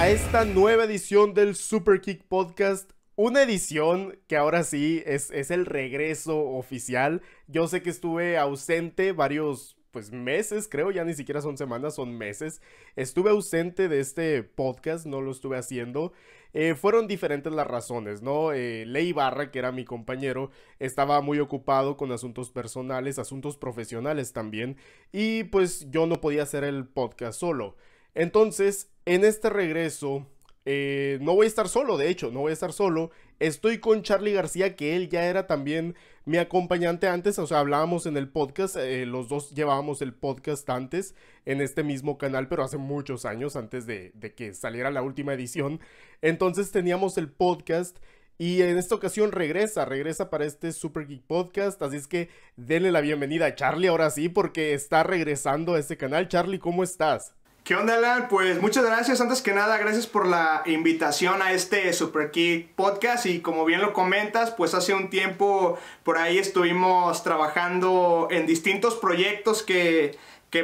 a esta nueva edición del Super Kick Podcast. Una edición que ahora sí es, el regreso oficial. Yo sé que estuve ausente varios pues meses, creo, ya ni siquiera son semanas, son meses. Estuve ausente de este podcast, no lo estuve haciendo. Eh, fueron diferentes las razones, ¿no? Eh, Ley Barra, que era mi compañero, estaba muy ocupado con asuntos personales, asuntos profesionales también, y pues yo no podía hacer el podcast solo. Entonces, en este regreso, eh, no voy a estar solo, de hecho, no voy a estar solo. Estoy con Charlie García, que él ya era también mi acompañante antes, o sea, hablábamos en el podcast, eh, los dos llevábamos el podcast antes en este mismo canal, pero hace muchos años, antes de, de que saliera la última edición. Entonces teníamos el podcast y en esta ocasión regresa, regresa para este Super Geek Podcast. Así es que denle la bienvenida a Charlie ahora sí, porque está regresando a este canal. Charlie, ¿cómo estás? ¿Qué onda, Alan? Pues muchas gracias. Antes que nada, gracias por la invitación a este Super Podcast. Y como bien lo comentas, pues hace un tiempo por ahí estuvimos trabajando en distintos proyectos que,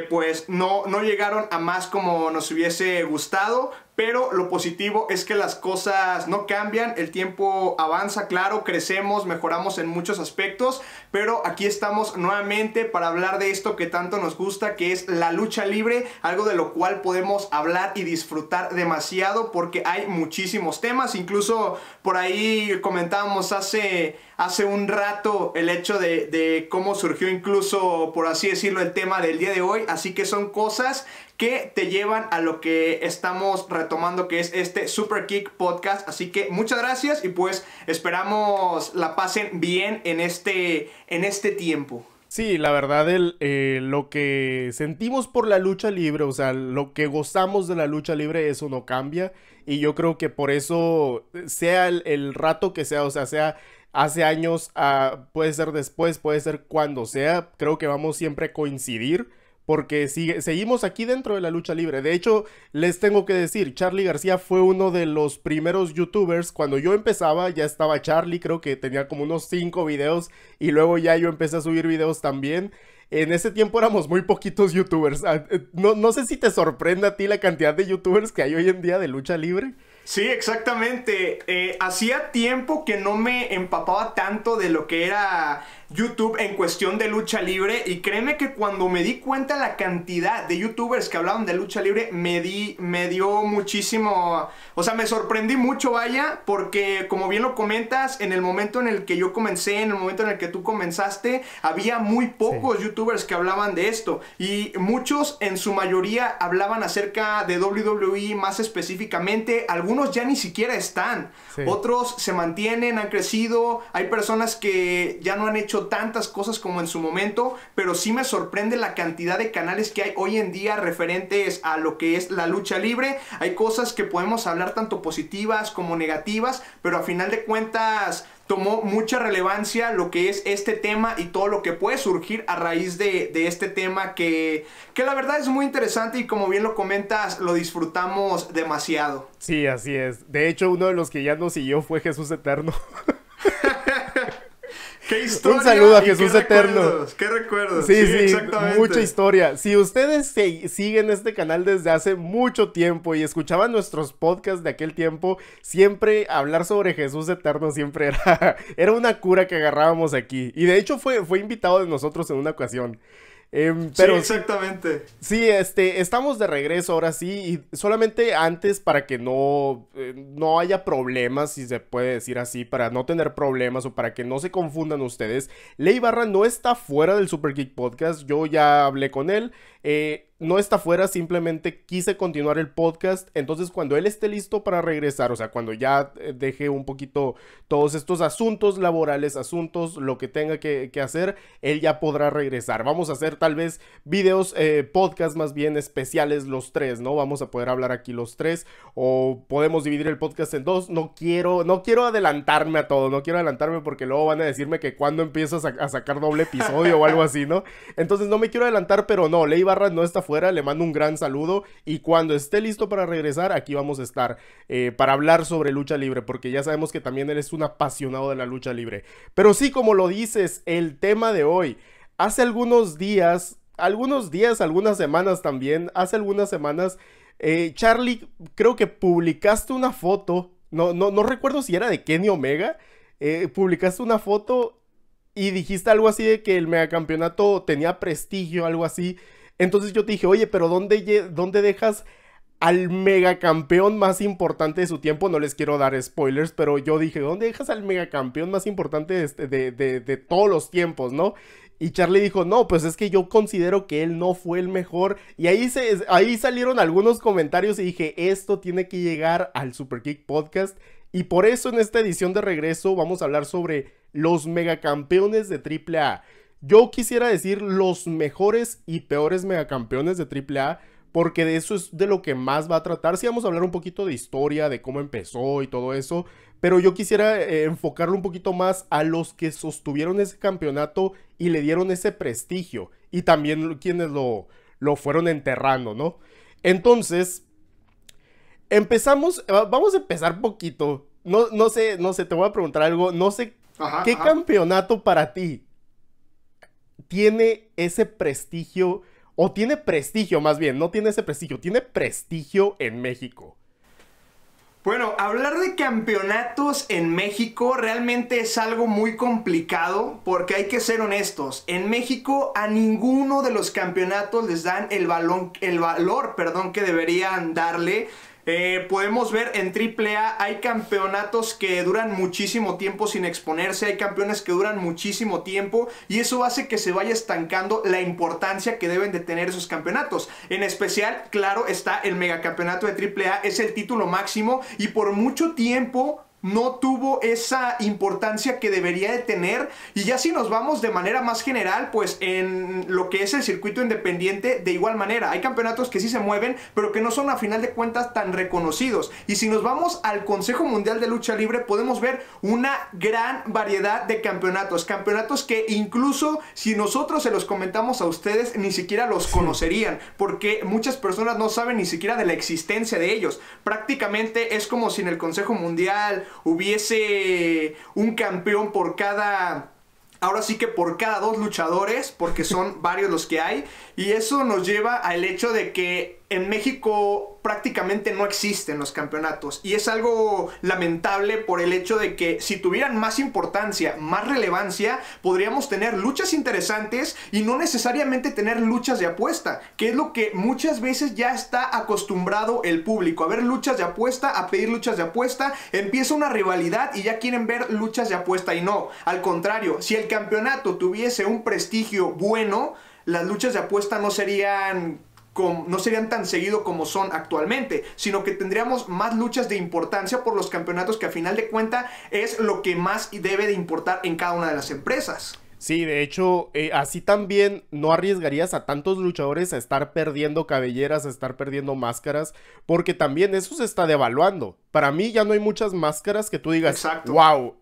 pues no, no llegaron a más como nos hubiese gustado, pero lo positivo es que las cosas no cambian, el tiempo avanza, claro, crecemos, mejoramos en muchos aspectos, pero aquí estamos nuevamente para hablar de esto que tanto nos gusta, que es la lucha libre, algo de lo cual podemos hablar y disfrutar demasiado porque hay muchísimos temas, incluso por ahí comentábamos hace, hace un rato el hecho de, de cómo surgió incluso, por así decirlo, el tema del día de hoy, así que son cosas que te llevan a lo que estamos retomando, que es este Super Kick Podcast. Así que muchas gracias y pues esperamos la pasen bien en este, en este tiempo. Sí, la verdad, el, eh, lo que sentimos por la lucha libre, o sea, lo que gozamos de la lucha libre, eso no cambia. Y yo creo que por eso, eh, sea el, rato que sea, o sea, sea hace años, ah, puede ser después, puede ser cuando sea, creo que vamos siempre a coincidir porque seguimos aquí dentro de la lucha libre. De hecho, les tengo que decir, Charlie García fue uno de los primeros youtubers. Cuando yo empezaba, ya estaba Charlie, creo que tenía como unos 5 videos y luego ya yo empecé a subir videos también. En ese tiempo éramos muy poquitos youtubers. Ah, eh, no, sé si te sorprende a ti la cantidad de youtubers que hay hoy en día de lucha libre. Sí, exactamente. Eh, hacía tiempo que no me empapaba tanto de lo que era YouTube en cuestión de lucha libre y créeme que cuando me di cuenta la cantidad de youtubers que hablaban de lucha libre me di me dio muchísimo, o sea, me sorprendí mucho, vaya, porque como bien lo comentas, en el momento en el que yo comencé, en el momento en el que tú comenzaste, había muy pocos youtubers que hablaban de esto y muchos en su mayoría hablaban acerca de WWE más específicamente, algunos ya ni siquiera están, otros se mantienen, han crecido, hay personas que ya no han hecho tantas cosas como en su momento, pero sí me sorprende la cantidad de canales que hay hoy en día referentes a lo que es la lucha libre. Hay cosas que podemos hablar tanto positivas como negativas, pero a final de cuentas tomó mucha relevancia lo que es este tema y todo lo que puede surgir a raíz de, este tema que, que la verdad es muy interesante y como bien lo comentas, lo disfrutamos demasiado. Sí, así es. De hecho, uno de los que ya nos siguió fue Jesús Eterno. ¿Qué historia? Un saludo a Jesús Eterno. ¿Qué recuerdos? Sí, sí, exactamente. mucha historia. Si ustedes siguen este canal desde hace mucho tiempo y escuchaban nuestros podcasts de aquel tiempo, siempre hablar sobre Jesús Eterno siempre era, una cura que agarrábamos aquí. Y de hecho fue, fue invitado de nosotros en una ocasión. Em, pero, exactamente. Sí, este, estamos de regreso ahora sí. Y solamente antes para que no, eh, no haya problemas, si se puede decir así, para no tener problemas o para que no se confundan ustedes, Ley Barra no está fuera del Super Geek Podcast. Yo ya hablé con él. Eh, no está fuera, simplemente quise continuar el podcast. Entonces, cuando él esté listo para regresar, o sea, cuando ya eh, deje un poquito todos estos asuntos laborales, asuntos, lo que tenga que, hacer, él ya podrá regresar. Vamos a hacer tal vez videos, eh, podcast más bien especiales los tres, ¿no? Vamos a poder hablar aquí los tres o podemos dividir el podcast en dos. No quiero, no quiero adelantarme a todo, no quiero adelantarme porque luego van a decirme que cuando empiezas a, sacar doble episodio o algo así, ¿no? Entonces, no me quiero adelantar, pero no, Ley Barra no está le mando un gran saludo y cuando esté listo para regresar, aquí vamos a estar eh, para hablar sobre lucha libre, porque ya sabemos que también él es un apasionado de la lucha libre. Pero sí, como lo dices, el tema de hoy, hace algunos días, algunos días, algunas semanas también, hace algunas semanas, eh, Charlie, creo que publicaste una foto, no, no, no recuerdo si era de Kenny Omega, eh, publicaste una foto y dijiste algo así de que el megacampeonato tenía prestigio, algo así. Entonces yo te dije, oye, pero ¿dónde, dónde dejas al megacampeón más importante de su tiempo? No les quiero dar spoilers, pero yo dije, ¿dónde dejas al megacampeón más importante este, de, de, todos los tiempos, no? Y Charlie dijo, no, pues es que yo considero que él no fue el mejor. Y ahí, se, ahí salieron algunos comentarios y dije, esto tiene que llegar al Super Podcast. Y por eso en esta edición de regreso vamos a hablar sobre los megacampeones de AAA. Yo quisiera decir los mejores y peores megacampeones de AAA, porque de eso es de lo que más va a tratar. Si vamos a hablar un poquito de historia, de cómo empezó y todo eso, pero yo quisiera eh, enfocarlo un poquito más a los que sostuvieron ese campeonato y le dieron ese prestigio, y también quienes lo, lo fueron enterrando, ¿no? Entonces, empezamos, eh, vamos a empezar poquito. No, no sé, no sé, te voy a preguntar algo, no sé, ¿qué campeonato para ti tiene ese prestigio, o tiene prestigio más bien, no tiene ese prestigio, tiene prestigio en México. Bueno, hablar de campeonatos en México realmente es algo muy complicado porque hay que ser honestos. En México a ninguno de los campeonatos les dan el, balón, el valor perdón, que deberían darle. Eh, podemos ver en AAA hay campeonatos que duran muchísimo tiempo sin exponerse, hay campeones que duran muchísimo tiempo y eso hace que se vaya estancando la importancia que deben de tener esos campeonatos. En especial, claro, está el megacampeonato de AAA, es el título máximo y por mucho tiempo no tuvo esa importancia que debería de tener. Y ya si nos vamos de manera más general, pues en lo que es el circuito independiente, de igual manera, hay campeonatos que sí se mueven, pero que no son a final de cuentas tan reconocidos. Y si nos vamos al Consejo Mundial de Lucha Libre, podemos ver una gran variedad de campeonatos. Campeonatos que incluso si nosotros se los comentamos a ustedes, ni siquiera los conocerían, porque muchas personas no saben ni siquiera de la existencia de ellos. Prácticamente es como si en el Consejo Mundial hubiese un campeón por cada... Ahora sí que por cada dos luchadores, porque son varios los que hay, y eso nos lleva al hecho de que en México prácticamente no existen los campeonatos. Y es algo lamentable por el hecho de que si tuvieran más importancia, más relevancia, podríamos tener luchas interesantes y no necesariamente tener luchas de apuesta, que es lo que muchas veces ya está acostumbrado el público. A ver luchas de apuesta, a pedir luchas de apuesta, empieza una rivalidad y ya quieren ver luchas de apuesta y no. Al contrario, si el campeonato tuviese un prestigio bueno, las luchas de apuesta no serían no serían tan seguido como son actualmente, sino que tendríamos más luchas de importancia por los campeonatos que a final de cuenta es lo que más debe de importar en cada una de las empresas. Sí, de hecho, eh, así también no arriesgarías a tantos luchadores a estar perdiendo cabelleras, a estar perdiendo máscaras, porque también eso se está devaluando para mí ya no hay muchas máscaras que tú digas, wow,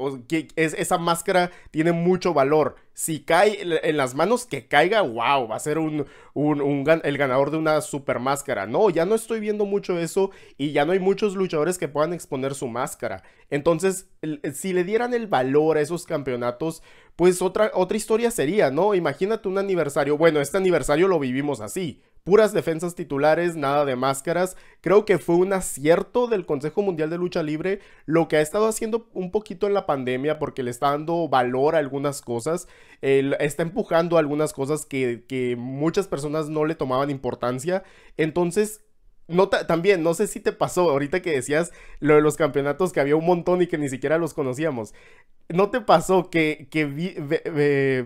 esa máscara tiene mucho valor. Si cae en las manos, que caiga, wow, va a ser un, el ganador de una super máscara. No, ya no estoy viendo mucho eso y ya no hay muchos luchadores que puedan exponer su máscara. Entonces, si le dieran el valor a esos campeonatos, pues otra, otra historia sería, ¿no? Imagínate un aniversario. Bueno, este aniversario lo vivimos así puras defensas titulares, nada de máscaras. Creo que fue un acierto del Consejo Mundial de Lucha Libre lo que ha estado haciendo un poquito en la pandemia porque le está dando valor a algunas cosas, está empujando algunas cosas que, muchas personas no le tomaban importancia. Entonces, no también, no sé si te pasó ahorita que decías lo de los campeonatos que había un montón y que ni siquiera los conocíamos. ¿No te pasó que,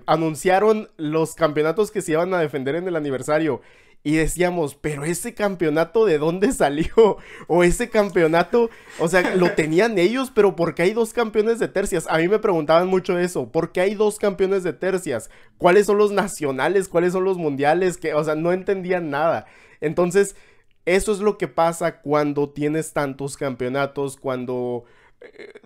anunciaron los campeonatos que se iban a defender en el aniversario y decíamos, pero ese campeonato de dónde salió? O ese campeonato, o sea, lo tenían ellos, pero ¿por qué hay dos campeones de tercias? A mí me preguntaban mucho eso, ¿por qué hay dos campeones de tercias? ¿Cuáles son los nacionales? ¿Cuáles son los mundiales? Que, o sea, no entendían nada. Entonces, eso es lo que pasa cuando tienes tantos campeonatos, cuando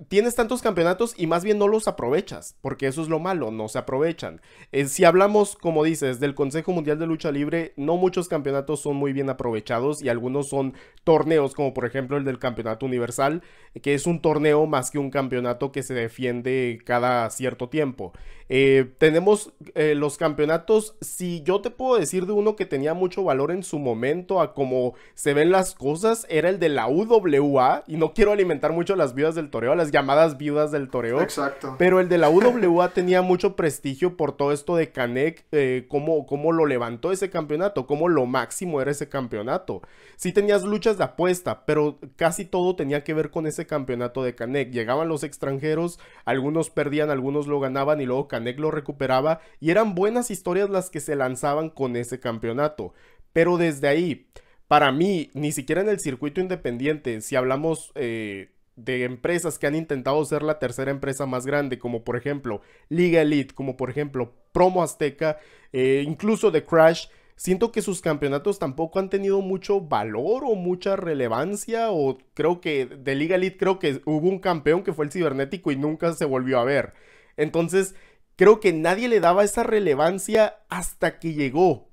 tienes tantos campeonatos y más bien no los aprovechas, porque eso es lo malo, no se aprovechan. Eh, si hablamos, como dices, del Consejo Mundial de Lucha Libre, no muchos campeonatos son muy bien aprovechados y algunos son torneos, como por ejemplo el del Campeonato Universal, que es un torneo más que un campeonato que se defiende cada cierto tiempo. Eh, tenemos eh, los campeonatos, si yo te puedo decir de uno que tenía mucho valor en su momento a cómo se ven las cosas, era el de la UWA, y no quiero alimentar mucho las viudas del toreo, las llamadas viudas del toreo. Exacto. Pero el de la UWA tenía mucho prestigio por todo esto de Canek, eh, como cómo, lo levantó ese campeonato, cómo lo máximo era ese campeonato. si tenías luchas de apuesta, pero casi todo tenía que ver con ese campeonato de Canek. Llegaban los extranjeros, algunos perdían, algunos lo ganaban y luego Canek lo recuperaba y eran buenas historias las que se lanzaban con ese campeonato. Pero desde ahí, para mí, ni siquiera en el circuito independiente, si hablamos eh, de empresas que han intentado ser la tercera empresa más grande, como por ejemplo Liga Elite, como por ejemplo Promo Azteca, eh, incluso The Crash, siento que sus campeonatos tampoco han tenido mucho valor o mucha relevancia, o creo que de Liga Elite creo que hubo un campeón que fue el cibernético y nunca se volvió a ver. Entonces, creo que nadie le daba esa relevancia hasta que llegó.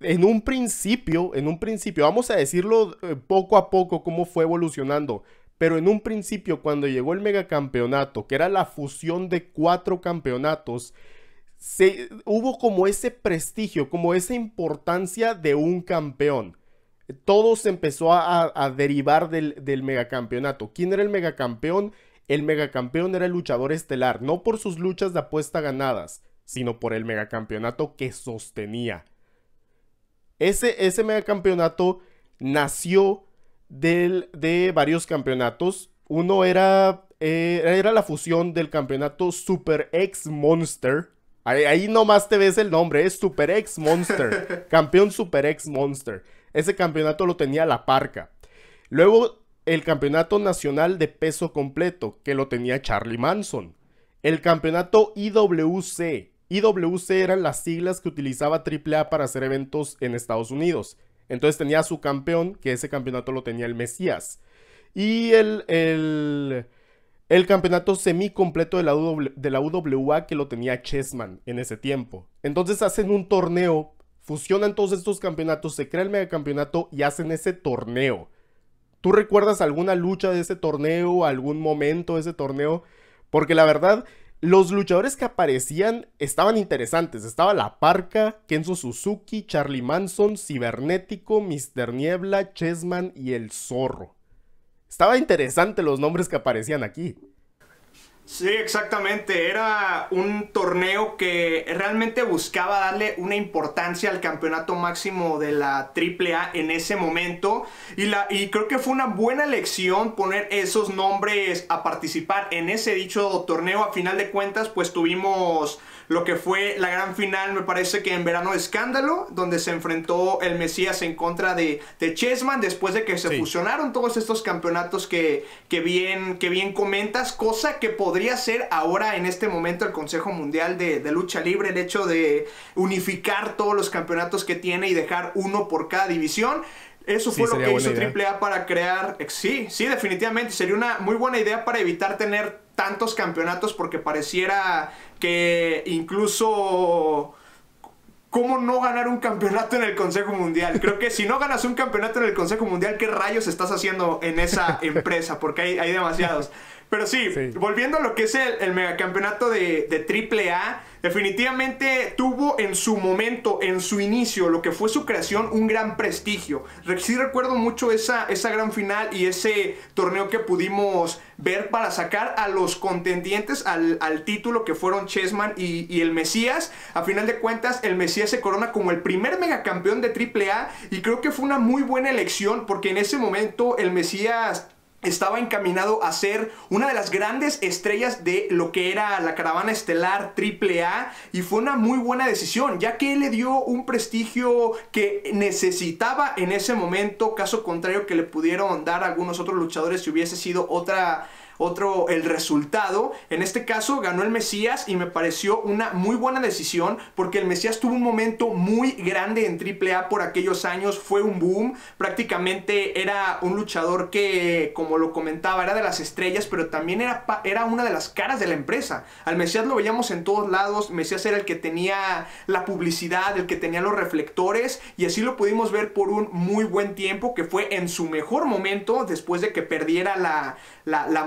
En un principio, en un principio, vamos a decirlo eh, poco a poco cómo fue evolucionando, pero en un principio cuando llegó el megacampeonato, que era la fusión de cuatro campeonatos, se, hubo como ese prestigio, como esa importancia de un campeón. Todo se empezó a, derivar del, del megacampeonato. ¿Quién era el megacampeón? El megacampeón era el luchador estelar, no por sus luchas de apuesta ganadas, sino por el megacampeonato que sostenía. Ese, ese megacampeonato nació del, de varios campeonatos. Uno era, eh, era la fusión del campeonato Super X Monster. Ahí, ahí nomás te ves el nombre, es Super X Monster. campeón Super X Monster. Ese campeonato lo tenía la parca. Luego el Campeonato Nacional de Peso Completo, que lo tenía Charlie Manson. El Campeonato IWC. IWC eran las siglas que utilizaba AAA para hacer eventos en Estados Unidos. Entonces tenía su campeón, que ese campeonato lo tenía el Mesías. Y el, el, campeonato semi-completo de, la de la UWA que lo tenía Chessman en ese tiempo. Entonces hacen un torneo, fusionan todos estos campeonatos, se crea el megacampeonato y hacen ese torneo ¿Tú recuerdas alguna lucha de ese torneo, algún momento de ese torneo? Porque la verdad, los luchadores que aparecían estaban interesantes. Estaba La Parca, Kenzo Suzuki, Charlie Manson, Cibernético, Mr. Niebla, Chessman y El Zorro. Estaba interesante los nombres que aparecían aquí. Sí, exactamente. Era un torneo que realmente buscaba darle una importancia al campeonato máximo de la AAA en ese momento. Y, la, y creo que fue una buena lección poner esos nombres a participar en ese dicho torneo. A final de cuentas, pues tuvimos lo que fue la gran final, me parece que en verano escándalo, donde se enfrentó el Mesías en contra de, de Chessman, después de que se fusionaron todos estos campeonatos que, que, bien, que bien comentas, cosa que podría ser ahora en este momento el Consejo Mundial de, de Lucha Libre, el hecho de unificar todos los campeonatos que tiene y dejar uno por cada división. Eso fue lo que hizo AAA para crear. Sí, sí, definitivamente. Sería una muy buena idea para evitar tener tantos campeonatos porque pareciera que incluso. ¿Cómo no ganar un campeonato en el Consejo Mundial? Creo que si no ganas un campeonato en el Consejo Mundial, ¿qué rayos estás haciendo en esa empresa? Porque hay, hay demasiados. Pero sí, volviendo a lo que es el, megacampeonato de, de AAA, definitivamente tuvo en su momento, en su inicio, lo que fue su creación, un gran prestigio. Sí recuerdo mucho esa, esa gran final y ese torneo que pudimos ver para sacar a los contendientes al, título que fueron Chessman y, y, el Mesías. A final de cuentas, el Mesías se corona como el primer megacampeón de AAA y creo que fue una muy buena elección porque en ese momento el Mesías estaba encaminado a ser una de las grandes estrellas de lo que era la caravana estelar AAA y fue una muy buena decisión ya que le dio un prestigio que necesitaba en ese momento, caso contrario que le pudieron dar algunos otros luchadores si hubiese sido otra otro, el resultado. En este caso ganó el Mesías y me pareció una muy buena decisión porque el Mesías tuvo un momento muy grande en AAA por aquellos años, fue un boom, prácticamente era un luchador que, como lo comentaba, era de las estrellas, pero también era, era una de las caras de la empresa. Al Mesías lo veíamos en todos lados, Mesías era el que tenía la publicidad, el que tenía los reflectores y así lo pudimos ver por un muy buen tiempo que fue en su mejor momento después de que perdiera la, la, la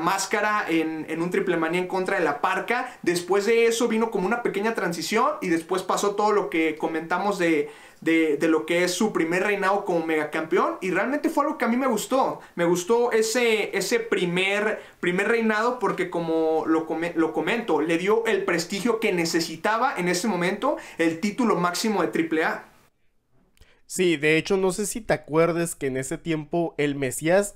en, un triple manía en contra de la parca. Después de eso vino como una pequeña transición y después pasó todo lo que comentamos de, de, lo que es su primer reinado como megacampeón. Y realmente fue algo que a mí me gustó. Me gustó ese, ese primer, primer reinado porque como lo, lo comento, le dio el prestigio que necesitaba en ese momento el título máximo de A Sí, de hecho no sé si te acuerdes que en ese tiempo el Mesías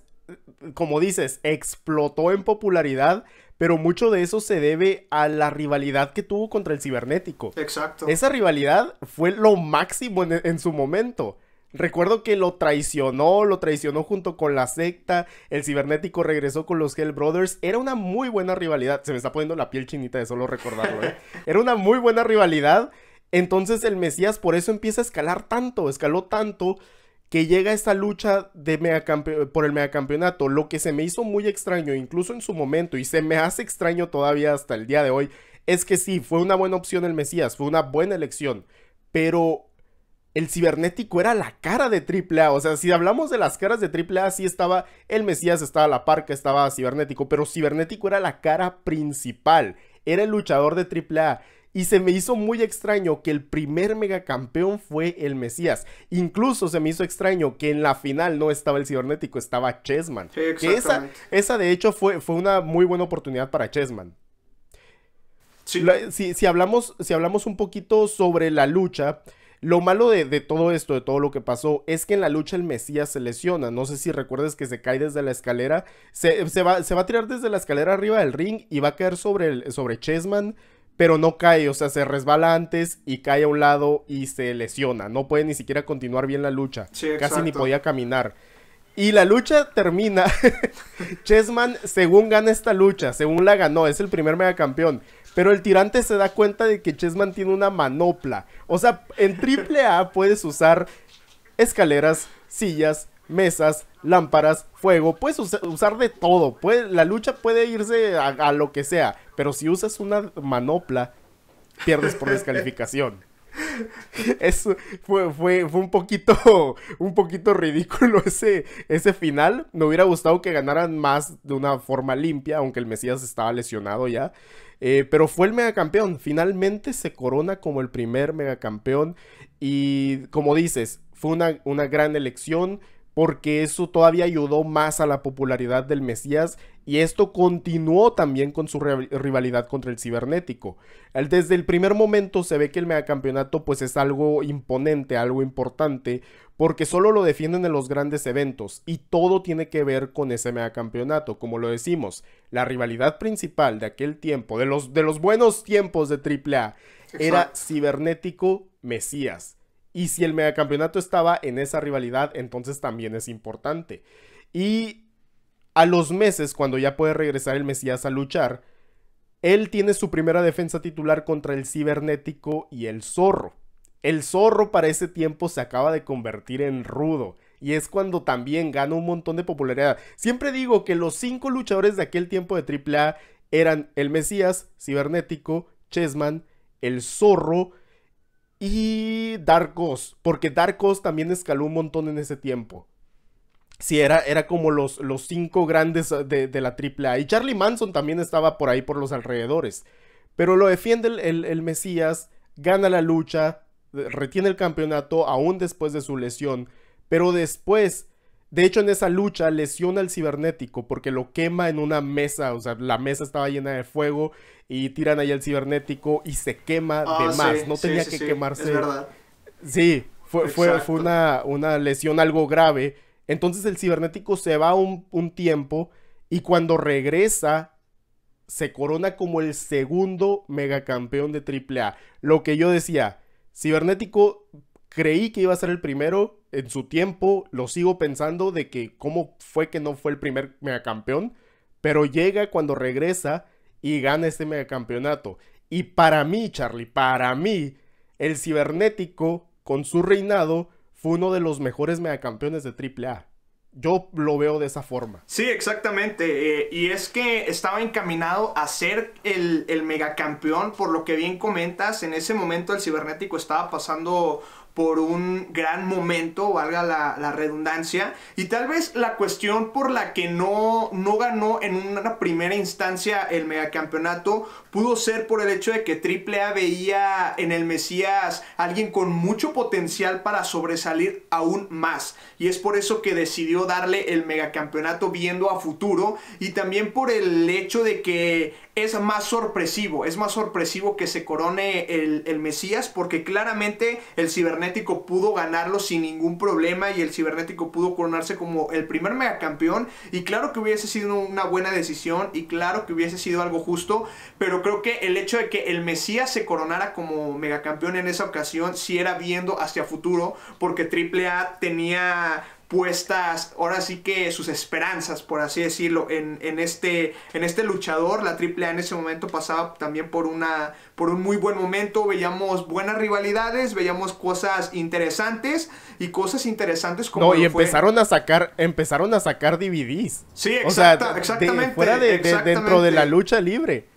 como dices, explotó en popularidad, pero mucho de eso se debe a la rivalidad que tuvo contra el cibernético. Exacto. Esa rivalidad fue lo máximo en, su momento. Recuerdo que lo traicionó, lo traicionó junto con la secta, el cibernético regresó con los Hell Brothers, era una muy buena rivalidad, se me está poniendo la piel chinita de solo recordarlo, ¿eh? era una muy buena rivalidad, entonces el Mesías por eso empieza a escalar tanto, escaló tanto que llega esta lucha de por el megacampeonato, lo que se me hizo muy extraño, incluso en su momento, y se me hace extraño todavía hasta el día de hoy, es que sí, fue una buena opción el Mesías, fue una buena elección, pero el cibernético era la cara de AAA. O sea, si hablamos de las caras de AAA, sí estaba el Mesías, estaba la parca, estaba cibernético, pero cibernético era la cara principal, era el luchador de AAA. Y se me hizo muy extraño que el primer megacampeón fue el Mesías. Incluso se me hizo extraño que en la final no estaba el cibernético, estaba Chessman. que esa, esa de hecho fue, fue una muy buena oportunidad para Chessman. si, hablamos, si hablamos un poquito sobre la lucha, lo malo de, todo esto, de todo lo que pasó, es que en la lucha el Mesías se lesiona. No sé si recuerdas que se cae desde la escalera. Se, se, va, a tirar desde la escalera arriba del ring y va a caer sobre, el, sobre Chessman pero no cae, o sea, se resbala antes y cae a un lado y se lesiona. No puede ni siquiera continuar bien la lucha. Casi ni podía caminar. Y la lucha termina. Chessman, según gana esta lucha, según la ganó, es el primer megacampeón. Pero el tirante se da cuenta de que Chessman tiene una manopla. O sea, en AAA puedes usar escaleras, sillas, mesas, lámparas, fuego. Puedes usar de todo. la lucha puede irse a, lo que sea. Pero si usas una manopla, pierdes por descalificación. Eso fue, un poquito un poquito ridículo ese, ese final. Me hubiera gustado que ganaran más de una forma limpia, aunque el Mesías estaba lesionado ya. Eh, pero fue el megacampeón. Finalmente se corona como el primer megacampeón. Y como dices, fue una, una gran elección porque eso todavía ayudó más a la popularidad del Mesías y esto continuó también con su rivalidad contra el cibernético. Desde el primer momento se ve que el megacampeonato pues es algo imponente, algo importante, porque solo lo defienden en los grandes eventos y todo tiene que ver con ese megacampeonato, como lo decimos, la rivalidad principal de aquel tiempo, de los, de los buenos tiempos de AAA, era cibernético Mesías. Y si el megacampeonato estaba en esa rivalidad, entonces también es importante. Y a los meses, cuando ya puede regresar el Mesías a luchar, él tiene su primera defensa titular contra el cibernético y el zorro. El zorro para ese tiempo se acaba de convertir en rudo. Y es cuando también gana un montón de popularidad. Siempre digo que los cinco luchadores de aquel tiempo de AAA eran el Mesías, Cibernético, Chessman, el Zorro, y Dark porque Dark también escaló un montón en ese tiempo. Sí, era, era como los, los cinco grandes de, la AAA. Y Charlie Manson también estaba por ahí por los alrededores. Pero lo defiende el, el Mesías, gana la lucha, retiene el campeonato aún después de su lesión. Pero después de hecho, en esa lucha lesiona al cibernético porque lo quema en una mesa. O sea, la mesa estaba llena de fuego y tiran ahí al cibernético y se quema de ah, más. no tenía que quemarse. verdad. Sí, fue, fue, fue una, una, lesión algo grave. Entonces el cibernético se va un, un tiempo y cuando regresa se corona como el segundo megacampeón de AAA. Lo que yo decía, cibernético creí que iba a ser el primero en su tiempo, lo sigo pensando de que cómo fue que no fue el primer megacampeón, pero llega cuando regresa y gana este megacampeonato. Y para mí, Charlie, para mí, el cibernético con su reinado fue uno de los mejores megacampeones de AAA. Yo lo veo de esa forma. Sí, exactamente. Eh, y es que estaba encaminado a ser el, el megacampeón, por lo que bien comentas, en ese momento el cibernético estaba pasando por un gran momento, valga la, redundancia, y tal vez la cuestión por la que no, no ganó en una primera instancia el megacampeonato pudo ser por el hecho de que AAA veía en el Mesías alguien con mucho potencial para sobresalir aún más, y es por eso que decidió darle el megacampeonato viendo a futuro, y también por el hecho de que es más sorpresivo, es más sorpresivo que se corone el, Mesías porque claramente el cibernético pudo ganarlo sin ningún problema y el cibernético pudo coronarse como el primer megacampeón y claro que hubiese sido una buena decisión y claro que hubiese sido algo justo, pero creo que el hecho de que el Mesías se coronara como megacampeón en esa ocasión Si era viendo hacia futuro porque AAA tenía puestas, ahora sí que sus esperanzas, por así decirlo, en, en, este, en este luchador. La AAA en ese momento pasaba también por, una, por un muy buen momento. Veíamos buenas rivalidades, veíamos cosas interesantes y cosas interesantes como... No, y empezaron a sacar empezaron a sacar DVDs. Sí, exactamente. fuera de, dentro de la lucha libre.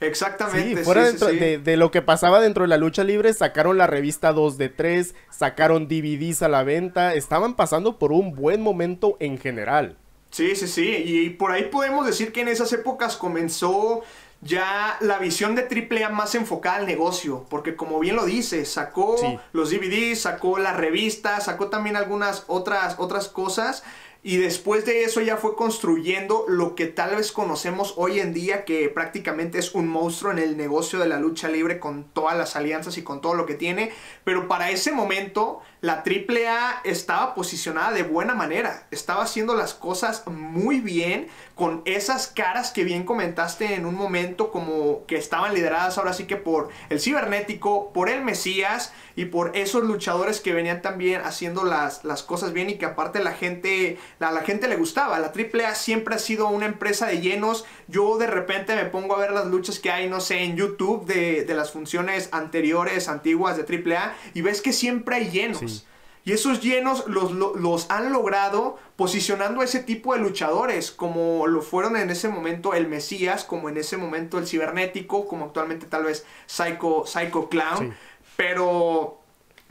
Exactamente. Sí, fuera de, lo que pasaba dentro de la lucha libre, sacaron la revista 2 de 3, sacaron DVDs a la venta, estaban pasando por un buen momento en general. Sí, sí, sí, y por ahí podemos decir que en esas épocas comenzó ya la visión de AAA más enfocada al negocio, porque como bien lo dice, sacó los DVDs, sacó la revista, sacó también algunas otras, otras cosas y después de eso ya fue construyendo lo que tal vez conocemos hoy en día, que prácticamente es un monstruo en el negocio de la lucha libre con todas las alianzas y con todo lo que tiene, pero para ese momento la AAA estaba posicionada de buena manera, estaba haciendo las cosas muy bien, con esas caras que bien comentaste en un momento, como que estaban lideradas ahora sí que por el cibernético, por el Mesías y por esos luchadores que venían también haciendo las, las cosas bien y que aparte la gente, la, la gente le gustaba. La AAA siempre ha sido una empresa de llenos yo de repente me pongo a ver las luchas que hay, no sé, en YouTube de, las funciones anteriores, antiguas de AAA, y ves que siempre hay llenos. Y esos llenos los, han logrado posicionando a ese tipo de luchadores, como lo fueron en ese momento el Mesías, como en ese momento el Cibernético, como actualmente tal vez Psycho, Psycho Clown. Pero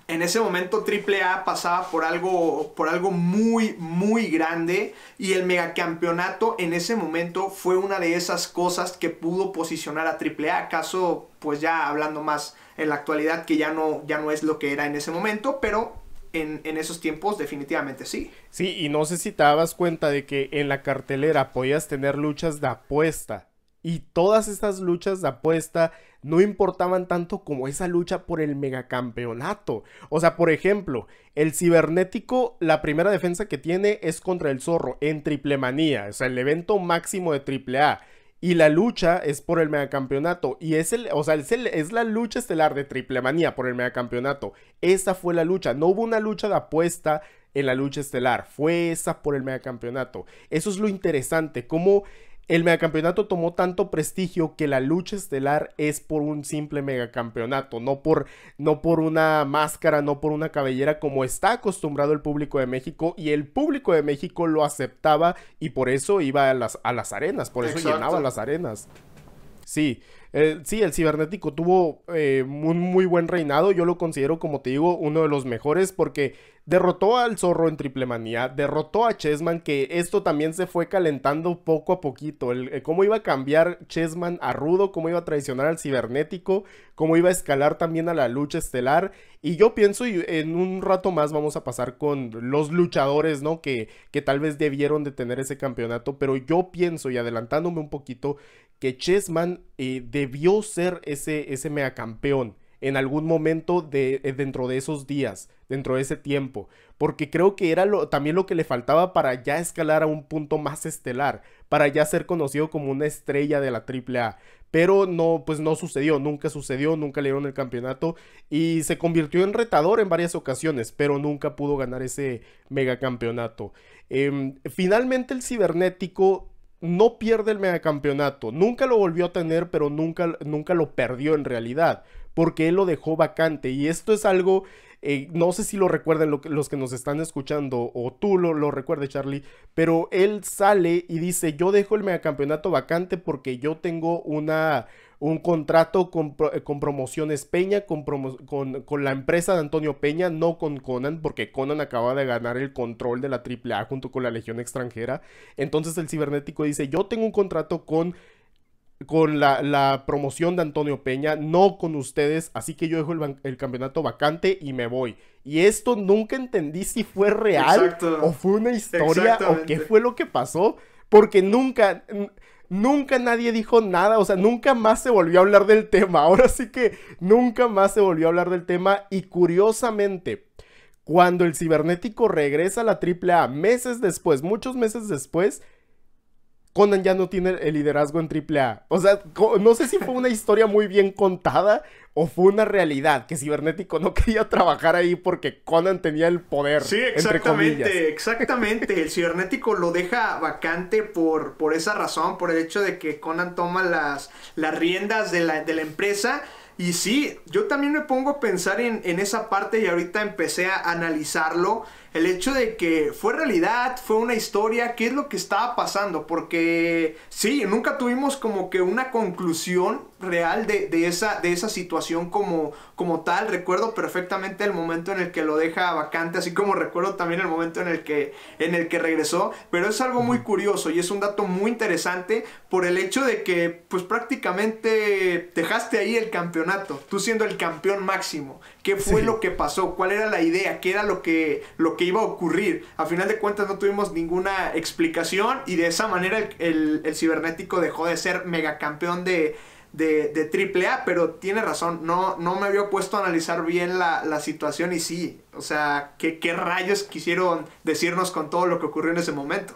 en ese momento AAA pasaba por algo, por algo muy, muy grande y el megacampeonato en ese momento fue una de esas cosas que pudo posicionar a AAA, acaso pues ya hablando más en la actualidad que ya no, ya no es lo que era en ese momento, pero en, en, esos tiempos definitivamente sí. Sí, y no sé si te dabas cuenta de que en la cartelera podías tener luchas de apuesta. Y todas esas luchas de apuesta no importaban tanto como esa lucha por el megacampeonato. O sea, por ejemplo, el cibernético, la primera defensa que tiene es contra el zorro en triple manía, o sea, el evento máximo de triple A. Y la lucha es por el megacampeonato. Y es el, o sea, es, la lucha estelar de triple manía por el megacampeonato. Esa fue la lucha. No hubo una lucha de apuesta en la lucha estelar. Fue esa por el megacampeonato. Eso es lo interesante. Cómo el megacampeonato tomó tanto prestigio que la lucha estelar es por un simple megacampeonato, no por, no por una máscara, no por una cabellera como está acostumbrado el público de México y el público de México lo aceptaba y por eso iba a las, a las arenas, por eso llenaba las arenas. Sí, sí, el cibernético tuvo eh, un muy buen reinado. Yo lo considero, como te digo, uno de los mejores porque derrotó al zorro en triple manía, derrotó a Chessman, que esto también se fue calentando poco a poquito. Eh, cómo iba a cambiar Chessman a Rudo, cómo iba a traicionar al cibernético, cómo iba a escalar también a la lucha estelar. Y yo pienso, y en un rato más vamos a pasar con los luchadores, ¿no? Que, que tal vez debieron de tener ese campeonato, pero yo pienso, y adelantándome un poquito, que Chessman eh, debió ser ese, ese megacampeón en algún momento de, eh, dentro de esos días, dentro de ese tiempo, porque creo que era también lo que le faltaba para ya escalar a un punto más estelar, para ya ser conocido como una estrella de la AAA. Pero no, pues no sucedió, nunca sucedió, nunca le dieron el campeonato y se convirtió en retador en varias ocasiones, pero nunca pudo ganar ese megacampeonato. Em, finalmente el cibernético no pierde el megacampeonato. Nunca lo volvió a tener, pero nunca, nunca lo perdió en realidad porque él lo dejó vacante. Y esto es algo eh, no sé si lo recuerdan los que nos están escuchando o tú lo, lo recuerdes, Charlie, pero él sale y dice, yo dejo el megacampeonato vacante porque yo tengo una un contrato con, eh, promociones Peña, con, con, la empresa de Antonio Peña, no con Conan, porque Conan acaba de ganar el control de la AAA junto con la Legión extranjera. Entonces el cibernético dice, yo tengo un contrato con con la, promoción de Antonio Peña, no con ustedes, así que yo dejo el, campeonato vacante y me voy. Y esto nunca entendí si fue real o fue una historia o qué fue lo que pasó, porque nunca, nunca nadie dijo nada, o sea, nunca más se volvió a hablar del tema, ahora sí que nunca más se volvió a hablar del tema y curiosamente... Cuando el cibernético regresa a la AAA meses después, muchos meses después, Conan ya no tiene el liderazgo en AAA. O sea, no sé si fue una historia muy bien contada o fue una realidad que Cibernético no quería trabajar ahí porque Conan tenía el poder. Sí, exactamente, exactamente. El Cibernético lo deja vacante por, por esa razón, por el hecho de que Conan toma las, las riendas de la, de la empresa. Y sí, yo también me pongo a pensar en, en esa parte y ahorita empecé a analizarlo el hecho de que fue realidad, fue una historia, qué es lo que estaba pasando, porque sí, nunca tuvimos como que una conclusión real de, esa, de esa situación como, como tal. Recuerdo perfectamente el momento en el que lo deja vacante, así como recuerdo también el momento en el que, en el que regresó, pero es algo muy curioso y es un dato muy interesante por el hecho de que pues prácticamente dejaste ahí el campeonato, tú siendo el campeón máximo qué fue lo que pasó, cuál era la idea, qué era lo que, lo que iba a ocurrir. A final de cuentas no tuvimos ninguna explicación y de esa manera el, cibernético dejó de ser megacampeón de, de, AAA, pero tiene razón, no, no me había puesto a analizar bien la, situación y sí, o sea, ¿qué, rayos quisieron decirnos con todo lo que ocurrió en ese momento.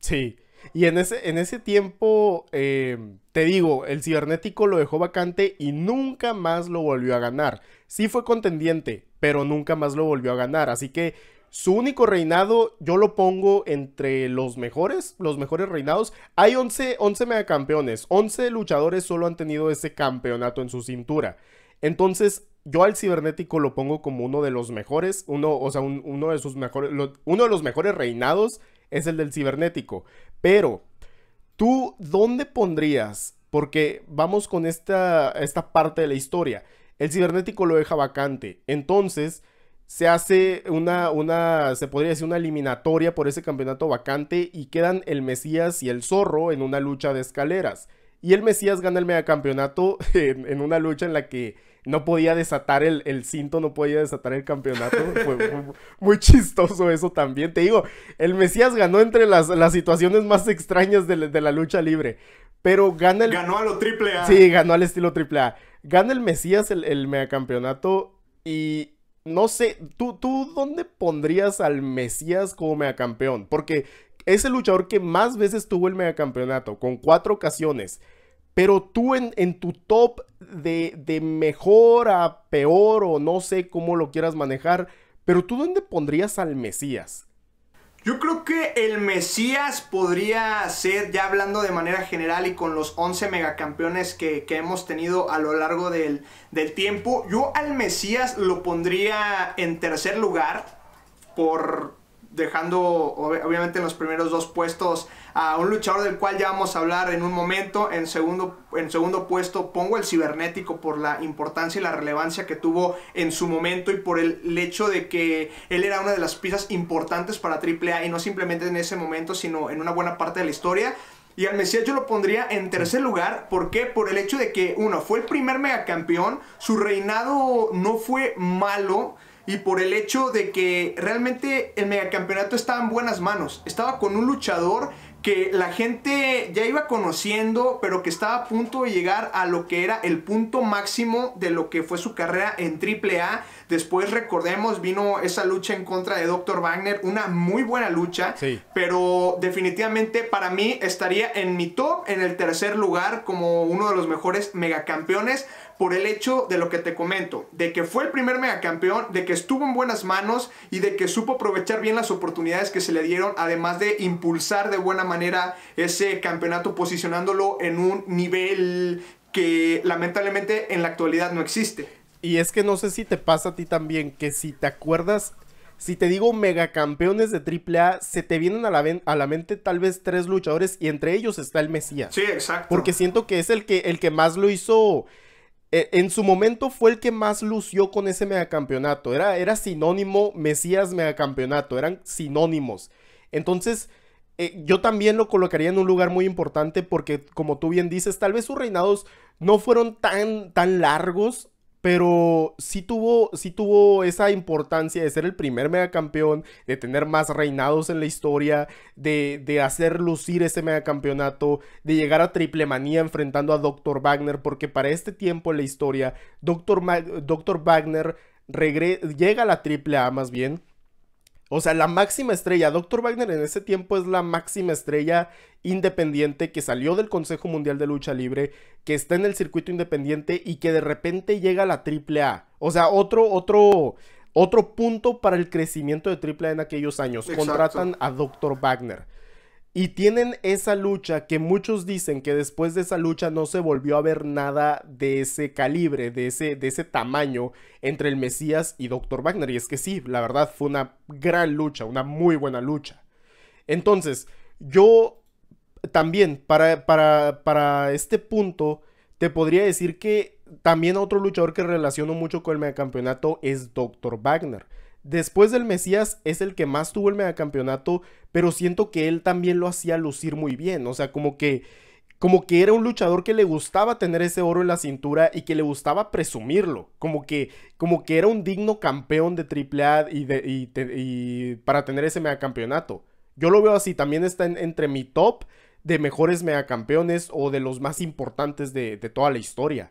Sí, y en ese, en ese tiempo, eh, te digo, el cibernético lo dejó vacante y nunca más lo volvió a ganar sí fue contendiente, pero nunca más lo volvió a ganar. Así que su único reinado yo lo pongo entre los mejores, los mejores reinados. Hay 11, 11 megacampeones, 11 luchadores solo han tenido ese campeonato en su cintura. Entonces, yo al cibernético lo pongo como uno de los mejores, uno, o sea, uno de sus mejores, uno de los mejores reinados es el del cibernético. Pero, ¿tú dónde pondrías? Porque vamos con esta, esta parte de la historia el cibernético lo deja vacante. Entonces, se hace una, una, se podría decir una eliminatoria por ese campeonato vacante y quedan el Mesías y el Zorro en una lucha de escaleras. Y el Mesías gana el megacampeonato en, en una lucha en la que no podía desatar el, cinto, no podía desatar el campeonato. muy chistoso eso también. Te digo, el Mesías ganó entre las, situaciones más extrañas de la lucha libre. Pero gana el. Ganó a lo triple A. Sí, ganó al estilo triple A. Gana el Mesías el, el megacampeonato. Y no sé, ¿tú, ¿tú dónde pondrías al Mesías como megacampeón? Porque es el luchador que más veces tuvo el megacampeonato, con cuatro ocasiones. Pero tú en, en tu top de, de, mejor a peor o no sé cómo lo quieras manejar, pero tú dónde pondrías al Mesías? Yo creo que el Mesías podría ser, ya hablando de manera general y con los 11 megacampeones que, hemos tenido a lo largo del, tiempo, yo al Mesías lo pondría en tercer lugar por, dejando obviamente en los primeros dos puestos a un luchador del cual ya vamos a hablar en un momento. En segundo, en segundo puesto pongo el cibernético por la importancia y la relevancia que tuvo en su momento y por el, hecho de que él era una de las piezas importantes para AAA y no simplemente en ese momento, sino en una buena parte de la historia. Y al Mesías yo lo pondría en tercer lugar. ¿Por qué? Por el hecho de que, uno, fue el primer megacampeón. Su reinado no fue malo y por el hecho de que realmente el megacampeonato estaba en buenas manos. Estaba con un luchador que la gente ya iba conociendo, pero que estaba a punto de llegar a lo que era el punto máximo de lo que fue su carrera en AAA. Después, recordemos, vino esa lucha en contra de Dr. Wagner, una muy buena lucha, pero definitivamente para mí estaría en mi top, en el tercer lugar, como uno de los mejores megacampeones por el hecho de lo que te comento, de que fue el primer megacampeón, de que estuvo en buenas manos y de que supo aprovechar bien las oportunidades que se le dieron, además de impulsar de buena manera ese campeonato posicionándolo en un nivel que lamentablemente en la actualidad no existe. Y es que no sé si te pasa a ti también que si te acuerdas si te digo megacampeones de AAA, se te vienen a la, a la, mente tal vez tres luchadores y entre ellos está el Mesías. Sí, exacto. Porque siento que es el que, el que más lo hizo e, en su momento fue el que más lució con ese megacampeonato. Era, era sinónimo Mesías megacampeonato, eran sinónimos. Entonces, eh, yo también lo colocaría en un lugar muy importante porque, como tú bien dices, tal vez sus reinados no fueron tan, tan largos, pero sí tuvo, tuvo esa importancia de ser el primer megacampeón, de tener más reinados en la historia, de, de hacer lucir ese megacampeonato, de llegar a Triple Manía enfrentando a Dr. Wagner, porque para este tiempo en la historia, Dr. Dr. Wagner llega a la Triple A más bien o sea, la máxima estrella. Dr. Wagner en ese tiempo es la máxima estrella independiente que salió del Consejo Mundial de Lucha Libre, que está en el circuito independiente y que de repente llega a la AAA. O sea, otro, otro, otro punto para el crecimiento de AAA en aquellos años. Contratan a Dr. Wagner. Y tienen esa lucha que muchos dicen que después de esa lucha no se volvió a ver nada de ese calibre, de ese, de ese tamaño entre el Mesías y Dr. Wagner. Y es que sí, la verdad fue una gran lucha, una muy buena lucha. Entonces, yo también, para, este punto, te podría decir que también otro luchador que relaciono mucho con el Campeonato es Dr. Wagner. Después del Mesías es el que más tuvo el megacampeonato, pero siento que él también lo hacía lucir muy bien, o sea, como que como que era un luchador que le gustaba tener ese oro en la cintura y que le gustaba presumirlo, como que como que era un digno campeón de AAA y, de, para tener ese megacampeonato. Yo lo veo así, también está entre mi top de mejores megacampeones o de los más importantes de, de toda la historia.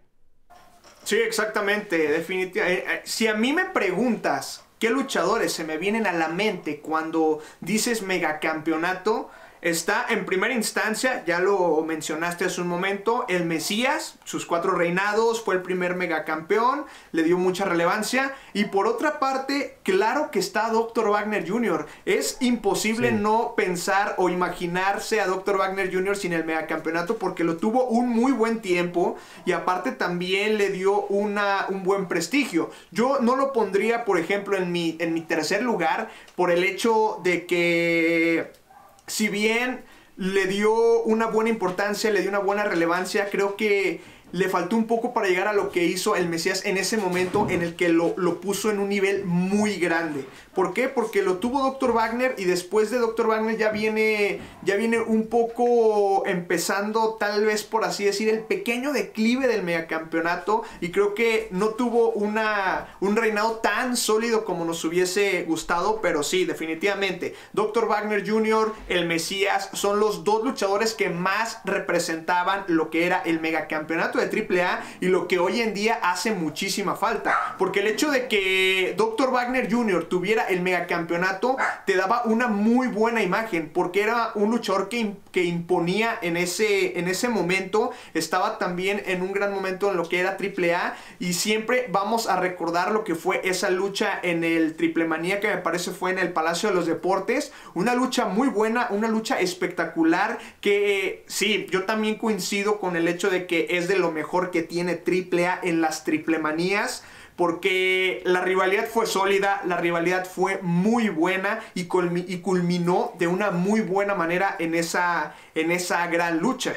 Sí, exactamente, definitivamente. Eh, eh, si a mí me preguntas ¿Qué luchadores se me vienen a la mente cuando dices megacampeonato? Está en primera instancia, ya lo mencionaste hace un momento, el Mesías, sus cuatro reinados, fue el primer megacampeón, le dio mucha relevancia. Y por otra parte, claro que está Dr. Wagner Jr. Es imposible no pensar o imaginarse a Dr. Wagner Jr. sin el megacampeonato porque lo tuvo un muy buen tiempo y aparte también le dio una, un buen prestigio. Yo no lo pondría, por ejemplo, en mi, en mi tercer lugar por el hecho de que si bien le dio una buena importancia, le dio una buena relevancia, creo que le faltó un poco para llegar a lo que hizo el Mesías en ese momento en el que lo, puso en un nivel muy grande. ¿Por qué? Porque lo tuvo Dr. Wagner y después de Dr. Wagner ya viene, ya viene un poco empezando, tal vez por así decir, el pequeño declive del megacampeonato y creo que no tuvo una, un reinado tan sólido como nos hubiese gustado, pero sí, definitivamente. Dr. Wagner Jr., el Mesías, son los dos luchadores que más representaban lo que era el megacampeonato Triple AAA y lo que hoy en día hace muchísima falta. Porque el hecho de que Dr. Wagner Jr. tuviera el megacampeonato te daba una muy buena imagen, porque era un luchador que, imponía en ese, en ese momento, estaba también en un gran momento en lo que era AAA y siempre vamos a recordar lo que fue esa lucha en el Triple Manía que me parece fue en el Palacio de los Deportes, una lucha muy buena, una lucha espectacular que sí, yo también coincido con el hecho de que es de lo mejor que tiene AAA en las triplemanías porque la rivalidad fue sólida, la rivalidad fue muy buena y, culminó de una muy buena manera en esa, en esa gran lucha.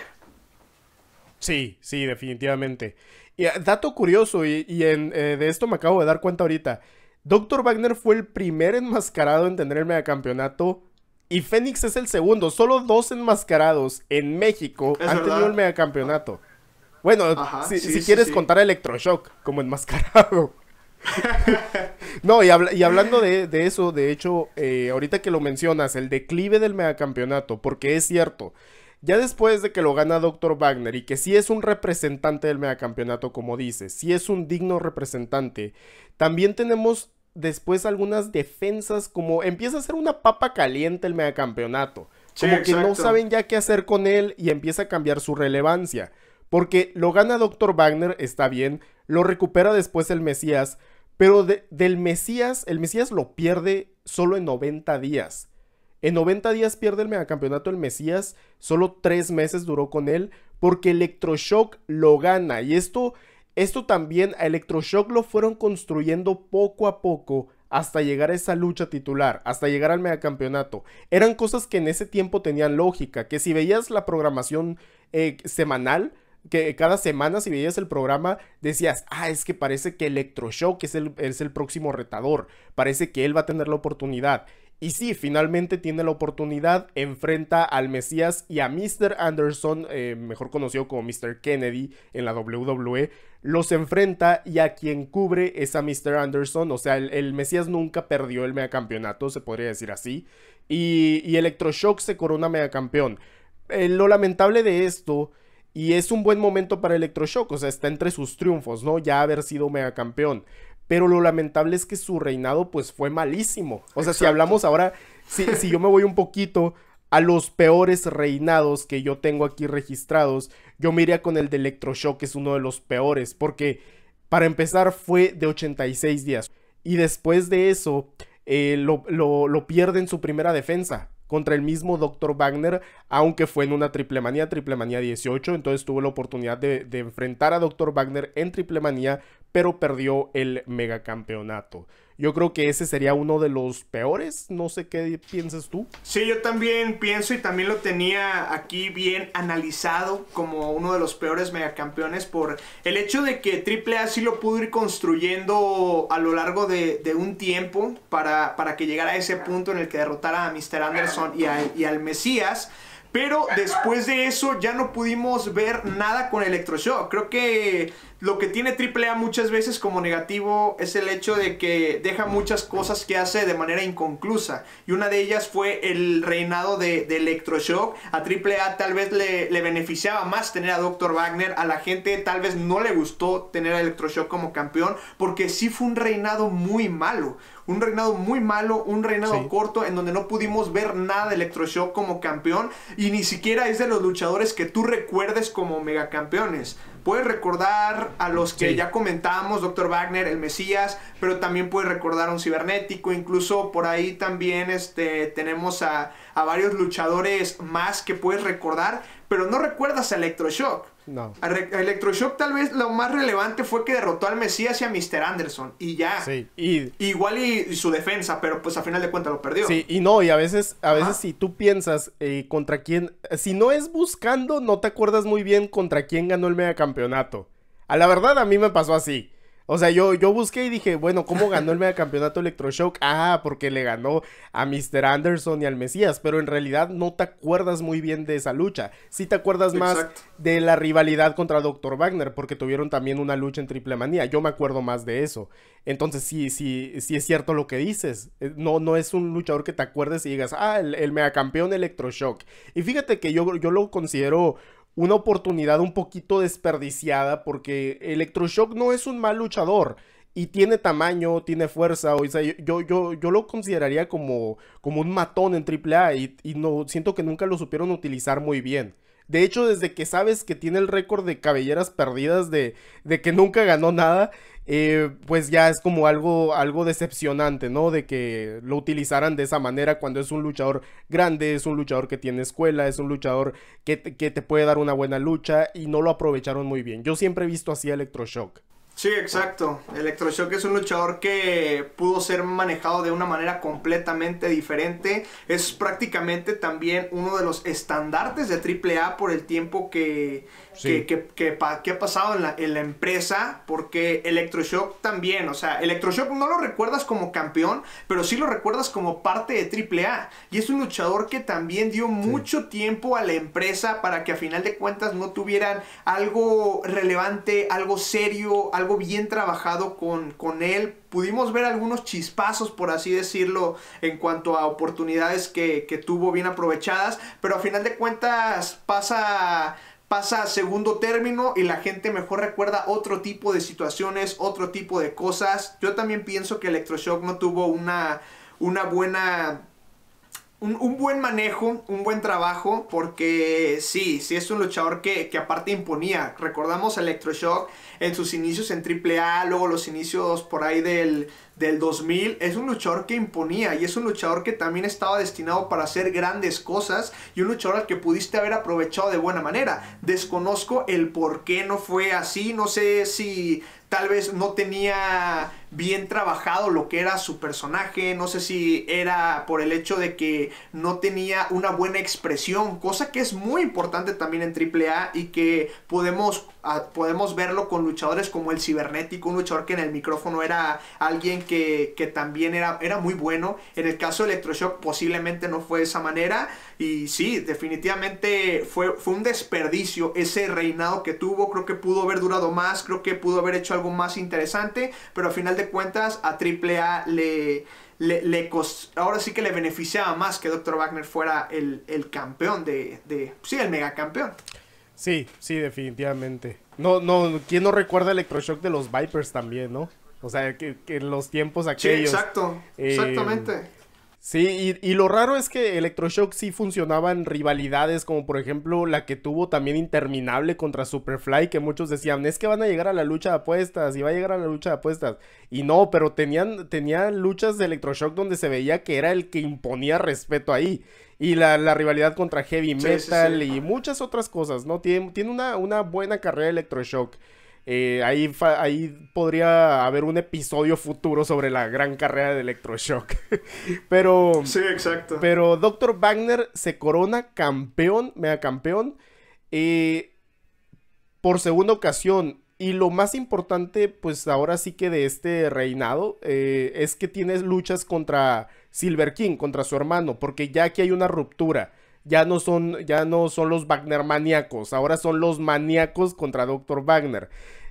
Sí, sí, definitivamente. Y, ah, dato curioso, y, eh, de esto me acabo de dar cuenta ahorita, Dr. Wagner fue el primer enmascarado en tener el megacampeonato y Fénix es el segundo. Solo dos enmascarados en México han tenido el megacampeonato. Bueno, si, quieres contar Electroshock como enmascarado. no, y, hablando de, eso, de hecho, eh, ahorita que lo mencionas, el declive del megacampeonato, porque es cierto, ya después de que lo gana Dr. Wagner y que sí es un representante del megacampeonato, como dice, sí es un digno representante, también tenemos después algunas defensas, como empieza a ser una papa caliente el megacampeonato, como que no saben ya qué hacer con él y empieza a cambiar su relevancia. Porque lo gana Dr. Wagner, está bien, lo recupera después el Mesías, pero del Mesías, el Mesías lo pierde solo en 90 días. En 90 días pierde el megacampeonato el Mesías, solo 3 meses duró con él, porque Electroshock lo gana. Y esto, esto también a Electroshock lo fueron construyendo poco a poco hasta llegar a esa lucha titular, hasta llegar al megacampeonato. Eran cosas que en ese tiempo tenían lógica, que si veías la programación eh, semanal, que cada semana si veías el programa decías, ah, es que parece que Electroshock es el, es el próximo retador, parece que él va a tener la oportunidad. Y sí, finalmente tiene la oportunidad, enfrenta al Mesías y a Mr. Anderson, eh, mejor conocido como Mr. Kennedy en la WWE, los enfrenta y a quien cubre es a Mr. Anderson, o sea, el, Mesías nunca perdió el megacampeonato, se podría decir así, y, Electroshock se corona megacampeón. Eh, lo lamentable de esto y es un buen momento para Electroshock, o sea, está entre sus triunfos, ¿no? Ya haber sido megacampeón. Pero lo lamentable es que su reinado, pues, fue malísimo. O sea, si hablamos ahora, si, si yo me voy un poquito a los peores reinados que yo tengo aquí registrados, yo me iría con el de Electroshock, que es uno de los peores, porque para empezar fue de 86 días. Y después de eso, eh, lo, lo pierde en su primera defensa contra el mismo Dr. Wagner, aunque fue en una triple manía, triple manía 18, entonces tuvo la oportunidad de, enfrentar a Dr. Wagner en triple manía, pero perdió el megacampeonato. Yo creo que ese sería uno de los peores. No sé qué piensas tú. Sí, yo también pienso y también lo tenía aquí bien analizado como uno de los peores megacampeones por el hecho de que AAA sí lo pudo ir construyendo a lo largo de, un tiempo para, para, que llegara a ese punto en el que derrotara a Mr. Anderson y, y al Mesías. Pero después de eso ya no pudimos ver nada con Electroshock. Creo que lo que tiene AAA muchas veces como negativo es el hecho de que deja muchas cosas que hace de manera inconclusa. Y una de ellas fue el reinado de, Electroshock. A AAA tal vez le, beneficiaba más tener a Dr. Wagner. A la gente tal vez no le gustó tener a Electroshock como campeón porque sí fue un reinado muy malo. Un reinado muy malo, un reinado corto en donde no pudimos ver nada de Electroshock como campeón y ni siquiera es de los luchadores que tú recuerdes como megacampeones. Puedes recordar a los que ya comentábamos, Dr. Wagner, el Mesías, pero también puedes recordar a un cibernético, incluso por ahí también este, tenemos a, a varios luchadores más que puedes recordar, pero no recuerdas a Electroshock. No. Electroshock tal vez lo más relevante fue que derrotó al Mesías y a Mr. Anderson. Y ya. Sí. Igual y, su defensa, pero pues a final de cuentas lo perdió. Sí, y no, y a veces, a veces si tú piensas eh, contra quién, si no es buscando, no te acuerdas muy bien contra quién ganó el megacampeonato. A la verdad a mí me pasó así. O sea, yo, yo busqué y dije, bueno, ¿cómo ganó el megacampeonato Electroshock? Ah, porque le ganó a Mr. Anderson y al Mesías, pero en realidad no te acuerdas muy bien de esa lucha. Sí te acuerdas más de la rivalidad contra Dr. Wagner, porque tuvieron también una lucha en triple manía. Yo me acuerdo más de eso. Entonces, sí, sí, sí es cierto lo que dices. Eh, no, no es un luchador que te acuerdes y digas, ah, el, megacampeón Electroshock. Y fíjate que yo, yo lo considero una oportunidad un poquito desperdiciada porque Electroshock no es un mal luchador y tiene tamaño, tiene fuerza, o yo, yo, yo lo consideraría como, como un matón en AAA y, y no, siento que nunca lo supieron utilizar muy bien. De hecho, desde que sabes que tiene el récord de cabelleras perdidas, de, de que nunca ganó nada, eh, pues ya es como algo, algo decepcionante, ¿no? De que lo utilizaran de esa manera cuando es un luchador grande, es un luchador que tiene escuela, es un luchador que, que te puede dar una buena lucha y no lo aprovecharon muy bien. Yo siempre he visto así a Electroshock. Sí, exacto. Electroshock es un luchador que pudo ser manejado de una manera completamente diferente. Es prácticamente también uno de los estandartes de AAA por el tiempo que, ¿Qué que, ha pasado en la, empresa, porque Electroshock también, o sea, Electroshock no lo recuerdas como campeón, pero sí lo recuerdas como parte de AAA. Y es un luchador que también dio mucho tiempo a la empresa para que a final de cuentas no tuvieran algo relevante, algo serio, algo bien trabajado con, con él pudimos ver algunos chispazos, por así decirlo, en cuanto a oportunidades que, que, tuvo bien aprovechadas, pero a final de cuentas pasa pasa a segundo término y la gente mejor recuerda otro tipo de situaciones, otro tipo de cosas. Yo también pienso que Electroshock no tuvo una, una buena... Un, un, buen manejo, un buen trabajo, porque sí, sí es un luchador que, que aparte imponía. Recordamos Electroshock en sus inicios en AAA, luego los inicios por ahí del, del 2000 es un luchador que imponía y es un luchador que también estaba destinado para hacer grandes cosas y un luchador al que pudiste haber aprovechado de buena manera. Desconozco el por qué no fue así, no sé si tal vez no tenía bien trabajado lo que era su personaje, no sé si era por el hecho de que no tenía una buena expresión, cosa que es muy importante también en AAA y que podemos, ah, podemos verlo con luchadores como el cibernético, un luchador que en el micrófono era alguien que, también era, era muy bueno, en el caso de Electroshock posiblemente no fue de esa manera y sí, definitivamente fue, fue un desperdicio ese reinado que tuvo, creo que pudo haber durado más, creo que pudo haber hecho algo más interesante, pero al final de cuentas a AAA le, le, le ahora sí que le beneficiaba más que Dr. Wagner fuera el, el campeón de, de, Sí, el megacampeón. Sí, sí, definitivamente. No, no, ¿quién no recuerda Electroshock de los Vipers también, no? O sea, que, en los tiempos aquellos. exacto. Eh, exactamente. Sí, y, lo raro es que Electroshock sí funcionaban rivalidades, como por ejemplo la que tuvo también interminable contra Superfly, que muchos decían, es que van a llegar a la lucha de apuestas, y va a llegar a la lucha de apuestas. Y no, pero tenían, tenían luchas de Electroshock donde se veía que era el que imponía respeto ahí. Y la, rivalidad contra Heavy Metal y muchas otras cosas, ¿no? Tiene, tiene una, una buena carrera Electroshock. Eh, ahí, ahí podría haber un episodio futuro sobre la gran carrera de Electroshock. pero. Sí, exacto. Pero Dr. Wagner se corona campeón, mega campeón, eh, por segunda ocasión. Y lo más importante, pues ahora sí que de este reinado, eh, es que tienes luchas contra Silver King, contra su hermano, porque ya aquí hay una ruptura ya no son, ya no son los Wagner maníacos, ahora son los maníacos contra Dr. Wagner.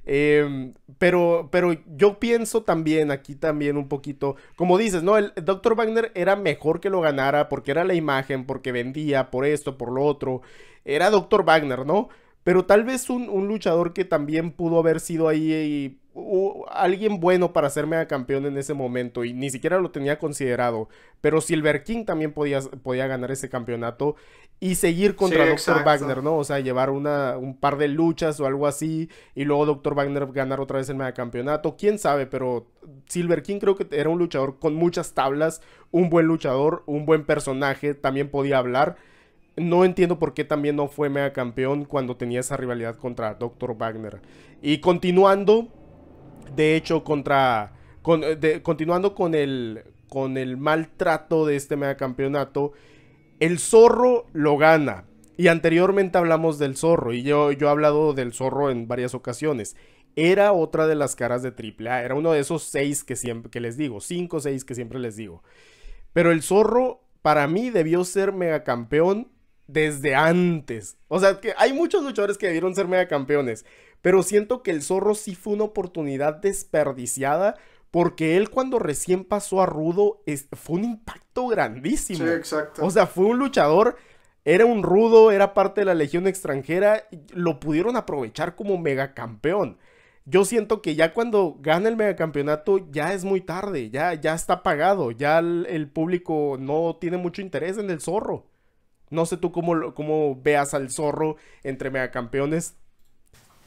Em, pero, pero yo pienso también aquí también un poquito, como dices, ¿no? El Dr. Wagner era mejor que lo ganara porque era la imagen, porque vendía, por esto, por lo otro. Era Dr. Wagner, ¿no? Pero tal vez un, luchador que también pudo haber sido ahí eh, alguien bueno para ser mega campeón en ese momento y ni siquiera lo tenía considerado. Pero Silver King también podía, podía ganar ese campeonato y seguir contra Dr. Wagner, ¿no? O sea, llevar una, un par de luchas o algo así y luego Dr. Wagner ganar otra vez el campeonato. Quién sabe, pero Silver King creo que era un luchador con muchas tablas, un buen luchador, un buen personaje, también podía hablar no entiendo por qué también no fue mega campeón cuando tenía esa rivalidad contra Dr. Wagner. Y continuando, de hecho, contra. Eh, continuando con el, con el maltrato de este mega campeonato, el zorro lo gana. Y anteriormente hablamos del zorro, y yo, yo he hablado del zorro en varias ocasiones. Era otra de las caras de AAA, era uno de esos seis que siempre que les digo, cinco o seis que siempre les digo. Pero el zorro, para mí, debió ser megacampeón desde antes. O sea, que hay muchos luchadores que debieron ser megacampeones pero siento que el zorro sí fue una oportunidad desperdiciada porque él cuando recién pasó a Rudo fue un impacto grandísimo. Sí, exacto. O sea, fue un luchador, era un Rudo, era parte de la Legión extranjera, lo pudieron aprovechar como megacampeón. Yo siento que ya cuando gana el megacampeonato ya es muy tarde, ya, ya está pagado, ya el público no tiene mucho interés en el zorro. No sé tú cómo, cómo veas al zorro entre megacampeones.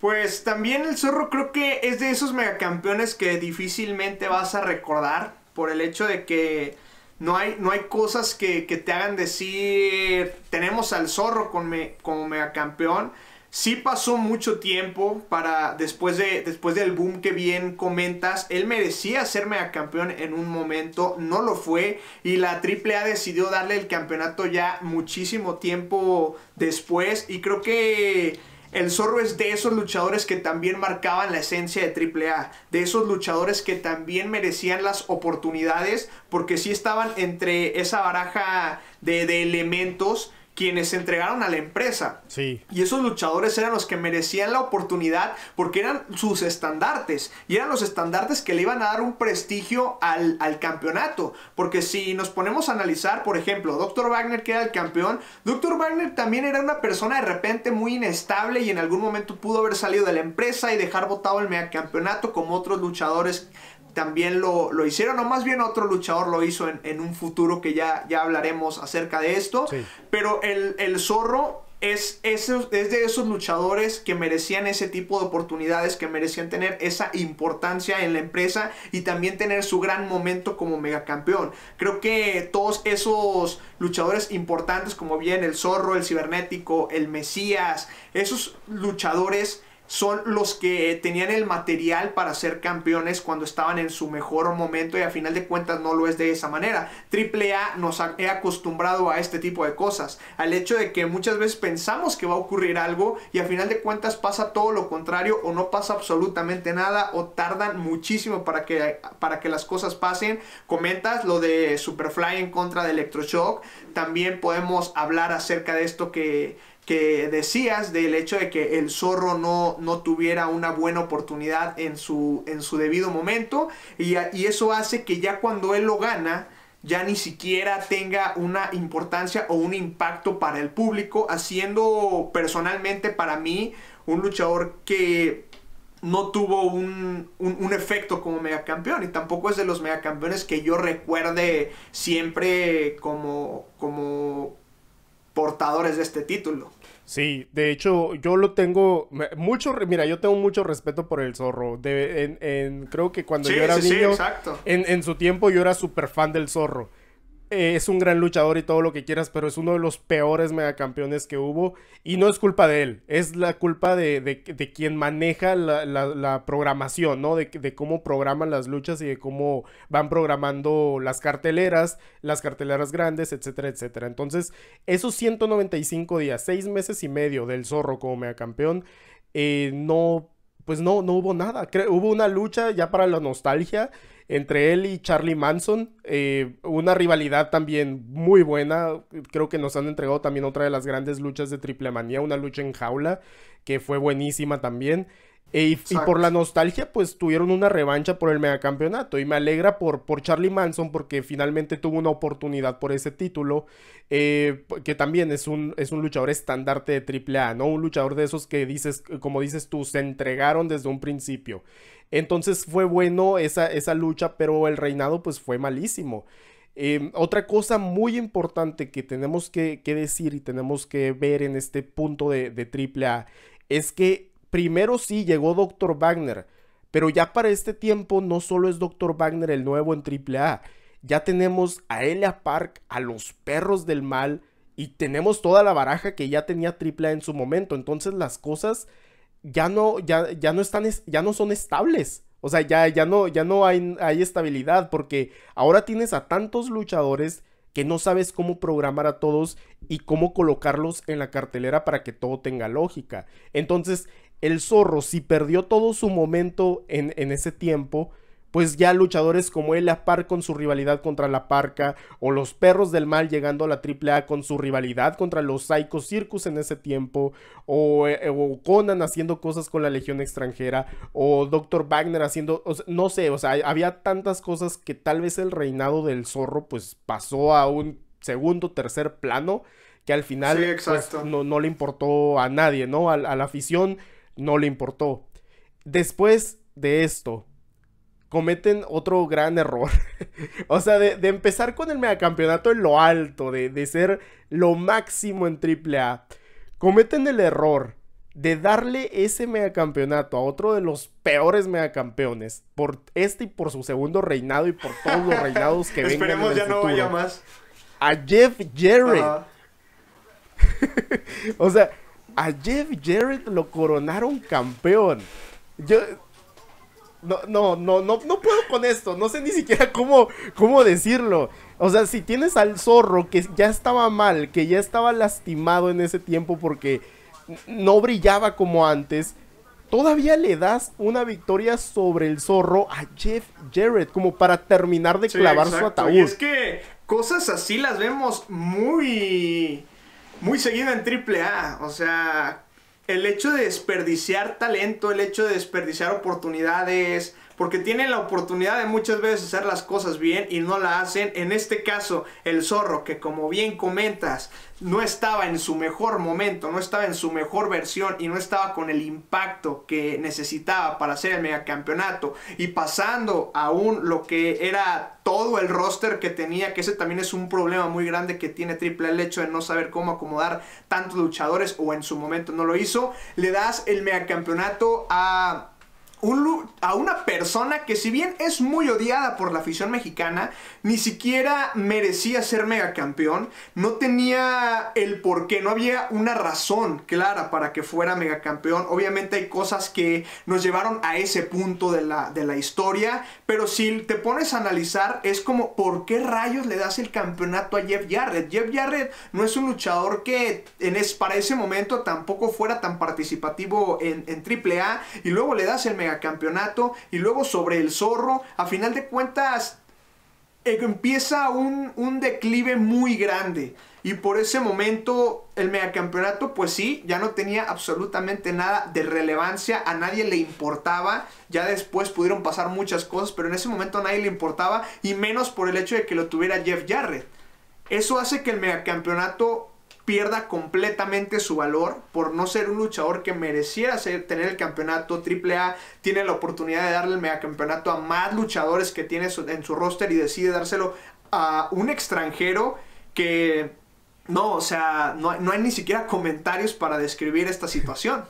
Pues también el zorro creo que es de esos megacampeones que difícilmente vas a recordar por el hecho de que no hay, no hay cosas que, te hagan decir tenemos al zorro con como megacampeón. Sí pasó mucho tiempo para después, de, después del boom que bien comentas. Él merecía ser mega campeón en un momento, no lo fue. Y la AAA decidió darle el campeonato ya muchísimo tiempo después. Y creo que el Zorro es de esos luchadores que también marcaban la esencia de AAA, de esos luchadores que también merecían las oportunidades, porque sí estaban entre esa baraja de, de elementos quienes se entregaron a la empresa. Sí. Y esos luchadores eran los que merecían la oportunidad porque eran sus estandartes. Y eran los estandartes que le iban a dar un prestigio al, campeonato. Porque si nos ponemos a analizar, por ejemplo, Dr. Wagner que era el campeón, Dr. Wagner también era una persona de repente muy inestable y en algún momento pudo haber salido de la empresa y dejar votado el megacampeonato campeonato como otros luchadores también lo, hicieron, o más bien otro luchador lo hizo en, un futuro que ya, ya hablaremos acerca de esto. Pero el, el zorro es, es, es, de esos luchadores que merecían ese tipo de oportunidades, que merecían tener esa importancia en la empresa y también tener su gran momento como megacampeón. Creo que todos esos luchadores importantes, como bien el Zorro, el Cibernético, el Mesías, esos luchadores son los que tenían el material para ser campeones cuando estaban en su mejor momento y a final de cuentas no lo es de esa manera. AAA nos ha he acostumbrado a este tipo de cosas, al hecho de que muchas veces pensamos que va a ocurrir algo y a final de cuentas pasa todo lo contrario o no pasa absolutamente nada o tardan muchísimo para que, para que las cosas pasen. Comentas lo de Superfly en contra de Electroshock, también podemos hablar acerca de esto que que decías del hecho de que el zorro no, no tuviera una buena oportunidad en su, en su debido momento y, eso hace que ya cuando él lo gana ya ni siquiera tenga una importancia o un impacto para el público, haciendo personalmente para mí un luchador que no tuvo un, efecto como megacampeón y tampoco es de los megacampeones que yo recuerde siempre como, como portadores de este título. Sí, de hecho, yo lo tengo mucho, mira, yo tengo mucho respeto por el zorro. creo que cuando yo era niño, en, en, su tiempo yo era súper fan del zorro. Eh, es un gran luchador y todo lo que quieras, pero es uno de los peores megacampeones que hubo. Y no es culpa de él, es la culpa de, quien maneja la, programación, ¿no? De, cómo programan las luchas y de cómo van programando las carteleras, las carteleras grandes, etcétera, etcétera. Entonces, esos 195 días, 6 meses y medio del zorro como megacampeón, eh, no, pues no, no hubo nada. hubo una lucha ya para la nostalgia entre él y Charlie Manson. Eh, una rivalidad también muy buena. Creo que nos han entregado también otra de las grandes luchas de Triple Manía, una lucha en jaula, que fue buenísima también. E, y, por la nostalgia, pues tuvieron una revancha por el megacampeonato. Y me alegra por, por Charlie Manson porque finalmente tuvo una oportunidad por ese título. Eh, que también es un, es un luchador estandarte de AAA, ¿no? Un luchador de esos que dices, como dices tú, se entregaron desde un principio. Entonces fue bueno esa, esa lucha, pero el reinado pues fue malísimo. Em, otra cosa muy importante que tenemos que, decir y tenemos que ver en este punto de, de AAA es que primero sí llegó Dr. Wagner, pero ya para este tiempo no solo es Dr. Wagner el nuevo en AAA, ya tenemos a Elia Park, a los perros del mal y tenemos toda la baraja que ya tenía AAA en su momento, entonces las cosas ya no, ya, ya no están, ya no son estables. O sea, ya, ya no, ya no hay, hay estabilidad porque ahora tienes a tantos luchadores que no sabes cómo programar a todos y cómo colocarlos en la cartelera para que todo tenga lógica. Entonces, el zorro, si perdió todo su momento en, en ese tiempo, pues ya luchadores como él a par con su rivalidad contra la Parca o los Perros del Mal llegando a la AAA con su rivalidad contra los Psycho Circus en ese tiempo o, eh, eh, Conan haciendo cosas con la Legión extranjera o Dr. Wagner haciendo no sé, o sea, había tantas cosas que tal vez el reinado del zorro pues pasó a un segundo, tercer plano que al final pues, no, le importó a nadie, ¿no? a la afición no le importó. Después de esto, cometen otro gran error. o sea, de, empezar con el megacampeonato en lo alto, de, ser lo máximo en AAA, cometen el error de darle ese megacampeonato a otro de los peores megacampeones por este y por su segundo reinado y por todos los reinados que vengan. Esperemos ya no vaya más. A Jeff Jarrett. o sea, a Jeff Jarrett lo coronaron campeón. Yo, no, no, no, no, puedo con esto. No sé ni siquiera cómo, cómo decirlo. O sea, si tienes al zorro que ya estaba mal, que ya estaba lastimado en ese tiempo porque no brillaba como antes, todavía le das una victoria sobre el zorro a Jeff Jarrett, como para terminar de clavar su ataúd. es que cosas así las vemos muy. Muy seguida en AAA. O sea, el hecho de desperdiciar talento, el hecho de desperdiciar oportunidades, porque tienen la oportunidad de muchas veces hacer las cosas bien y no la hacen. En este caso, el zorro, que como bien comentas, no estaba en su mejor momento, no estaba en su mejor versión y no estaba con el impacto que necesitaba para hacer el megacampeonato. Y pasando aún lo que era todo el roster que tenía, que ese también es un problema muy grande que tiene Triple el hecho de no saber cómo acomodar tantos luchadores o en su momento no lo hizo, le das el megacampeonato a a una persona que si bien es muy odiada por la afición mexicana, ni siquiera merecía ser megacampeón, no tenía el porqué, no había una razón clara para que fuera megacampeón. Obviamente hay cosas que nos llevaron a ese punto de la, de la historia, pero si te pones a analizar, es como, ¿por qué rayos le das el campeonato a Jeff Jarrett? Jeff Jarrett no es un luchador que en para ese momento tampoco fuera tan participativo en, en AAA. Y luego le das el megacampeonato. Y luego sobre el zorro. A final de cuentas, eh, empieza un, un declive muy grande. Y por ese momento el megacampeonato, pues sí, ya no tenía absolutamente nada de relevancia, a nadie le importaba, ya después pudieron pasar muchas cosas, pero en ese momento a nadie le importaba, y menos por el hecho de que lo tuviera Jeff Jarrett. Eso hace que el megacampeonato pierda completamente su valor por no ser un luchador que mereciera ser, tener el campeonato. AAA tiene la oportunidad de darle el megacampeonato a más luchadores que tiene en su roster y decide dárselo a un extranjero que no, o sea, no, hay ni siquiera comentarios para describir esta situación.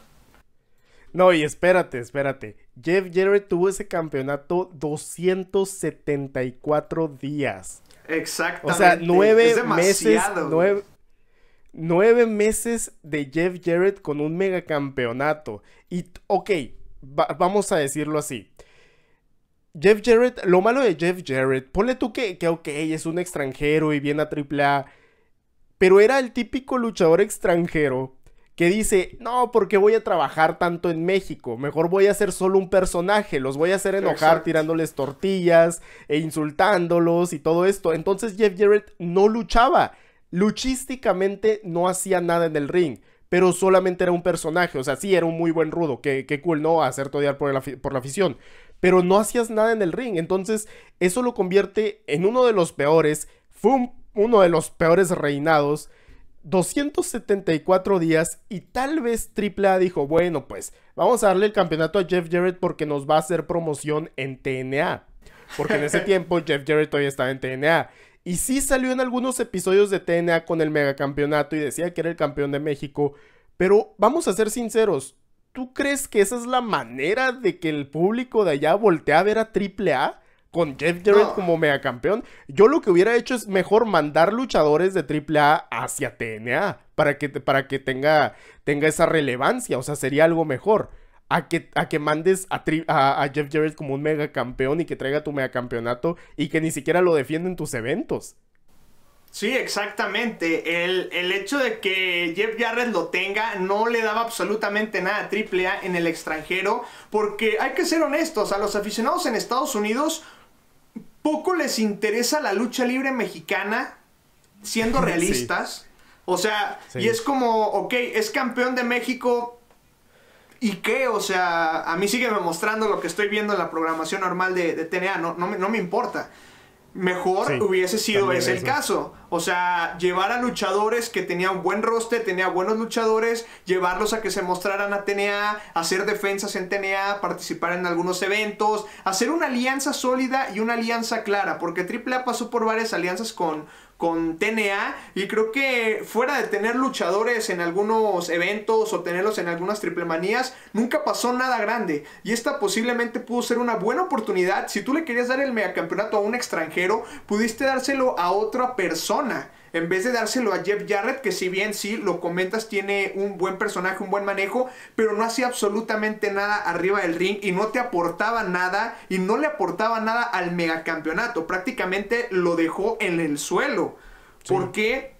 No, y espérate, espérate. Jeff Jarrett tuvo ese campeonato 274 días. Exactamente. O sea, nueve meses. Nueve, meses de Jeff Jarrett con un megacampeonato. Y, ok, vamos a decirlo así. Jeff Jarrett, lo malo de Jeff Jarrett, ponle tú que, que ok, es un extranjero y viene a AAA pero era el típico luchador extranjero que dice, no, porque voy a trabajar tanto en México? Mejor voy a ser solo un personaje, los voy a hacer enojar tirándoles tortillas e insultándolos y todo esto. Entonces Jeff Jarrett no luchaba, luchísticamente no hacía nada en el ring, pero solamente era un personaje, o sea, sí, era un muy buen rudo, qué, cool, ¿no? Hacer odiar por, la afición, pero no hacías nada en el ring, entonces eso lo convierte en uno de los peores. fum uno de los peores reinados, 274 días y tal vez A dijo, bueno, pues vamos a darle el campeonato a Jeff Jarrett porque nos va a hacer promoción en TNA. Porque en ese tiempo Jeff Jarrett todavía estaba en TNA. Y sí salió en algunos episodios de TNA con el megacampeonato y decía que era el campeón de México. Pero vamos a ser sinceros, ¿tú crees que esa es la manera de que el público de allá voltea a ver a A? con Jeff Jarrett como como megacampeón. Yo lo que hubiera hecho es mejor mandar luchadores de AAA hacia TNA para que, para que tenga, tenga esa relevancia. O sea, sería algo mejor. A que, a que mandes a, Jeff Jarrett como un megacampeón y que traiga tu megacampeonato y que ni siquiera lo en tus eventos. Sí, exactamente. El, el, hecho de que Jeff Jarrett lo tenga no le daba absolutamente nada a AAA en el extranjero, porque hay que ser honestos, a los aficionados en Estados Unidos poco les interesa la lucha libre mexicana, siendo realistas. O sea, y es como, ok, es campeón de México. ¿Y qué? O sea, a mí sigue mostrando lo que estoy viendo en la programación normal de, TNA, no, no, no me importa mejor hubiese sido ese el caso. O sea, llevar a luchadores que tenían buen roster, tenía buenos luchadores, llevarlos a que se mostraran a TNA, e hacer defensas en TNA, e participar en algunos eventos, hacer una alianza sólida y una alianza clara, porque A pasó por varias alianzas con, con TNA y creo que fuera de tener luchadores en algunos eventos o tenerlos en algunas triple manías, nunca pasó nada grande y esta posiblemente pudo ser una buena oportunidad si tú le querías dar el megacampeonato a un extranjero, pudiste dárselo a otra persona en vez de dárselo a Jeff Jarrett, que si bien sí, lo comentas, tiene un buen personaje, un buen manejo, pero no hacía absolutamente nada arriba del ring y no te aportaba nada y no le aportaba nada al megacampeonato. Prácticamente lo dejó en el suelo. ¿Por qué?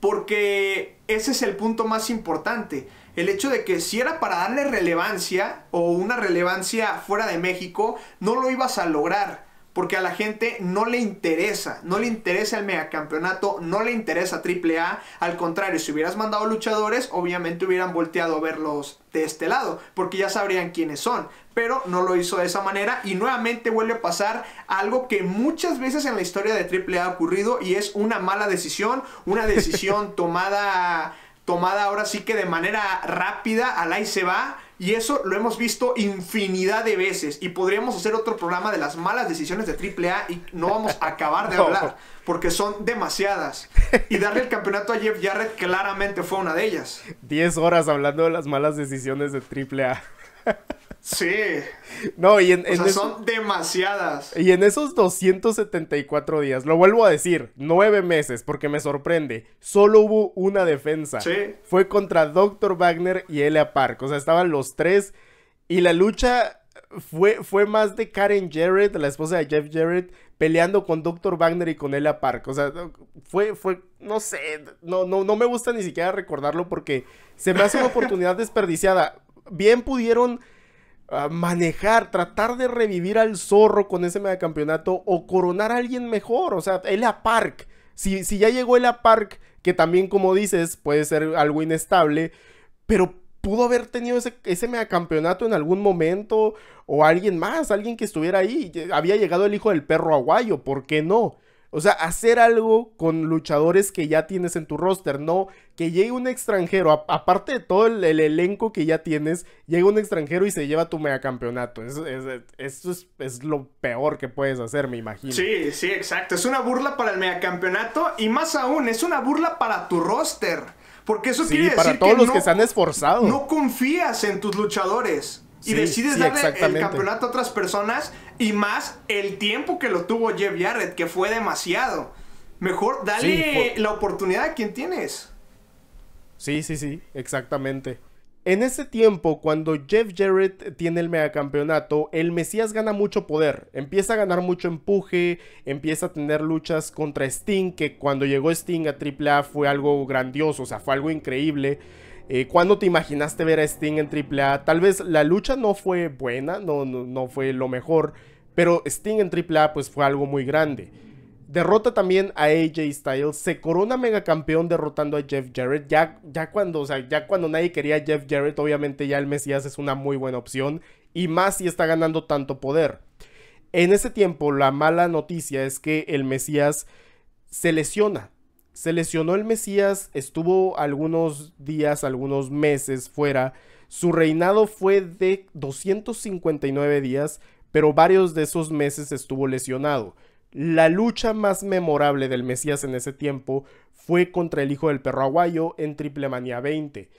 Porque ese es el punto más importante. El hecho de que si era para darle relevancia o una relevancia fuera de México, no lo ibas a lograr porque a la gente no le interesa, no le interesa el megacampeonato, no le interesa AAA, al contrario, si hubieras mandado luchadores, obviamente hubieran volteado a verlos de este lado, porque ya sabrían quiénes son, pero no lo hizo de esa manera y nuevamente vuelve a pasar algo que muchas veces en la historia de AAA ha ocurrido y es una mala decisión, una decisión tomada tomada ahora sí que de manera rápida, al ahí se va, y eso lo hemos visto infinidad de veces. Y podríamos hacer otro programa de las malas decisiones de AAA y no vamos a acabar de hablar. Porque son demasiadas. Y darle el campeonato a Jeff Jarrett claramente fue una de ellas. 10 horas hablando de las malas decisiones de AAA. Sí. No, y en, o sea, son demasiadas. Y en esos 274 días, lo vuelvo a decir, nueve meses, porque me sorprende, solo hubo una defensa. Sí. Fue contra Dr. Wagner y Elia Park. O sea, estaban los tres. Y la lucha fue, fue más de Karen Jarrett, la esposa de Jeff Jarrett, peleando con Dr. Wagner y con Elia Park. O sea, fue, fue, no sé, no, no, no me gusta ni siquiera recordarlo porque se me hace una oportunidad desperdiciada. Bien pudieron manejar, tratar de revivir al zorro con ese megacampeonato o coronar a alguien mejor. O sea, el Park. Si, si ya llegó el Park, que también como dices puede ser algo inestable, pero pudo haber tenido ese, ese megacampeonato en algún momento o alguien más, alguien que estuviera ahí. Había llegado el hijo del perro aguayo, ¿por qué no? O sea, hacer algo con luchadores que ya tienes en tu roster, no que llegue un extranjero, aparte de todo el, elenco que ya tienes, llega un extranjero y se lleva tu megacampeonato. Eso es, eso es, lo peor que puedes hacer, me imagino. Sí, sí, exacto. Es una burla para el megacampeonato y más aún, es una burla para tu roster. Porque eso quiere decir para todos que los que se han esforzado. No confías en tus luchadores y decides darle el campeonato a otras personas y más el tiempo que lo tuvo Jeff Jarrett, que fue demasiado. Mejor dale la oportunidad a quien tienes. Sí, sí, sí, exactamente. En ese tiempo, cuando Jeff Jarrett tiene el megacampeonato, el Mesías gana mucho poder, empieza a ganar mucho empuje, empieza a tener luchas contra Sting, que cuando llegó Sting a AAA fue algo grandioso, o sea, fue algo increíble eh, ¿Cuándo te imaginaste ver a Sting en AAA? Tal vez la lucha no fue buena, no, no, fue lo mejor, pero Sting en AAA pues fue algo muy grande. Derrota también a AJ Styles, se corona megacampeón derrotando a Jeff Jarrett. Ya, ya, cuando, sea, ya cuando nadie quería a Jeff Jarrett, obviamente ya el Mesías es una muy buena opción. Y más si está ganando tanto poder. En ese tiempo, la mala noticia es que el Mesías se lesiona se lesionó el Mesías, estuvo algunos días, algunos meses fuera. Su reinado fue de 259 días, pero varios de esos meses estuvo lesionado. La lucha más memorable del Mesías en ese tiempo fue contra el hijo del perro aguayo en Triple Manía 20.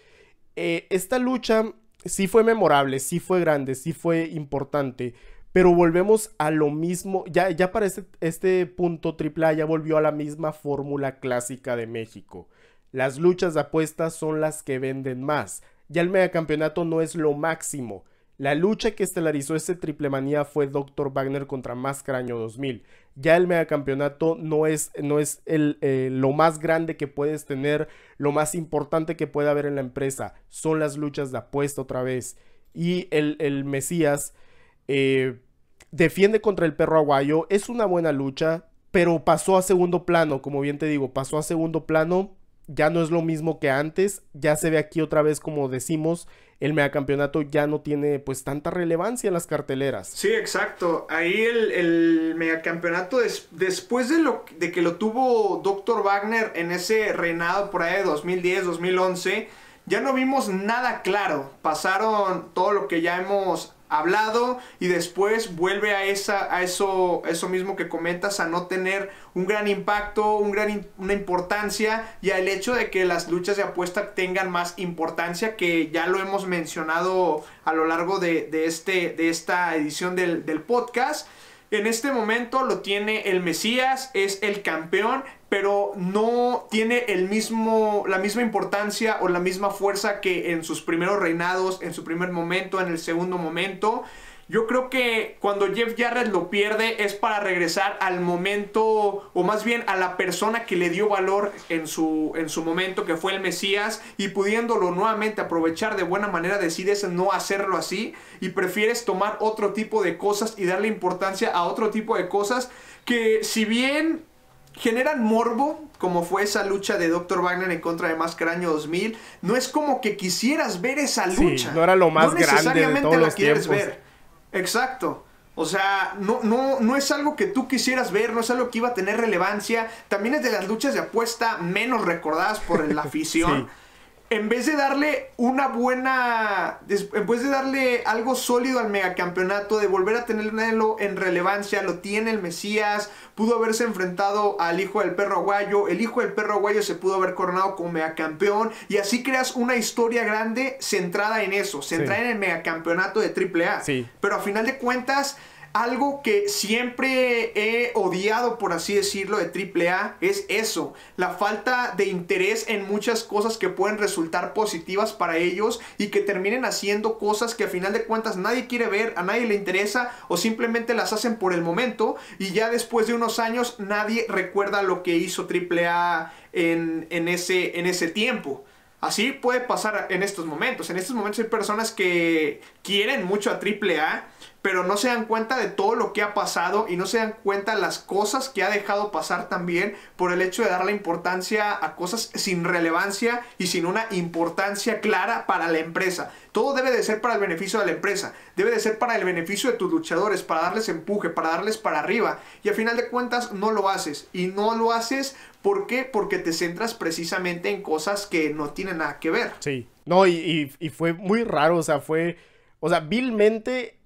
Eh, esta lucha sí fue memorable, sí fue grande, sí fue importante, pero volvemos a lo mismo, ya, ya para este, este punto AAA ya volvió a la misma fórmula clásica de México. Las luchas de apuestas son las que venden más. Ya el megacampeonato no es lo máximo. La lucha que estelarizó este triple manía fue Dr. Wagner contra Máscara año 2000. Ya el megacampeonato no es, no es eh, lo más grande que puedes tener, lo más importante que puede haber en la empresa. Son las luchas de apuesta otra vez. Y el, Mesías eh, defiende contra el perro aguayo, es una buena lucha, pero pasó a segundo plano, como bien te digo, pasó a segundo plano, ya no es lo mismo que antes, ya se ve aquí otra vez como decimos, el megacampeonato ya no tiene pues tanta relevancia en las carteleras. Sí, exacto, ahí el, megacampeonato después de, lo, de que lo tuvo Dr. Wagner en ese reinado por ahí de 2010, 2011, ya no vimos nada claro, pasaron todo lo que ya hemos hablado y después vuelve a, esa, a eso, eso mismo que comentas, a no tener un gran impacto, un gran, una importancia y al hecho de que las luchas de apuesta tengan más importancia que ya lo hemos mencionado a lo largo de, este, de esta edición del, del podcast. En este momento lo tiene el Mesías, es el campeón pero no tiene el mismo, la misma importancia o la misma fuerza que en sus primeros reinados, en su primer momento, en el segundo momento. Yo creo que cuando Jeff Jarrett lo pierde es para regresar al momento, o más bien a la persona que le dio valor en su, en su momento, que fue el Mesías, y pudiéndolo nuevamente aprovechar de buena manera, decides no hacerlo así y prefieres tomar otro tipo de cosas y darle importancia a otro tipo de cosas que si bien generan morbo, como fue esa lucha de Dr. Wagner en contra de Máscara Año 2000. No es como que quisieras ver esa lucha. no era lo más no necesariamente la quieres ver. Exacto. O sea, no, no, no es algo que tú quisieras ver, no es algo que iba a tener relevancia. También es de las luchas de apuesta menos recordadas por la afición en vez de darle una buena. En vez de darle algo sólido al megacampeonato, de volver a tenerlo en relevancia, lo tiene el Mesías. Pudo haberse enfrentado al hijo del perro aguayo. El hijo del perro aguayo se pudo haber coronado como megacampeón. Y así creas una historia grande centrada en eso, centrada en el megacampeonato de AAA. Sí. Pero a final de cuentas algo que siempre he odiado, por así decirlo, de AAA es eso, la falta de interés en muchas cosas que pueden resultar positivas para ellos y que terminen haciendo cosas que a final de cuentas nadie quiere ver, a nadie le interesa o simplemente las hacen por el momento y ya después de unos años nadie recuerda lo que hizo AAA en, en, ese, en ese tiempo. Así puede pasar en estos momentos. En estos momentos hay personas que quieren mucho a AAA, pero no se dan cuenta de todo lo que ha pasado y no se dan cuenta las cosas que ha dejado pasar también por el hecho de darle importancia a cosas sin relevancia y sin una importancia clara para la empresa. Todo debe de ser para el beneficio de la empresa, debe de ser para el beneficio de tus luchadores, para darles empuje, para darles para arriba y al final de cuentas no lo haces y no lo haces ¿por qué? Porque te centras precisamente en cosas que no tienen nada que ver. Sí, no, y, y fue muy raro, o sea, fue, o sea, vilmente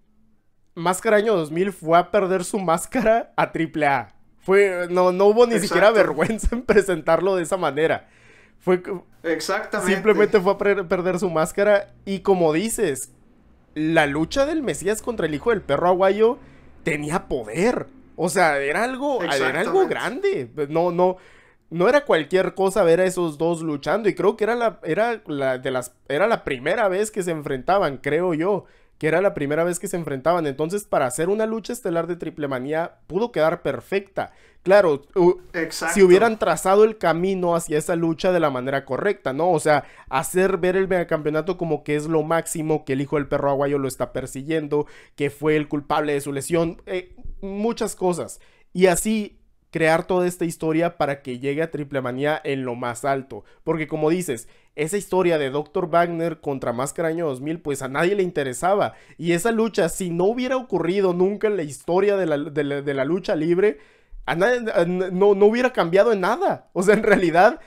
Máscara Año 2000 fue a perder su máscara a AAA. Fue, no, no hubo ni siquiera vergüenza en presentarlo de esa manera. Fue, Exactamente. Simplemente fue a perder su máscara. Y como dices, la lucha del Mesías contra el hijo del perro aguayo tenía poder. O sea, era algo, era algo grande. No, no, no era cualquier cosa ver a esos dos luchando. Y creo que era la, era la, de las, era la primera vez que se enfrentaban, creo yo, que era la primera vez que se enfrentaban. Entonces, para hacer una lucha estelar de triple manía, pudo quedar perfecta. Claro, si hubieran trazado el camino hacia esa lucha de la manera correcta, ¿no? O sea, hacer ver el megacampeonato como que es lo máximo, que el hijo del perro aguayo lo está persiguiendo, que fue el culpable de su lesión, eh, muchas cosas. Y así crear toda esta historia para que llegue a Triple Manía en lo más alto. Porque como dices, esa historia de Dr. Wagner contra Máscara Año 2000, pues a nadie le interesaba. Y esa lucha, si no hubiera ocurrido nunca en la historia de la, lucha libre, a no, hubiera cambiado en nada. O sea, en realidad,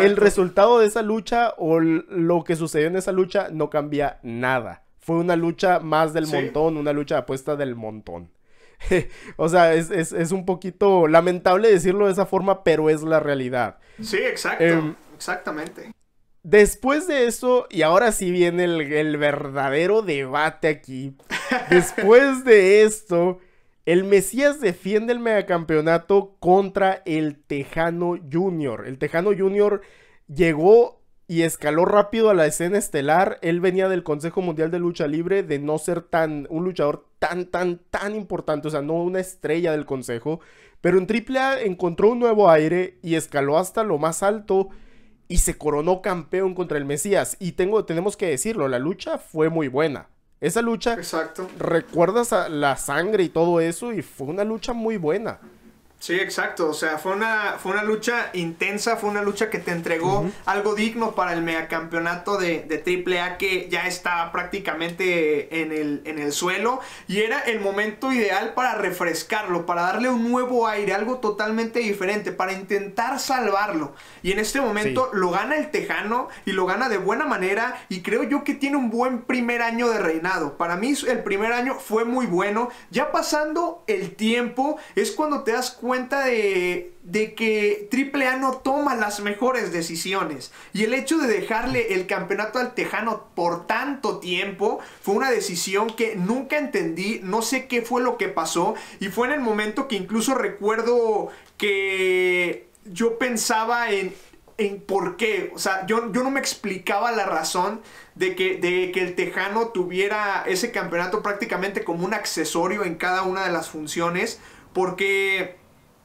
el resultado de esa lucha o lo que sucedió en esa lucha no cambia nada. Fue una lucha más del montón, una lucha de apuesta del montón. o sea, es, un poquito lamentable decirlo de esa forma, pero es la realidad. Sí, exacto. Em, exactamente. Después de eso, y ahora sí viene el, el verdadero debate aquí. Después de esto, el Mesías defiende el megacampeonato contra el Tejano Junior. El Tejano Junior llegó y escaló rápido a la escena estelar. Él venía del Consejo Mundial de Lucha Libre de no ser tan un luchador tan tan tan importante, o sea, no una estrella del consejo, pero en AAA encontró un nuevo aire y escaló hasta lo más alto y se coronó campeón contra el Mesías. Y tengo, tenemos que decirlo, la lucha fue muy buena. Esa lucha, Exacto. recuerdas a la sangre y todo eso, y fue una lucha muy buena. Sí, exacto. O sea, fue una, fue una lucha intensa, fue una lucha que te entregó algo digno para el megacampeonato de, de AAA que ya estaba prácticamente en el, en el suelo. Y era el momento ideal para refrescarlo, para darle un nuevo aire, algo totalmente diferente, para intentar salvarlo. Y en este momento lo gana el Tejano y lo gana de buena manera. Y creo yo que tiene un buen primer año de reinado. Para mí el primer año fue muy bueno. Ya pasando el tiempo es cuando te das cuenta cuenta de, de que AAA no toma las mejores decisiones. Y el hecho de dejarle el campeonato al Tejano por tanto tiempo fue una decisión que nunca entendí, no sé qué fue lo que pasó. Y fue en el momento que incluso recuerdo que yo pensaba en, en por qué. O sea, yo, no me explicaba la razón de que, de que el Tejano tuviera ese campeonato prácticamente como un accesorio en cada una de las funciones. Porque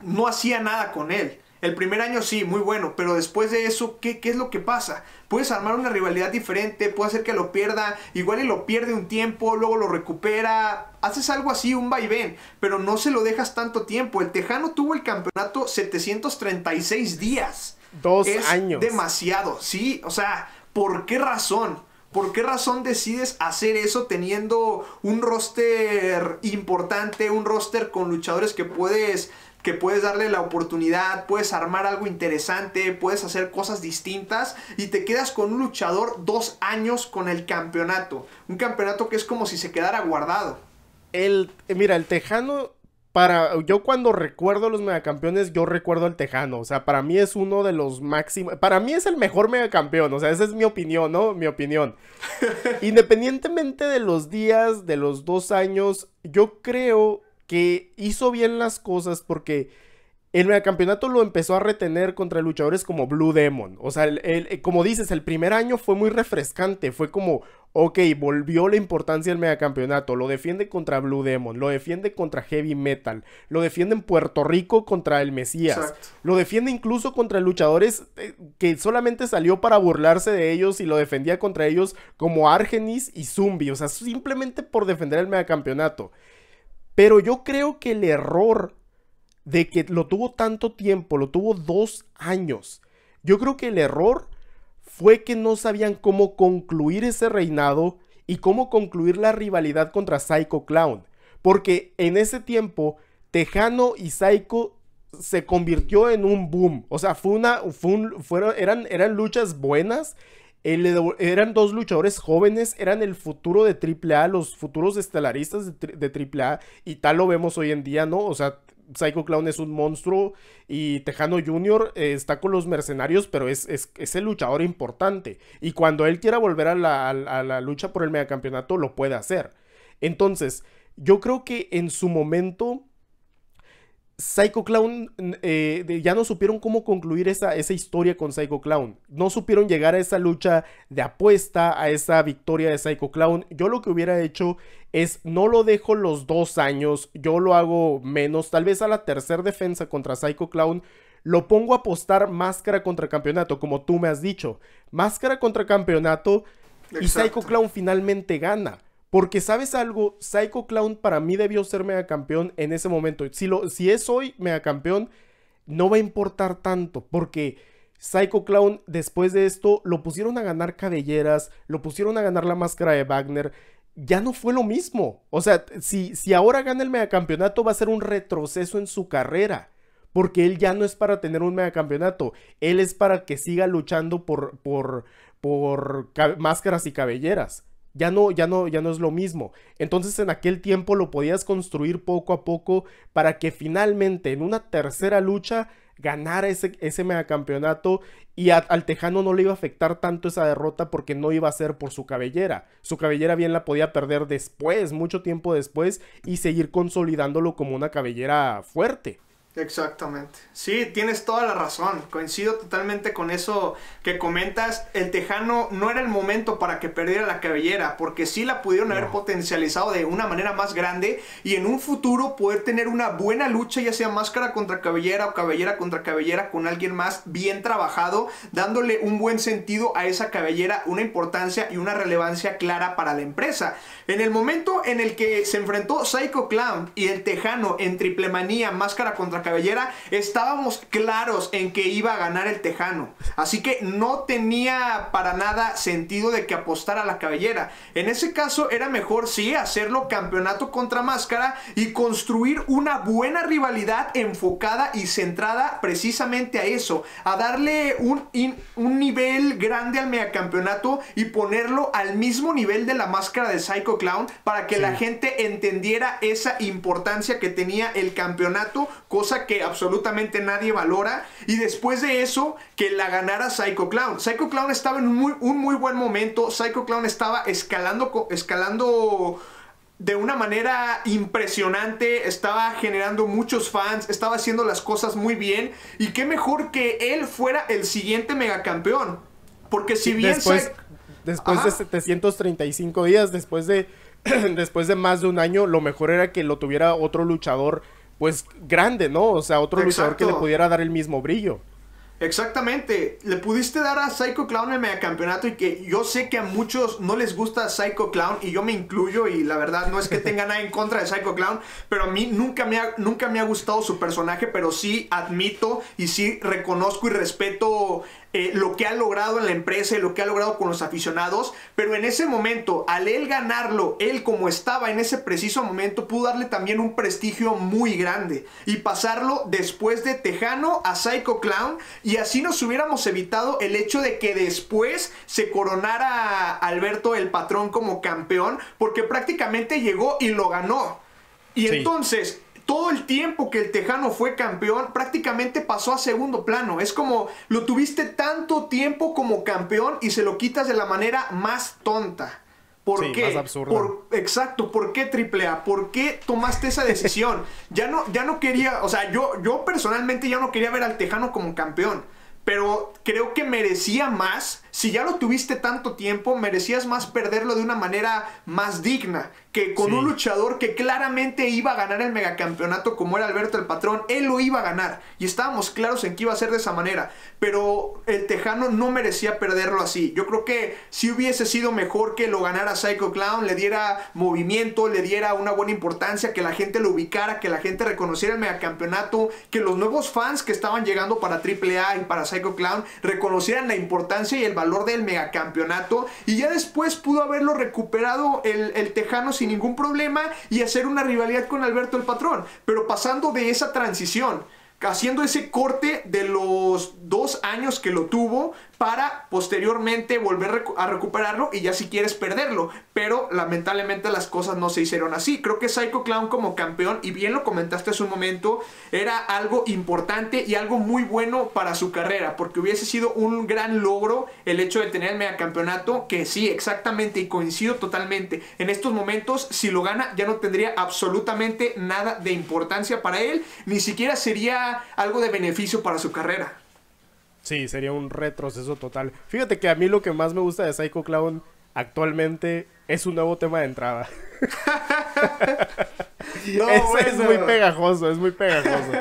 no hacía nada con él. El primer año sí, muy bueno, pero después de eso, ¿qué, ¿qué, es lo que pasa? Puedes armar una rivalidad diferente, Puede hacer que lo pierda, igual y lo pierde un tiempo, luego lo recupera, haces algo así, un vaivén, pero no se lo dejas tanto tiempo. El Tejano tuvo el campeonato 736 días. Dos años. Demasiado, sí, o sea, ¿por qué razón? ¿Por qué razón decides hacer eso teniendo un roster importante, un roster con luchadores que puedes que puedes darle la oportunidad, puedes armar algo interesante, puedes hacer cosas distintas y te quedas con un luchador dos años con el campeonato. Un campeonato que es como si se quedara guardado. El, eh, mira, el Tejano, para, yo cuando recuerdo los megacampeones, yo recuerdo al Tejano. O sea, para mí es uno de los máximos, para mí es el mejor megacampeón. O sea, esa es mi opinión, ¿no? Mi opinión. Independientemente de los días, de los dos años, yo creo que hizo bien las cosas porque el campeonato lo empezó a retener contra luchadores como Blue Demon. O sea, eh, como dices, el primer año fue muy refrescante. Fue como, ok, volvió la importancia del megacampeonato. Lo defiende contra Blue Demon, lo defiende contra Heavy Metal, lo defiende en Puerto Rico contra el Mesías. Lo defiende incluso contra luchadores eh, que solamente salió para burlarse de ellos y lo defendía contra ellos como Argenis y Zumbi. O sea, simplemente por defender el megacampeonato. Pero yo creo que el error de que lo tuvo tanto tiempo, lo tuvo dos años, yo creo que el error fue que no sabían cómo concluir ese reinado y cómo concluir la rivalidad contra Psycho Clown. Porque en ese tiempo, Tejano y Psycho se convirtió en un boom. O sea, fue una, fueron, eran, eran luchas buenas eran dos luchadores jóvenes, eran el futuro de AAA, los futuros estelaristas de, AAA, y tal lo vemos hoy en día, ¿no? O sea, Psycho Clown es un monstruo y Tejano Jr. Eh, está con los mercenarios, pero es, es, el luchador importante. Y cuando él quiera volver a la, a la, lucha por el megacampeonato, lo puede hacer. Entonces, yo creo que en su momento Psycho Clown, eh, ya no supieron cómo concluir esa, esa, historia con Psycho Clown. No supieron llegar a esa lucha de apuesta, a esa victoria de Psycho Clown. Yo lo que hubiera hecho es no lo dejo los dos años, yo lo hago menos, tal vez a la tercera defensa contra Psycho Clown. Lo pongo a apostar máscara contra campeonato, como tú me has dicho. Máscara contra campeonato y Psycho Clown finalmente gana. Porque sabes algo, Psycho Clown para mí debió ser megacampeón en ese momento. Si, si es hoy megacampeón, no va a importar tanto. Porque Psycho Clown después de esto lo pusieron a ganar cabelleras, lo pusieron a ganar la máscara de Wagner ya no fue lo mismo. O sea, si, si ahora gana el megacampeonato va a ser un retroceso en su carrera. Porque él ya no es para tener un megacampeonato. Él es para que siga luchando por, por, por máscaras y cabelleras. Ya no, ya no, ya no es lo mismo. Entonces en aquel tiempo lo podías construir poco a poco para que finalmente en una tercera lucha ganara ese, ese megacampeonato y al Tejano no le iba a afectar tanto esa derrota porque no iba a ser por su cabellera. Su cabellera bien la podía perder después, mucho tiempo después, y seguir consolidándolo como una cabellera fuerte. Exactamente. Sí, tienes toda la razón. Coincido totalmente con eso que comentas. El Tejano no era el momento para que perdiera la cabellera, porque sí la pudieron haber potencializado de una manera más grande y en un futuro poder tener una buena lucha, ya sea máscara contra cabellera o cabellera contra cabellera, con alguien más bien trabajado, dándole un buen sentido a esa cabellera, una importancia y una relevancia clara para la empresa. En el momento en el que se enfrentó Psycho Clown y el Tejano en triple manía, máscara contra cabellera, estábamos claros en que iba a ganar el Tejano. Así que no tenía para nada sentido de que apostara a la cabellera. En ese caso era mejor sí hacerlo campeonato contra máscara y construir una buena rivalidad enfocada y centrada precisamente a eso, a darle un, un nivel grande al megacampeonato y ponerlo al mismo nivel de la máscara de Psycho Clown para que la gente entendiera esa importancia que tenía el campeonato, cosa que absolutamente nadie valora. Y después de eso, que la ganara Psycho Clown. Psycho Clown estaba en un muy, buen momento, Psycho Clown estaba escalando, escalando de una manera impresionante, estaba generando muchos fans, estaba haciendo las cosas muy bien y qué mejor que él fuera el siguiente megacampeón. Porque si bien Después de 735 días, después de, después de más de un año, lo mejor era que lo tuviera otro luchador, pues grande, ¿no? O sea, otro luchador que le pudiera dar el mismo brillo. Exactamente. Le pudiste dar a Psycho Clown el megacampeonato y que yo sé que a muchos no les gusta Psycho Clown y yo me incluyo y la verdad no es que tenga nada en contra de Psycho Clown, pero a mí nunca me ha, nunca me ha gustado su personaje, pero sí admito y sí reconozco y respeto eh, lo que ha logrado en la empresa y lo que ha logrado con los aficionados, pero en ese momento, al él ganarlo, él como estaba en ese preciso momento, pudo darle también un prestigio muy grande y pasarlo después de Tejano a Psycho Clown y así nos hubiéramos evitado el hecho de que después se coronara Alberto el patrón como campeón, porque prácticamente llegó y lo ganó. Y entonces, todo el tiempo que el Tejano fue campeón prácticamente pasó a segundo plano. Es como lo tuviste tanto tiempo como campeón y se lo quitas de la manera más tonta. ¿Por qué? Más exacto, ¿por qué AAA? ¿Por qué tomaste esa decisión? ya, no, ya no quería, o sea, yo, yo personalmente ya no quería ver al Tejano como campeón, pero creo que merecía más si ya lo tuviste tanto tiempo, merecías más perderlo de una manera más digna que con un luchador que claramente iba a ganar el megacampeonato como era Alberto el Patrón, él lo iba a ganar y estábamos claros en que iba a ser de esa manera, pero el Tejano no merecía perderlo así. Yo creo que si hubiese sido mejor que lo ganara Psycho Clown, le diera movimiento, le diera una buena importancia, que la gente lo ubicara, que la gente reconociera el megacampeonato, que los nuevos fans que estaban llegando para AAA y para Psycho Clown reconocieran la importancia y el valor valor del megacampeonato y ya después pudo haberlo recuperado el, el Tejano sin ningún problema y hacer una rivalidad con Alberto el Patrón, pero pasando de esa transición haciendo ese corte de los dos años que lo tuvo para posteriormente volver a recuperarlo y ya si quieres perderlo. Pero lamentablemente las cosas no se hicieron así. Creo que Psycho Clown como campeón, y bien lo comentaste hace un momento, era algo importante y algo muy bueno para su carrera, porque hubiese sido un gran logro el hecho de tener el megacampeonato, que sí, exactamente, y coincido totalmente. En estos momentos, si lo gana, ya no tendría absolutamente nada de importancia para él, ni siquiera sería algo de beneficio para su carrera. Sí, sería un retroceso total. Fíjate que a mí lo que más me gusta de Psycho Clown actualmente es un nuevo tema de entrada. no, es, muy pegajoso, es muy pegajoso.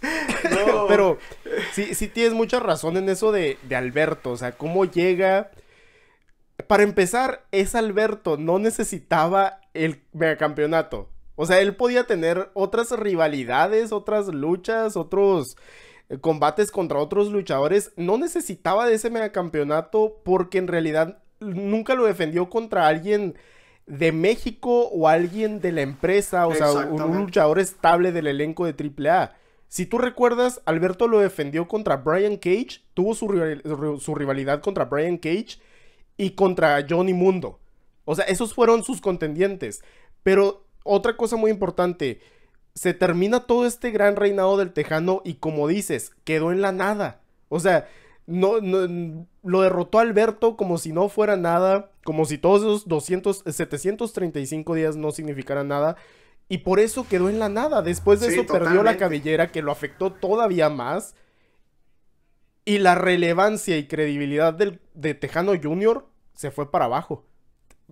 Pero sí, sí tienes mucha razón en eso de, de Alberto, o sea, cómo llega... Para empezar, es Alberto, no necesitaba el megacampeonato. O sea, él podía tener otras rivalidades, otras luchas, otros eh, combates contra otros luchadores, no necesitaba de ese megacampeonato porque en realidad nunca lo defendió contra alguien de México o alguien de la empresa, o sea, un luchador estable del elenco de AAA. Si tú recuerdas, Alberto lo defendió contra Brian Cage, tuvo su, su rivalidad contra Brian Cage y contra Johnny Mundo. O sea, esos fueron sus contendientes. Pero otra cosa muy importante, se termina todo este gran reinado del Tejano y como dices, quedó en la nada. O sea, no, lo derrotó Alberto como si no fuera nada, como si todos esos 200, 735 días no significaran nada. Y por eso quedó en la nada. Después de eso perdió la cabellera que lo afectó todavía más. Y la relevancia y credibilidad del, de Tejano Jr. se fue para abajo.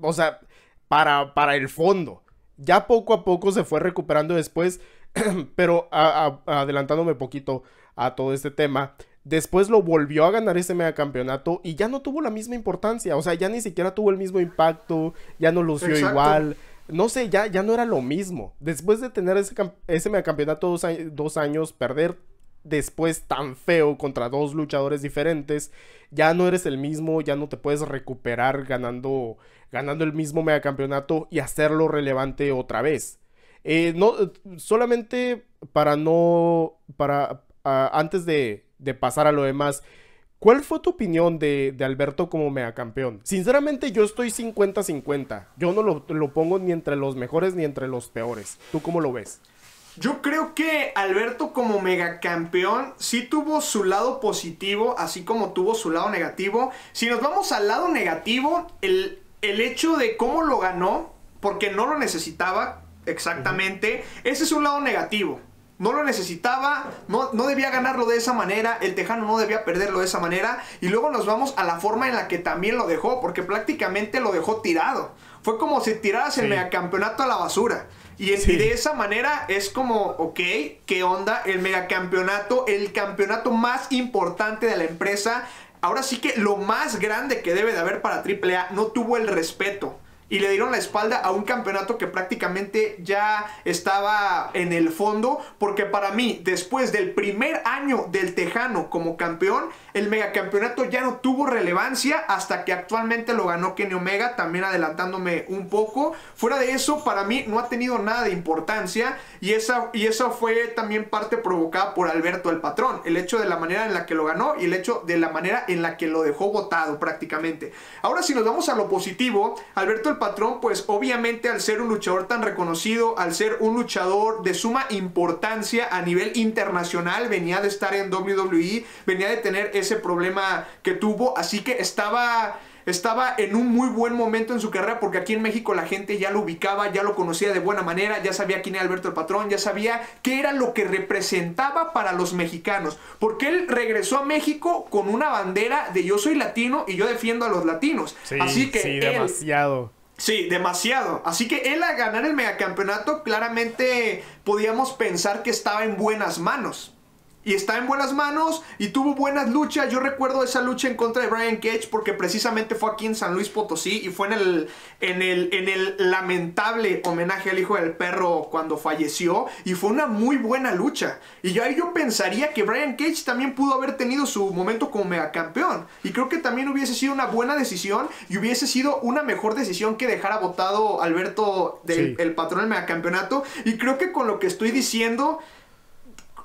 O sea, para, para el fondo ya poco a poco se fue recuperando después, pero adelantándome poquito a todo este tema, después lo volvió a ganar ese megacampeonato y ya no tuvo la misma importancia, o sea, ya ni siquiera tuvo el mismo impacto, ya no lució igual, no sé, ya, ya no era lo mismo. Después de tener ese, ese megacampeonato dos años, perder después tan feo contra dos luchadores diferentes, ya no eres el mismo, ya no te puedes recuperar ganando, ganando el mismo megacampeonato y hacerlo relevante otra vez. Eh, no, solamente para no, para, antes de, de, pasar a lo demás, ¿cuál fue tu opinión de, de Alberto como megacampeón? Sinceramente yo estoy 50-50, yo no lo, lo pongo ni entre los mejores ni entre los peores, ¿tú cómo lo ves? Yo creo que Alberto como megacampeón sí tuvo su lado positivo, así como tuvo su lado negativo. Si nos vamos al lado negativo, el, hecho de cómo lo ganó, porque no lo necesitaba exactamente, ese es un lado negativo. No lo necesitaba, no, no debía ganarlo de esa manera, el Tejano no debía perderlo de esa manera. Y luego nos vamos a la forma en la que también lo dejó, porque prácticamente lo dejó tirado. Fue como si tiraras el megacampeonato a la basura. Y, de esa manera es como, ok, ¿qué onda? El megacampeonato, el campeonato más importante de la empresa. Ahora sí que lo más grande que debe de haber para AAA no tuvo el respeto y le dieron la espalda a un campeonato que prácticamente ya estaba en el fondo, porque para mí, después del primer año del Tejano como campeón, el megacampeonato ya no tuvo relevancia hasta que actualmente lo ganó Kenny Omega, también adelantándome un poco. Fuera de eso, para mí no ha tenido nada de importancia y esa, y esa fue también parte provocada por Alberto el Patrón, el hecho de la manera en la que lo ganó y el hecho de la manera en la que lo dejó votado prácticamente. Ahora si nos vamos a lo positivo, Alberto el patrón, pues obviamente al ser un luchador tan reconocido, al ser un luchador de suma importancia a nivel internacional, venía de estar en WWE, venía de tener ese problema que tuvo, así que estaba estaba en un muy buen momento en su carrera porque aquí en México la gente ya lo ubicaba, ya lo conocía de buena manera, ya sabía quién era Alberto el Patrón, ya sabía qué era lo que representaba para los mexicanos. Porque él regresó a México con una bandera de yo soy latino y yo defiendo a los latinos. Así que sí, demasiado Sí, demasiado. Así que él a ganar el megacampeonato claramente podíamos pensar que estaba en buenas manos y está en buenas manos y tuvo buenas luchas. Yo recuerdo esa lucha en contra de Brian Cage porque precisamente fue aquí en San Luis Potosí y fue en el, en el, en el lamentable homenaje al hijo del perro cuando falleció y fue una muy buena lucha. Y yo ahí yo pensaría que Brian Cage también pudo haber tenido su momento como megacampeón y creo que también hubiese sido una buena decisión y hubiese sido una mejor decisión que dejar votado Alberto del el patrón del megacampeonato y creo que con lo que estoy diciendo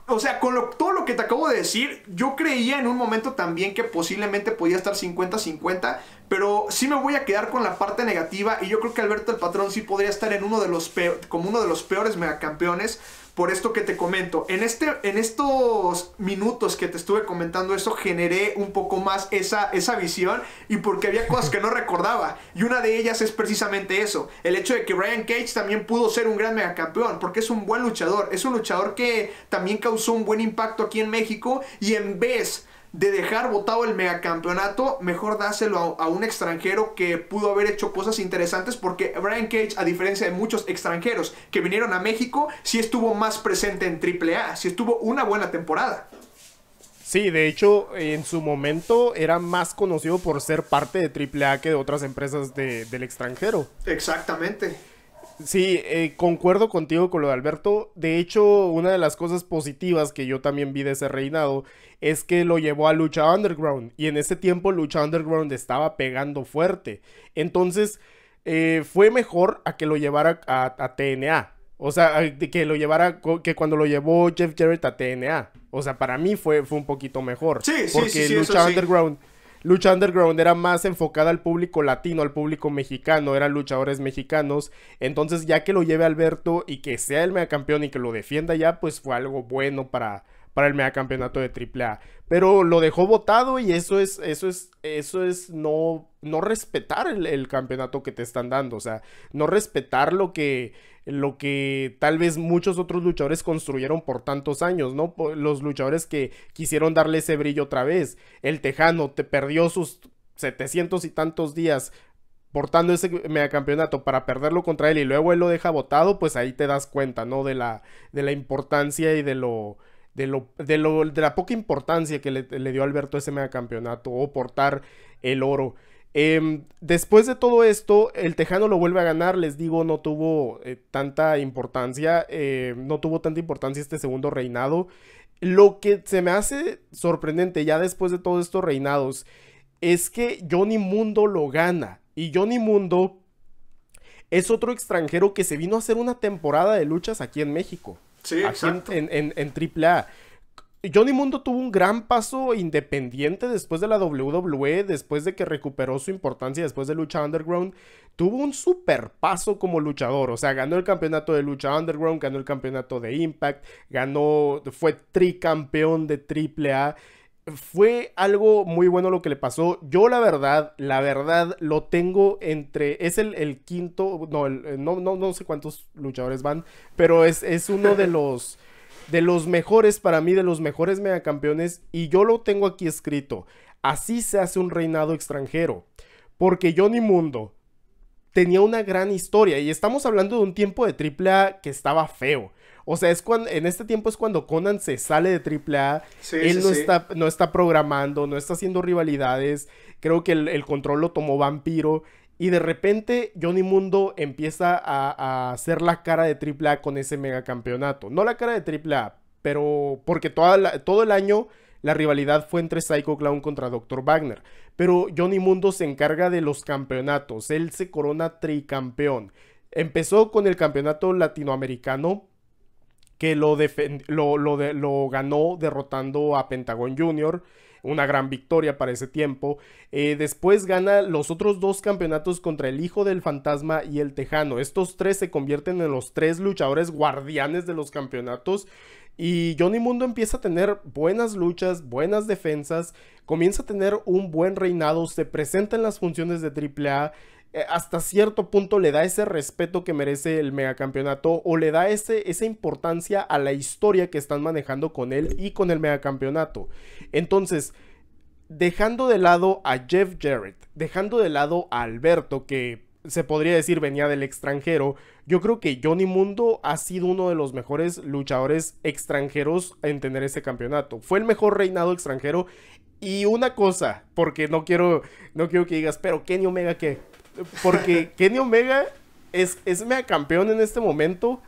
o sea, con todo lo que te acabo de decir, yo creía en un momento también que posiblemente podía estar 50-50, pero sí me voy a quedar con la parte negativa y yo creo que Alberto el Patrón sí podría estar en uno de los como uno de los peores megacampeones por esto que te comento. En, este, en estos minutos que te estuve comentando eso, generé un poco más esa, esa visión y porque había cosas que no recordaba. Y una de ellas es precisamente eso, el hecho de que Brian Cage también pudo ser un gran megacampeón, porque es un buen luchador, es un luchador que también causó un buen impacto aquí en México y en vez de dejar votado el megacampeonato, mejor dáselo a, un extranjero que pudo haber hecho cosas interesantes porque Brian Cage, a diferencia de muchos extranjeros que vinieron a México, sí estuvo más presente en AAA, sí estuvo una buena temporada. Sí, de hecho, en su momento era más conocido por ser parte de AAA que de otras empresas del extranjero. Exactamente. Sí, eh, concuerdo contigo con lo de Alberto. De hecho, una de las cosas positivas que yo también vi de ese reinado es que lo llevó a Lucha Underground. Y en ese tiempo Lucha Underground estaba pegando fuerte. Entonces, eh, fue mejor a que lo llevara a, TNA. O sea, que lo llevara, que cuando lo llevó Jeff Jarrett a TNA. O sea, para mí fue, fue un poquito mejor. Sí, porque sí, Lucha Underground Lucha Underground era más enfocada al público latino, al público mexicano, eran luchadores mexicanos. Entonces, ya que lo lleve Alberto y que sea el megacampeón y que lo defienda ya, pues fue algo bueno para, para el megacampeonato de AAA. Pero lo dejó votado y eso es, eso es, eso es no, no respetar el, el campeonato que te están dando. O sea, no respetar lo que lo que tal vez muchos otros luchadores construyeron por tantos años, ¿no? Los luchadores que quisieron darle ese brillo otra vez. El Tejano te perdió sus 700 y tantos días portando ese megacampeonato para perderlo contra él y luego él lo deja votado, pues ahí te das cuenta, ¿no? De la, de la importancia y de lo, de lo, de lo, de la poca importancia que le, le dio Alberto ese megacampeonato o portar el oro. Em, después de todo esto, el Tejano lo vuelve a ganar, les digo, no tuvo eh, tanta importancia, eh, no tuvo tanta importancia este segundo reinado. Lo que se me hace sorprendente ya después de todos estos reinados es que Johnny Mundo lo gana. Y Johnny Mundo es otro extranjero que se vino a hacer una temporada de luchas aquí en México. Sí, En, en AAA. Johnny Mundo tuvo un gran paso independiente después de la WWE, después de que recuperó su importancia después de Lucha Underground. Tuvo un super paso como luchador, o sea, ganó el campeonato de Lucha Underground, ganó el campeonato de Impact, ganó, fue tricampeón de AAA. Fue algo muy bueno lo que le pasó. Yo la verdad, la verdad lo tengo entre, es el, quinto, no, no, no, no, sé cuántos luchadores van, pero es, es uno de los de los mejores para mí, de los mejores megacampeones, y yo lo tengo aquí escrito. Así se hace un reinado extranjero. Porque Johnny Mundo tenía una gran historia, y estamos hablando de un tiempo de AAA que estaba feo. O sea, es cuando, en este tiempo es cuando Conan se sale de AAA. él no, Está, no está programando, no está haciendo rivalidades. Creo que el, el control lo tomó Vampiro. Y de repente Johnny Mundo empieza a, hacer la cara de AAA con ese megacampeonato. No la cara de AAA, pero porque toda todo el año la rivalidad fue entre Psycho Clown contra Dr. Wagner. Pero Johnny Mundo se encarga de los campeonatos. Él se corona tricampeón. Empezó con el campeonato latinoamericano que lo, lo, lo, lo ganó derrotando a Pentagon Jr una gran victoria para ese tiempo. Eh, después gana los otros dos campeonatos contra el Hijo del Fantasma y el Tejano. Estos tres se convierten en los tres luchadores guardianes de los campeonatos. Y Johnny Mundo empieza a tener buenas luchas, buenas defensas, comienza a tener un buen reinado, se presenta en las funciones de AAA eh, hasta cierto punto le da ese respeto que merece el megacampeonato o le da ese, esa importancia a la historia que están manejando con él y con el megacampeonato. Entonces, dejando de lado a Jeff Jarrett, dejando de lado a Alberto, que se podría decir venía del extranjero, yo creo que Johnny Mundo ha sido uno de los mejores luchadores extranjeros en tener ese campeonato. Fue el mejor reinado extranjero. Y una cosa, porque no quiero, no quiero que digas, pero Kenny Omega qué. Porque Kenny Omega es, es mega campeón en este momento.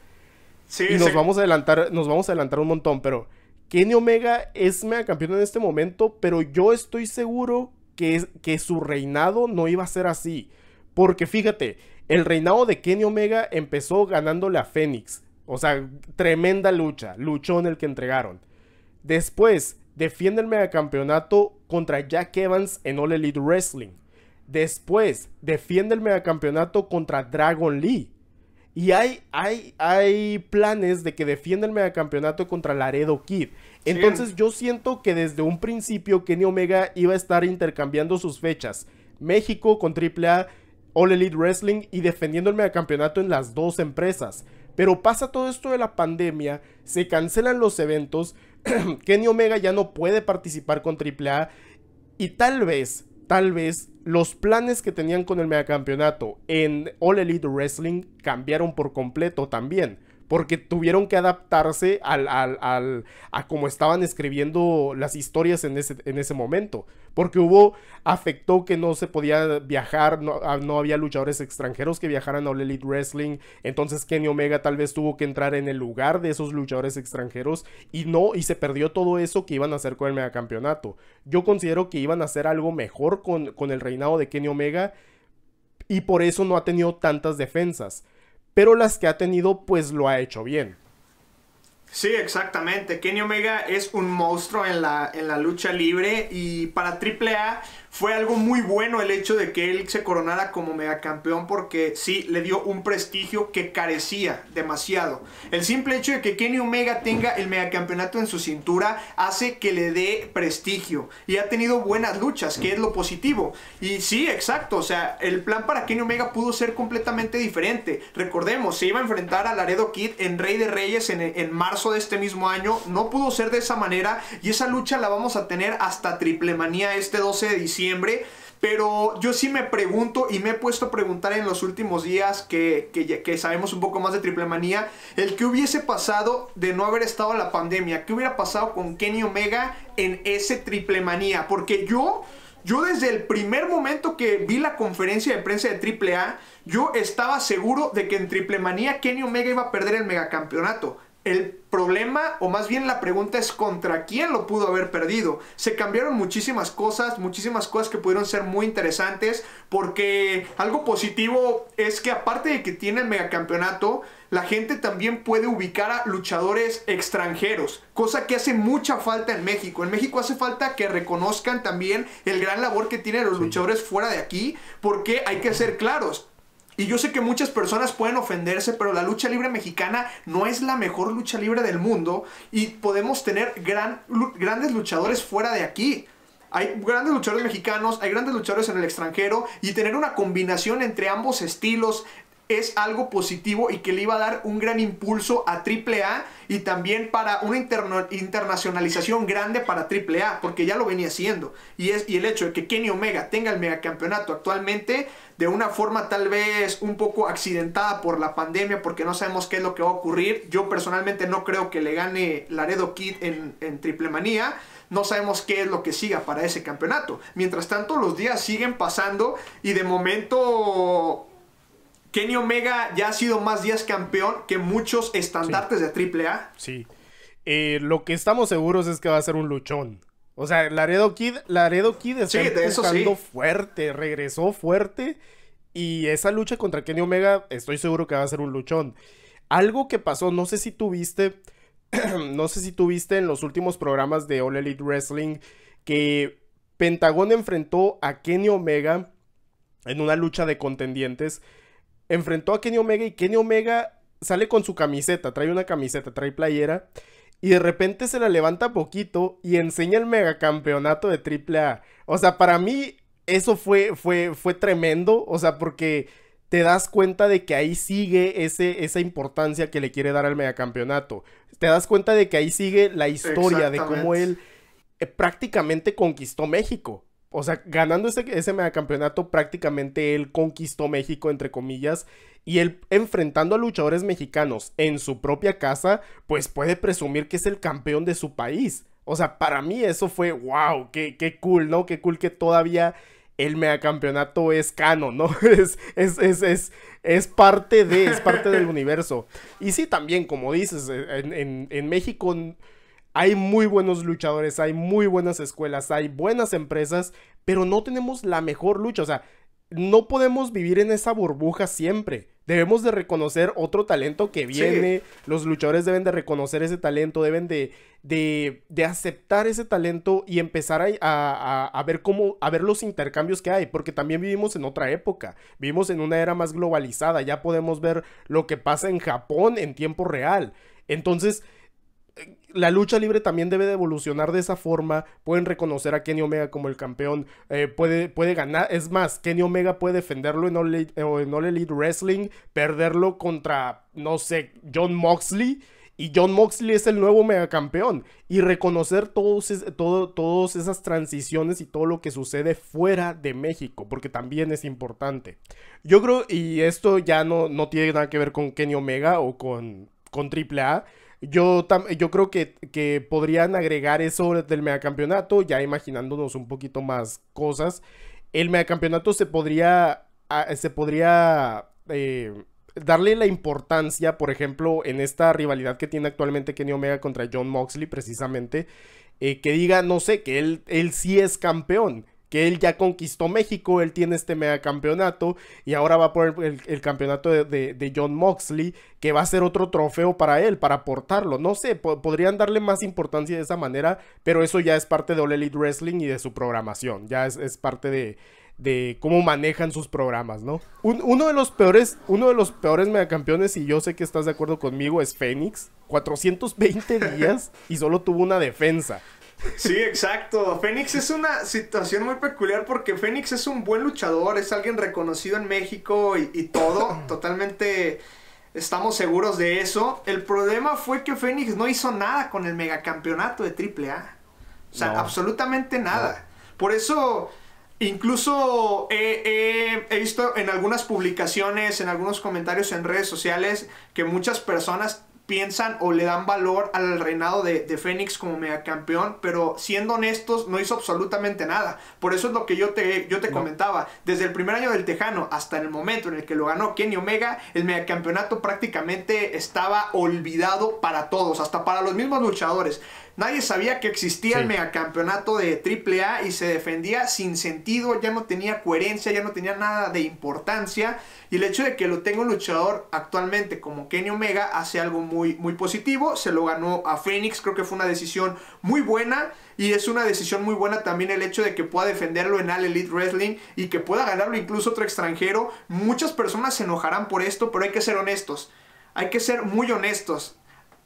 Sí, y nos vamos a adelantar, nos vamos a adelantar un montón, pero Kenny Omega es mega campeón en este momento, pero yo estoy seguro que, es, que su reinado no iba a ser así. Porque fíjate, el reinado de Kenny Omega empezó ganándole a Fénix. O sea, tremenda lucha, luchó en el que entregaron. Después, defiende el campeonato contra Jack Evans en All Elite Wrestling. Después defiende el megacampeonato contra Dragon Lee. Y hay, hay, hay planes de que defienda el megacampeonato contra Laredo Kid. Entonces yo siento que desde un principio Kenny Omega iba a estar intercambiando sus fechas. México con AAA, All Elite Wrestling y defendiendo el megacampeonato en las dos empresas. Pero pasa todo esto de la pandemia, se cancelan los eventos, Kenny Omega ya no puede participar con AAA y tal vez, tal vez los planes que tenían con el megacampeonato en All Elite Wrestling cambiaron por completo también porque tuvieron que adaptarse al, a como estaban escribiendo las historias en ese, en ese momento. Porque hubo, afectó que no se podía viajar, ah, no, había luchadores extranjeros que viajaran a All Elite Wrestling. Entonces Kenny Omega tal vez tuvo que entrar en el lugar de esos luchadores extranjeros y no, y se perdió todo eso que iban a hacer con el megacampeonato. Yo considero que iban a hacer algo mejor con, con el reinado de Kenny Omega y por eso no ha tenido tantas defensas pero las que ha tenido pues lo ha hecho bien. Sí, exactamente. Kenny Omega es un monstruo en la, en la lucha libre y para AAA fue algo muy bueno el hecho de que él se coronara como megacampeón porque sí, le dio un prestigio que carecía demasiado. El simple hecho de que Kenny Omega tenga el megacampeonato en su cintura hace que le dé prestigio y ha tenido buenas luchas, que es lo positivo. Y sí, exacto, o sea, el plan para Kenny Omega pudo ser completamente diferente. Recordemos, se iba a enfrentar a Laredo Kid en Rey de Reyes en, marzo de este mismo año, no pudo ser de esa manera y esa lucha la vamos a tener hasta Triple Manía este 12 de diciembre pero yo sí me pregunto y me he puesto a preguntar en los últimos días que, sabemos un poco más de triple manía, el que hubiese pasado de no haber estado la pandemia, qué hubiera pasado con Kenny Omega en ese triple manía, porque yo... Yo desde el primer momento que vi la conferencia de prensa de Triple A, yo estaba seguro de que en Triple Manía Kenny Omega iba a perder el megacampeonato. El problema, o más bien la pregunta es contra quién lo pudo haber perdido. Se cambiaron muchísimas cosas, muchísimas cosas que pudieron ser muy interesantes, porque algo positivo es que aparte de que tiene el megacampeonato, la gente también puede ubicar a luchadores extranjeros, cosa que hace mucha falta en México. En México hace falta que reconozcan también el gran labor que tienen los luchadores fuera de aquí, porque hay que ser claros, y yo sé que muchas personas pueden ofenderse, pero la lucha libre mexicana no es la mejor lucha libre del mundo y podemos tener grandes luchadores fuera de aquí. Hay grandes luchadores mexicanos, hay grandes luchadores en el extranjero y tener una combinación entre ambos estilos es algo positivo y que le iba a dar un gran impulso a AAA y también para una internacionalización grande para AAA, porque ya lo venía haciendo. Y, es, y el hecho de que Kenny Omega tenga el megacampeonato actualmente de una forma tal vez un poco accidentada por la pandemia, porque no sabemos qué es lo que va a ocurrir. Yo personalmente no creo que le gane Laredo Kid en, triple manía. No sabemos qué es lo que siga para ese campeonato. Mientras tanto, los días siguen pasando y de momento Kenny Omega ya ha sido más días campeón que muchos estandartes de de A. Sí. Eh, lo que estamos seguros es que va a ser un luchón. O sea, Laredo Kid, Laredo Kid está fuerte, regresó fuerte. Y esa lucha contra Kenny Omega, estoy seguro que va a ser un luchón. Algo que pasó, no sé si tuviste, no sé si tuviste en los últimos programas de All Elite Wrestling, que Pentagón enfrentó a Kenny Omega en una lucha de contendientes. Enfrentó a Kenny Omega y Kenny Omega sale con su camiseta, trae una camiseta, trae playera y de repente se la levanta poquito y enseña el megacampeonato de AAA. O sea, para mí eso fue, fue, fue tremendo, o sea, porque te das cuenta de que ahí sigue ese, esa importancia que le quiere dar al megacampeonato. Te das cuenta de que ahí sigue la historia de cómo él eh, prácticamente conquistó México o sea, ganando ese, ese megacampeonato, prácticamente él conquistó México, entre comillas, y él enfrentando a luchadores mexicanos en su propia casa, pues puede presumir que es el campeón de su país. O sea, para mí eso fue, wow, qué, qué cool, ¿no? Qué cool que todavía el megacampeonato es canon, ¿no? Es, es, es, es, parte de, es parte del universo. Y sí, también, como dices, en, en, en México hay muy buenos luchadores, hay muy buenas escuelas, hay buenas empresas, pero no tenemos la mejor lucha. O sea, no podemos vivir en esa burbuja siempre. Debemos de reconocer otro talento que viene. Los luchadores deben de reconocer ese talento, deben de, de, aceptar ese talento y empezar a, a, ver cómo, a ver los intercambios que hay, porque también vivimos en otra época, vivimos en una era más globalizada, ya podemos ver lo que pasa en Japón en tiempo real. Entonces, la lucha libre también debe de evolucionar de esa forma. Pueden reconocer a Kenny Omega como el campeón. Eh, puede, puede ganar. Es más, Kenny Omega puede defenderlo en All, Elite, Wrestling. Perderlo contra, no sé, John Moxley. Y John Moxley es el nuevo megacampeón. Y reconocer todos, todas esas transiciones y todo lo que sucede fuera de México, porque también es importante. Yo creo, y esto ya no, no tiene nada que ver con Kenny Omega o con, con AAA, yo, yo creo que, que podrían agregar eso del megacampeonato, ya imaginándonos un poquito más cosas. El megacampeonato se podría, ah, se podría eh, darle la importancia, por ejemplo, en esta rivalidad que tiene actualmente Kenny Omega contra John Moxley, precisamente, eh, que diga, no sé, que él, él sí es campeón que él ya conquistó México, él tiene este megacampeonato campeonato y ahora va por el, el campeonato de, John Moxley, que va a ser otro trofeo para él, para aportarlo. No sé, podrían darle más importancia de esa manera, pero eso ya es parte de All Elite Wrestling y de su programación, ya es, parte de, cómo manejan sus programas, ¿no? uno de los peores, uno de los peores megacampeones, y yo sé que estás de acuerdo conmigo, es Fénix. 420 días y solo tuvo una defensa. Sí, exacto. Fénix es una situación muy peculiar porque Fénix es un buen luchador, es alguien reconocido en México y, todo. Totalmente estamos seguros de eso. El problema fue que Fénix no hizo nada con el megacampeonato de AAA. O sea, absolutamente nada. Por eso, incluso he visto en algunas publicaciones, en algunos comentarios en redes sociales, que muchas personas piensan o le dan valor al reinado de, de, Fénix como megacampeón, pero siendo honestos, no hizo absolutamente nada. Por eso es lo que yo te, yo te comentaba. Desde el primer año del Tejano hasta el momento en el que lo ganó Kenny Omega, el megacampeonato prácticamente estaba olvidado para todos, hasta para los mismos luchadores. Nadie sabía que existía el el megacampeonato de AAA y se defendía sin sentido, ya no tenía coherencia, ya no tenía nada de importancia. Y el hecho de que lo tenga un luchador actualmente como Kenny Omega hace algo muy, muy positivo. Se lo ganó a Phoenix, creo que fue una decisión muy buena. Y es una decisión muy buena también el hecho de que pueda defenderlo en All Elite Wrestling y que pueda ganarlo incluso otro extranjero. Muchas personas se enojarán por esto, pero hay que ser honestos. Hay que ser muy honestos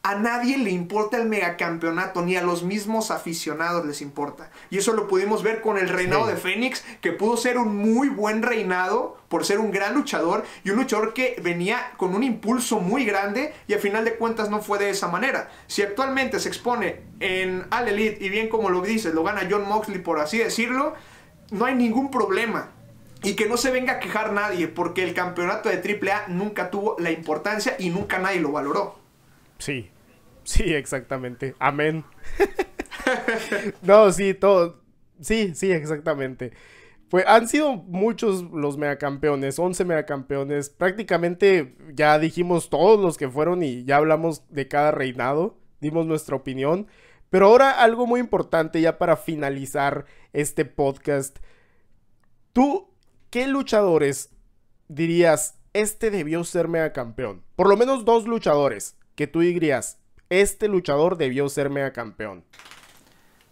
a nadie le importa el megacampeonato, ni a los mismos aficionados les importa. Y eso lo pudimos ver con el reinado de Fénix, que pudo ser un muy buen reinado por ser un gran luchador y un luchador que venía con un impulso muy grande y a final de cuentas no fue de esa manera. Si actualmente se expone en All Elite y bien como lo dices, lo gana John Moxley por así decirlo, no hay ningún problema. Y que no se venga a quejar nadie, porque el campeonato de AAA nunca tuvo la importancia y nunca nadie lo valoró. Sí, Sí, exactamente. Amén. no, sí, todo. Sí, sí, exactamente. Pues han sido muchos los megacampeones, 11 megacampeones. Prácticamente ya dijimos todos los que fueron y ya hablamos de cada reinado, dimos nuestra opinión. Pero ahora algo muy importante ya para finalizar este podcast. ¿Tú qué luchadores dirías este debió ser megacampeón? Por lo menos dos luchadores que tú dirías, este luchador debió ser mega campeón.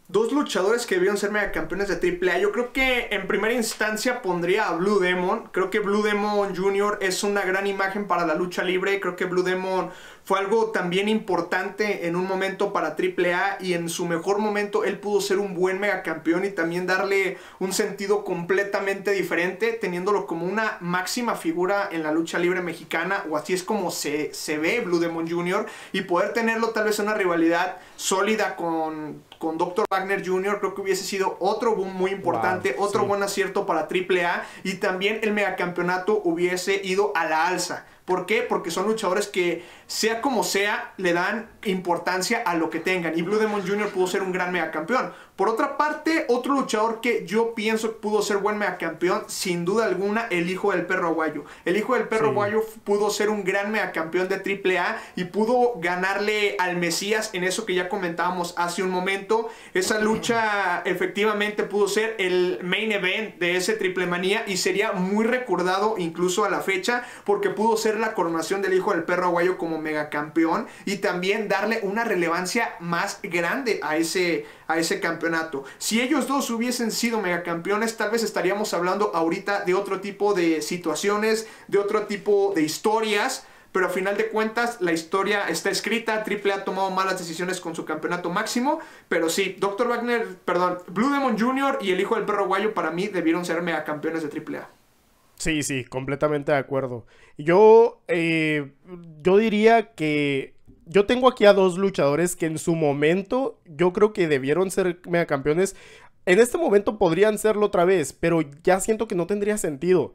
Dos luchadores que debieron ser mega campeones de AAA. Yo creo que en primera instancia pondría a Blue Demon. Creo que Blue Demon Jr. es una gran imagen para la lucha libre. Creo que Blue Demon fue algo también importante en un momento para AAA y en su mejor momento él pudo ser un buen megacampeón y también darle un sentido completamente diferente, teniéndolo como una máxima figura en la lucha libre mexicana, o así es como se, se ve Blue Demon Jr., y poder tenerlo tal vez en una rivalidad sólida con, Dr. Wagner Jr., creo que hubiese sido otro boom muy importante, otro buen acierto para AAA, y también el megacampeonato hubiese ido a la alza ¿Por qué? Porque son luchadores que, sea como sea, le dan importancia a lo que tengan. Y Blue Demon Jr. pudo ser un gran megacampeón. Por otra parte, otro luchador que yo pienso que pudo ser buen megacampeón, sin duda alguna, el hijo del perro aguayo. El hijo del perro aguayo pudo ser un gran megacampeón de AAA y pudo ganarle al Mesías en eso que ya comentábamos hace un momento. Esa lucha efectivamente pudo ser el main event de ese triple manía y sería muy recordado incluso a la fecha porque pudo ser la coronación del hijo del perro aguayo como megacampeón y también darle una relevancia más grande a ese a ese campeonato. Si ellos dos hubiesen sido megacampeones, tal vez estaríamos hablando ahorita de otro tipo de situaciones, de otro tipo de historias. Pero a final de cuentas, la historia está escrita. Triple ha tomado malas decisiones con su campeonato máximo. Pero sí, Dr. Wagner, perdón, Blue Demon Jr. y el hijo del perro guayo para mí debieron ser megacampeones de Triple A. Sí, sí, completamente de acuerdo. Yo, eh, yo diría que yo tengo aquí a dos luchadores que en su momento yo creo que debieron ser megacampeones. En este momento podrían serlo otra vez, pero ya siento que no tendría sentido.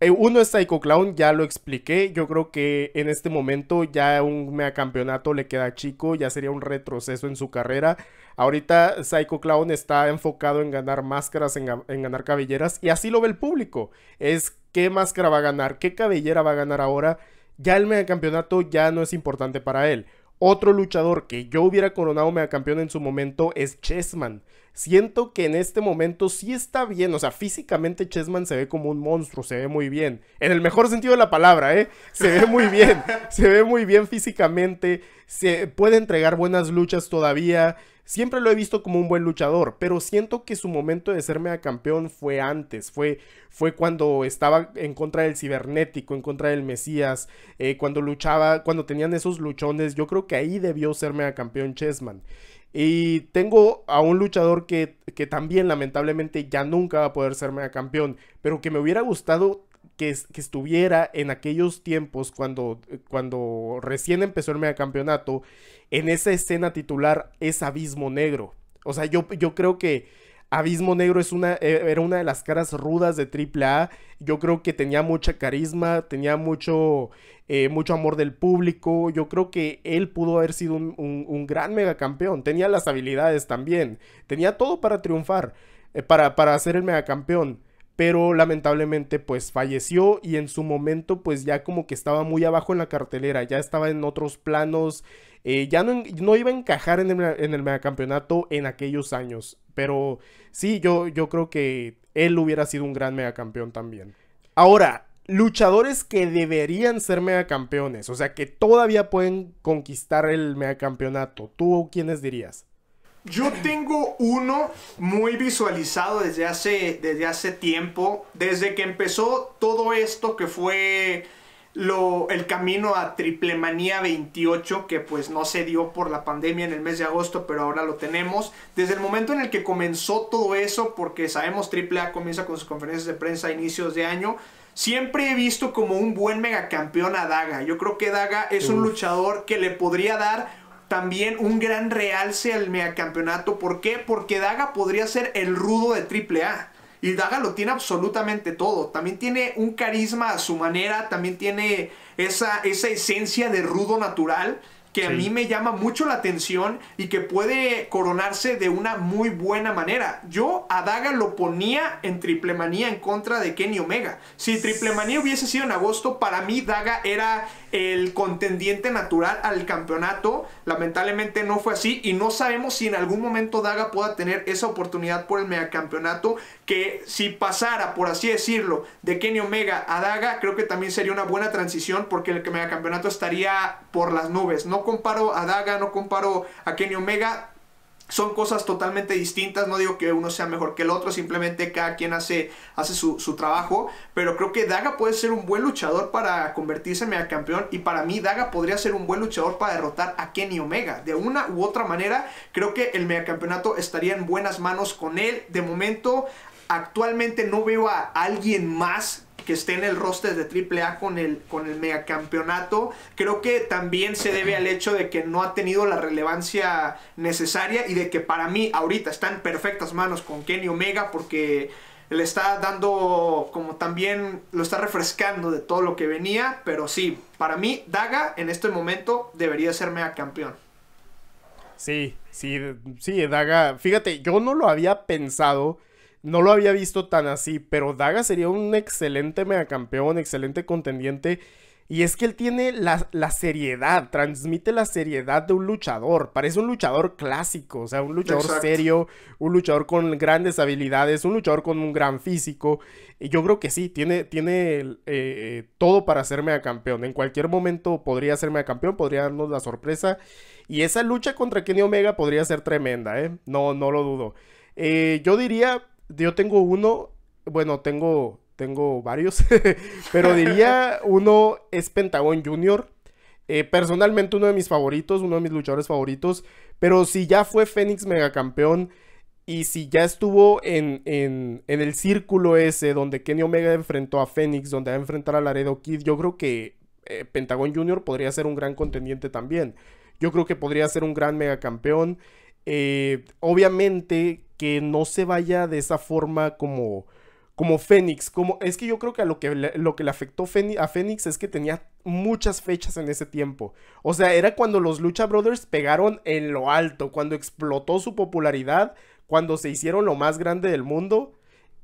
Eh, uno es Psycho Clown, ya lo expliqué. Yo creo que en este momento ya un megacampeonato le queda chico, ya sería un retroceso en su carrera. Ahorita Psycho Clown está enfocado en ganar máscaras, en, ganar cabelleras, y así lo ve el público. Es qué máscara va a ganar, qué cabellera va a ganar ahora ya el megacampeonato ya no es importante para él. Otro luchador que yo hubiera coronado megacampeón en su momento es Chessman. Siento que en este momento sí está bien, o sea, físicamente Chessman se ve como un monstruo, se ve muy bien. En el mejor sentido de la palabra, ¿eh? Se ve muy bien, se ve muy bien físicamente, se puede entregar buenas luchas todavía. Siempre lo he visto como un buen luchador, pero siento que su momento de ser mega campeón fue antes, fue, fue cuando estaba en contra del cibernético, en contra del Mesías, eh, cuando luchaba, cuando tenían esos luchones, yo creo que ahí debió ser mega campeón Chessman. Y tengo a un luchador que, que también lamentablemente ya nunca va a poder ser mega campeón, pero que me hubiera gustado que, estuviera en aquellos tiempos cuando, cuando recién empezó el campeonato en esa escena titular es Abismo Negro. O sea, yo, yo creo que Abismo Negro es una, e, era una de las caras rudas de AAA. Yo creo que tenía mucha carisma, tenía mucho, eh, mucho amor del público. Yo creo que él pudo haber sido un, gran megacampeón. Tenía las habilidades también. Tenía todo para triunfar, eh, para, para ser el megacampeón pero lamentablemente pues falleció y en su momento pues ya como que estaba muy abajo en la cartelera, ya estaba en otros planos, eh, ya no, iba a encajar en el, megacampeonato en aquellos años, pero sí, yo, yo creo que él hubiera sido un gran megacampeón también. Ahora, luchadores que deberían ser megacampeones, o sea que todavía pueden conquistar el megacampeonato, ¿tú quiénes dirías? Yo tengo uno muy visualizado desde hace, desde hace tiempo, desde que empezó todo esto que fue lo, el camino a Manía 28, que pues no se dio por la pandemia en el mes de agosto, pero ahora lo tenemos. Desde el momento en el que comenzó todo eso, porque sabemos Triple A comienza con sus conferencias de prensa a inicios de año, siempre he visto como un buen megacampeón a Daga. Yo creo que Daga es un luchador que le podría dar también un gran realce al Campeonato, ¿Por qué? Porque Daga podría ser el rudo de AAA. Y Daga lo tiene absolutamente todo. También tiene un carisma a su manera, también tiene esa, esa esencia de rudo natural que a mí me llama mucho la atención y que puede coronarse de una muy buena manera. Yo a Daga lo ponía en triple manía en contra de Kenny Omega. Si triple manía hubiese sido en agosto, para mí Daga era el contendiente natural al campeonato. Lamentablemente no fue así y no sabemos si en algún momento Daga pueda tener esa oportunidad por el megacampeonato que si pasara, por así decirlo, de Kenny Omega a Daga, creo que también sería una buena transición porque el megacampeonato estaría por las nubes. No comparo a Daga, no comparo a Kenny Omega, son cosas totalmente distintas, no digo que uno sea mejor que el otro, simplemente cada quien hace, hace su, trabajo, pero creo que Daga puede ser un buen luchador para convertirse en mega campeón y para mí Daga podría ser un buen luchador para derrotar a Kenny Omega. De una u otra manera, creo que el megacampeonato estaría en buenas manos con él. De momento, actualmente no veo a alguien más que esté en el roster de AAA con el, con el megacampeonato. Creo que también se debe al hecho de que no ha tenido la relevancia necesaria y de que para mí ahorita está en perfectas manos con Kenny Omega porque le está dando como también lo está refrescando de todo lo que venía, pero sí, para mí Daga en este momento debería ser mega campeón. Sí, sí, sí, Daga, fíjate, yo no lo había pensado no lo había visto tan así, pero Daga sería un excelente megacampeón, excelente contendiente. Y es que él tiene la, seriedad, transmite la seriedad de un luchador. Parece un luchador clásico, o sea, un luchador serio, un luchador con grandes habilidades, un luchador con un gran físico. Y yo creo que sí, tiene, tiene eh, eh, todo para ser campeón. En cualquier momento podría ser campeón, podría darnos la sorpresa. Y esa lucha contra Kenny Omega podría ser tremenda, ¿eh? No, no lo dudo. Eh, yo diría yo tengo uno, bueno, tengo, tengo varios, pero diría uno es Pentagón Jr... Eh, personalmente uno de mis favoritos, uno de mis luchadores favoritos, pero si ya fue Fénix megacampeón y si ya estuvo en, en, el círculo ese donde Kenny Omega enfrentó a Fénix, donde va a enfrentar a Laredo Kid, yo creo que eh, Pentagón Jr. podría ser un gran contendiente también. Yo creo que podría ser un gran megacampeón. Eh, obviamente que no se vaya de esa forma como como Fénix, como es que yo creo que a lo que le, lo que le afectó a Fénix es que tenía muchas fechas en ese tiempo. O sea, era cuando los Lucha Brothers pegaron en lo alto, cuando explotó su popularidad, cuando se hicieron lo más grande del mundo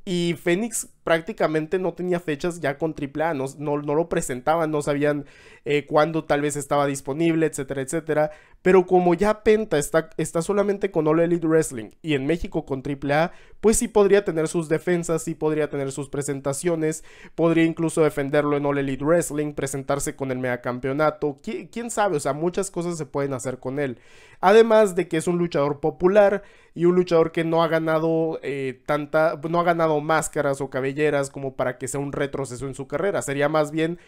y Fénix prácticamente no tenía fechas ya con AAA, no, no, no lo presentaban, no sabían eh, cuándo tal vez estaba disponible, etcétera, etcétera. Pero como ya Penta está, está solamente con All Elite Wrestling y en México con AAA, pues sí podría tener sus defensas, sí podría tener sus presentaciones, podría incluso defenderlo en All Elite Wrestling, presentarse con el megacampeonato, campeonato. quién sabe, o sea, muchas cosas se pueden hacer con él. Además de que es un luchador popular y un luchador que no ha ganado eh, tanta, no ha ganado máscaras o cabello como para que sea un retroceso en su carrera. Sería más bien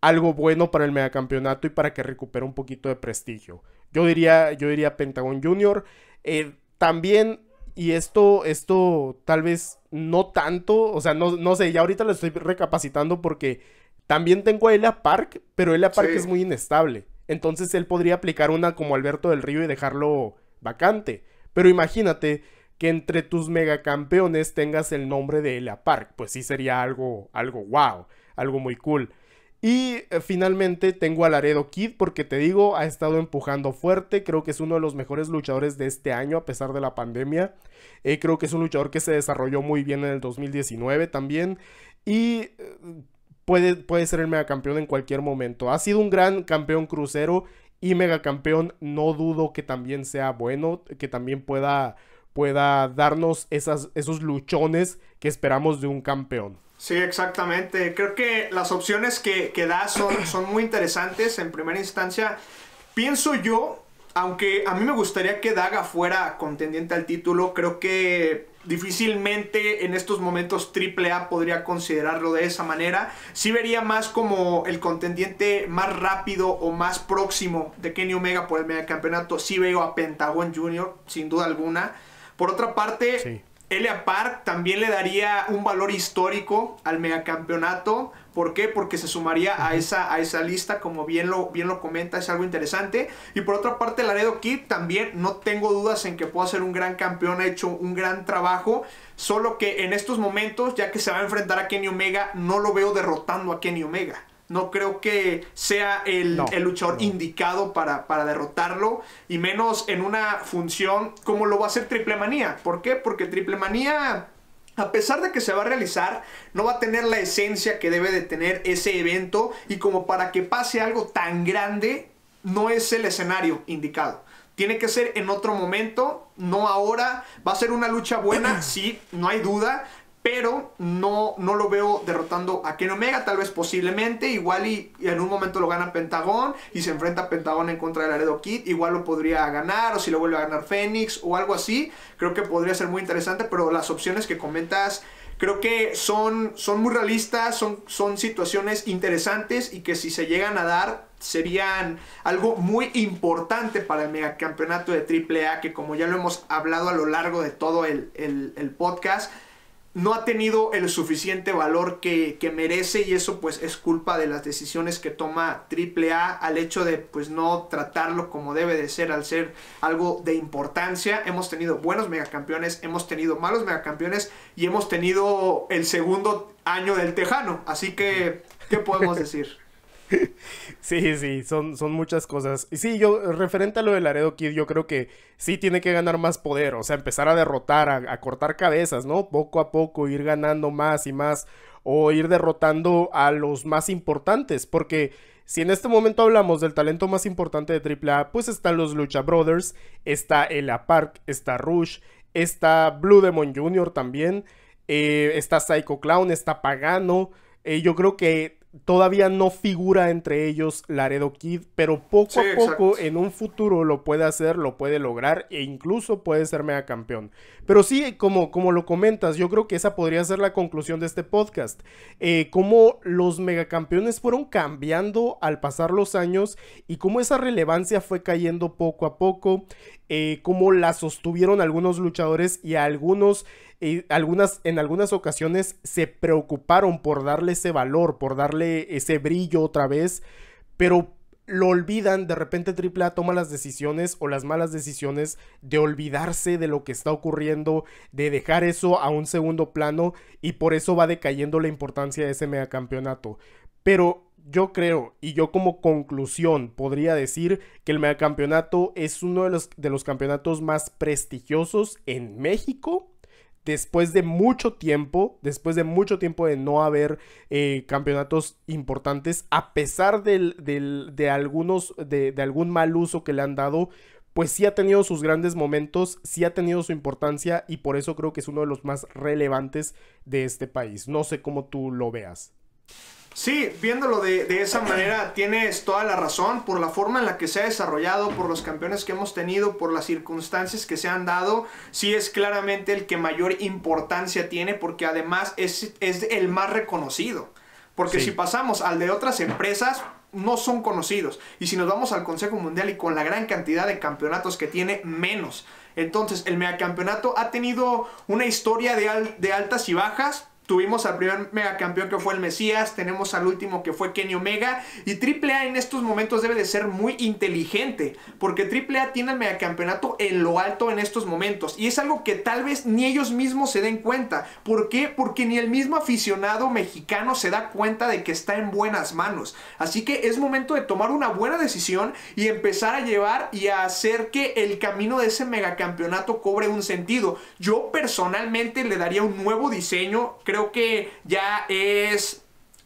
algo bueno para el megacampeonato y para que recupere un poquito de prestigio. Yo diría, yo diría Pentagon Junior. Eh, también, y esto, esto tal vez no tanto, o sea, no, no sé, ya ahorita lo estoy recapacitando porque también tengo a Elia Park, pero Elia Park es muy inestable. Entonces él podría aplicar una como Alberto del Río y dejarlo vacante. Pero imagínate, que entre tus megacampeones tengas el nombre de Elia Park. Pues sí sería algo, algo wow, algo muy cool. Y eh, finalmente tengo a Laredo Kid porque te digo, ha estado empujando fuerte, creo que es uno de los mejores luchadores de este año a pesar de la pandemia. Eh, creo que es un luchador que se desarrolló muy bien en el 2019 también. Y eh, Puede, puede, ser el megacampeón en cualquier momento. Ha sido un gran campeón crucero y megacampeón. No dudo que también sea bueno, que también pueda pueda darnos esas, esos luchones que esperamos de un campeón. Sí, exactamente. Creo que las opciones que, da son, son muy interesantes en primera instancia. Pienso yo, aunque a mí me gustaría que Daga fuera contendiente al título, creo que difícilmente en estos momentos AAA podría considerarlo de esa manera. Sí vería más como el contendiente más rápido o más próximo de Kenny Omega por el campeonato Sí veo a Pentagon Jr., sin duda alguna. Por otra parte, Elia Park también le daría un valor histórico al megacampeonato. ¿Por qué? Porque se sumaría a, esa, a esa lista, como bien lo, bien lo comenta, es algo interesante. Y por otra parte, Laredo Kid también, no tengo dudas en que pueda ser un gran campeón, ha hecho un gran trabajo. Solo que en estos momentos, ya que se va a enfrentar a Kenny Omega, no lo veo derrotando a Kenny Omega. No creo que sea el, luchador indicado para, para derrotarlo. Y menos en una función como lo va a hacer Triple Manía. ¿Por qué? Porque Triple Manía a pesar de que se va a realizar, no va a tener la esencia que debe de tener ese evento y como para que pase algo tan grande, no es el escenario indicado. Tiene que ser en otro momento, no ahora. Va a ser una lucha buena, sí, no hay duda pero no, no lo veo derrotando a Ken Omega, tal vez posiblemente, igual y, en un momento lo gana Pentagón y se enfrenta a Pentagón en contra de Laredo Kid, igual lo podría ganar o si lo vuelve a ganar Fénix o algo así, creo que podría ser muy interesante, pero las opciones que comentas creo que son, son muy realistas, son, son situaciones interesantes y que si se llegan a dar serían algo muy importante para el Campeonato de AAA que como ya lo hemos hablado a lo largo de todo el podcast, no ha tenido el suficiente valor que, que, merece y eso pues es culpa de las decisiones que toma AAA al hecho de pues no tratarlo como debe de ser al ser algo de importancia. Hemos tenido buenos megacampeones, hemos tenido malos megacampeones y hemos tenido el segundo año del Tejano. Así que, ¿qué podemos decir? sí, sí, son, son muchas cosas. Y sí, yo, referente a lo del Laredo Kid, yo creo que sí tiene que ganar más poder, o sea, empezar a derrotar, a, cortar cabezas, ¿no? Poco a poco ir ganando más y más, o ir derrotando a los más importantes, porque si en este momento hablamos del talento más importante de AAA, pues están los Lucha Brothers, está Ella Park, está Rush, está Blue Demon Jr. también, eh, está Psycho Clown, está Pagano. Eh, yo creo que todavía no figura entre ellos Laredo Kid, pero poco a poco en un futuro lo puede hacer, lo puede lograr e incluso puede ser megacampeón. campeón. Pero sí, como, como lo comentas, yo creo que esa podría ser la conclusión de este podcast. Eh, cómo los megacampeones fueron cambiando al pasar los años y cómo esa relevancia fue cayendo poco a poco, eh, cómo la sostuvieron algunos luchadores y algunos algunas, en algunas ocasiones se preocuparon por darle ese valor, por darle ese brillo otra vez, pero lo olvidan, de repente AAA toma las decisiones o las malas decisiones de olvidarse de lo que está ocurriendo, de dejar eso a un segundo plano y por eso va decayendo la importancia de ese megacampeonato. Pero yo creo, y yo como conclusión podría decir que el megacampeonato es uno de los campeonatos más prestigiosos en México después de mucho tiempo, después de mucho tiempo de no haber eh, campeonatos importantes, a pesar del, de, algunos, de, de algún mal uso que le han dado, pues sí ha tenido sus grandes momentos, sí ha tenido su importancia y por eso creo que es uno de los más relevantes de este país. No sé cómo tú lo veas. Sí, viéndolo de, esa manera, tienes toda la razón por la forma en la que se ha desarrollado, por los campeones que hemos tenido, por las circunstancias que se han dado. Sí es claramente el que mayor importancia tiene porque además es, el más reconocido. Porque si pasamos al de otras empresas, no son conocidos. Y si nos vamos al Consejo Mundial y con la gran cantidad de campeonatos que tiene, menos. Entonces, el megacampeonato ha tenido una historia de, de altas y bajas, Tuvimos al primer megacampeón que fue el Mesías, tenemos al último que fue Kenny Omega y AAA en estos momentos debe de ser muy inteligente porque AAA tiene el megacampeonato en lo alto en estos momentos y es algo que tal vez ni ellos mismos se den cuenta. ¿Por qué? Porque ni el mismo aficionado mexicano se da cuenta de que está en buenas manos. Así que es momento de tomar una buena decisión y empezar a llevar y a hacer que el camino de ese megacampeonato cobre un sentido. Yo personalmente le daría un nuevo diseño creo que ya es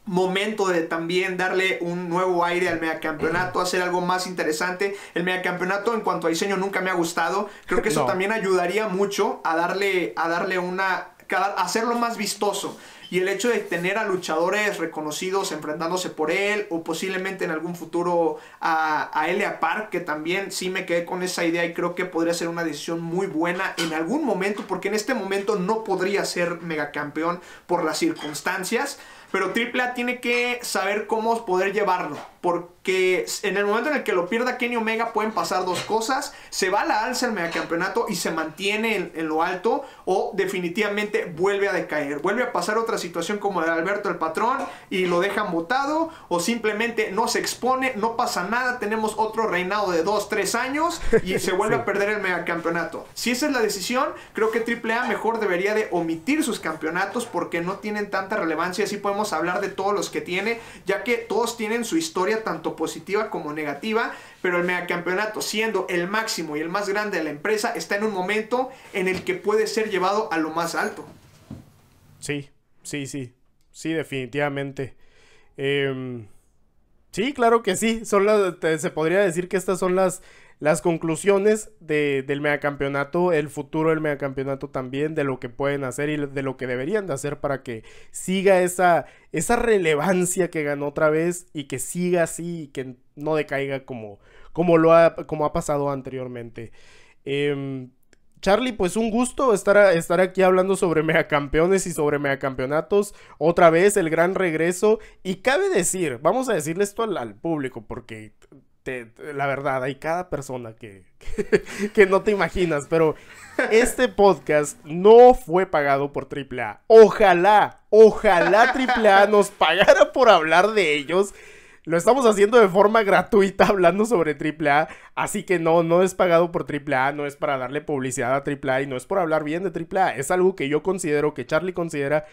momento de también darle un nuevo aire al megacampeonato, hacer algo más interesante. El megacampeonato en cuanto a diseño nunca me ha gustado. Creo que eso también ayudaría mucho a darle, a darle una... hacerlo más vistoso y el hecho de tener a luchadores reconocidos enfrentándose por él o posiblemente en algún futuro a, a Elia Park, que también sí me quedé con esa idea y creo que podría ser una decisión muy buena en algún momento, porque en este momento no podría ser megacampeón por las circunstancias, pero AAA tiene que saber cómo poder llevarlo, porque que en el momento en el que lo pierda Kenny Omega pueden pasar dos cosas. Se va a la alza el megacampeonato y se mantiene en, lo alto o definitivamente vuelve a decaer. Vuelve a pasar otra situación como la de Alberto el Patrón y lo dejan botado o simplemente no se expone, no pasa nada, tenemos otro reinado de dos, tres años y se vuelve a perder el megacampeonato. Si esa es la decisión, creo que AAA mejor debería de omitir sus campeonatos porque no tienen tanta relevancia, y así podemos hablar de todos los que tiene, ya que todos tienen su historia tanto positiva como negativa, pero el megacampeonato, siendo el máximo y el más grande de la empresa, está en un momento en el que puede ser llevado a lo más alto. Sí, sí, sí, sí, definitivamente. Em, sí, claro que sí, son se podría decir que estas son las las conclusiones del megacampeonato, el futuro del megacampeonato también, de lo que pueden hacer y de lo que deberían de hacer para que siga esa, esa relevancia que ganó otra vez y que siga así y que no decaiga como, como, lo ha, como ha pasado anteriormente. Em, Charlie, pues un gusto estar, estar aquí hablando sobre megacampeones y sobre megacampeonatos. Otra vez el gran regreso. Y cabe decir, vamos a decirle esto al público, porque este, la verdad, hay cada persona que, que, que, no te imaginas, pero este podcast no fue pagado por AAA. Ojalá, ojalá AAA nos pagara por hablar de ellos. Lo estamos haciendo de forma gratuita hablando sobre AAA, así que no, no es pagado por AAA, no es para darle publicidad a AAA y no es por hablar bien de AAA. Es algo que yo considero, que Charlie considera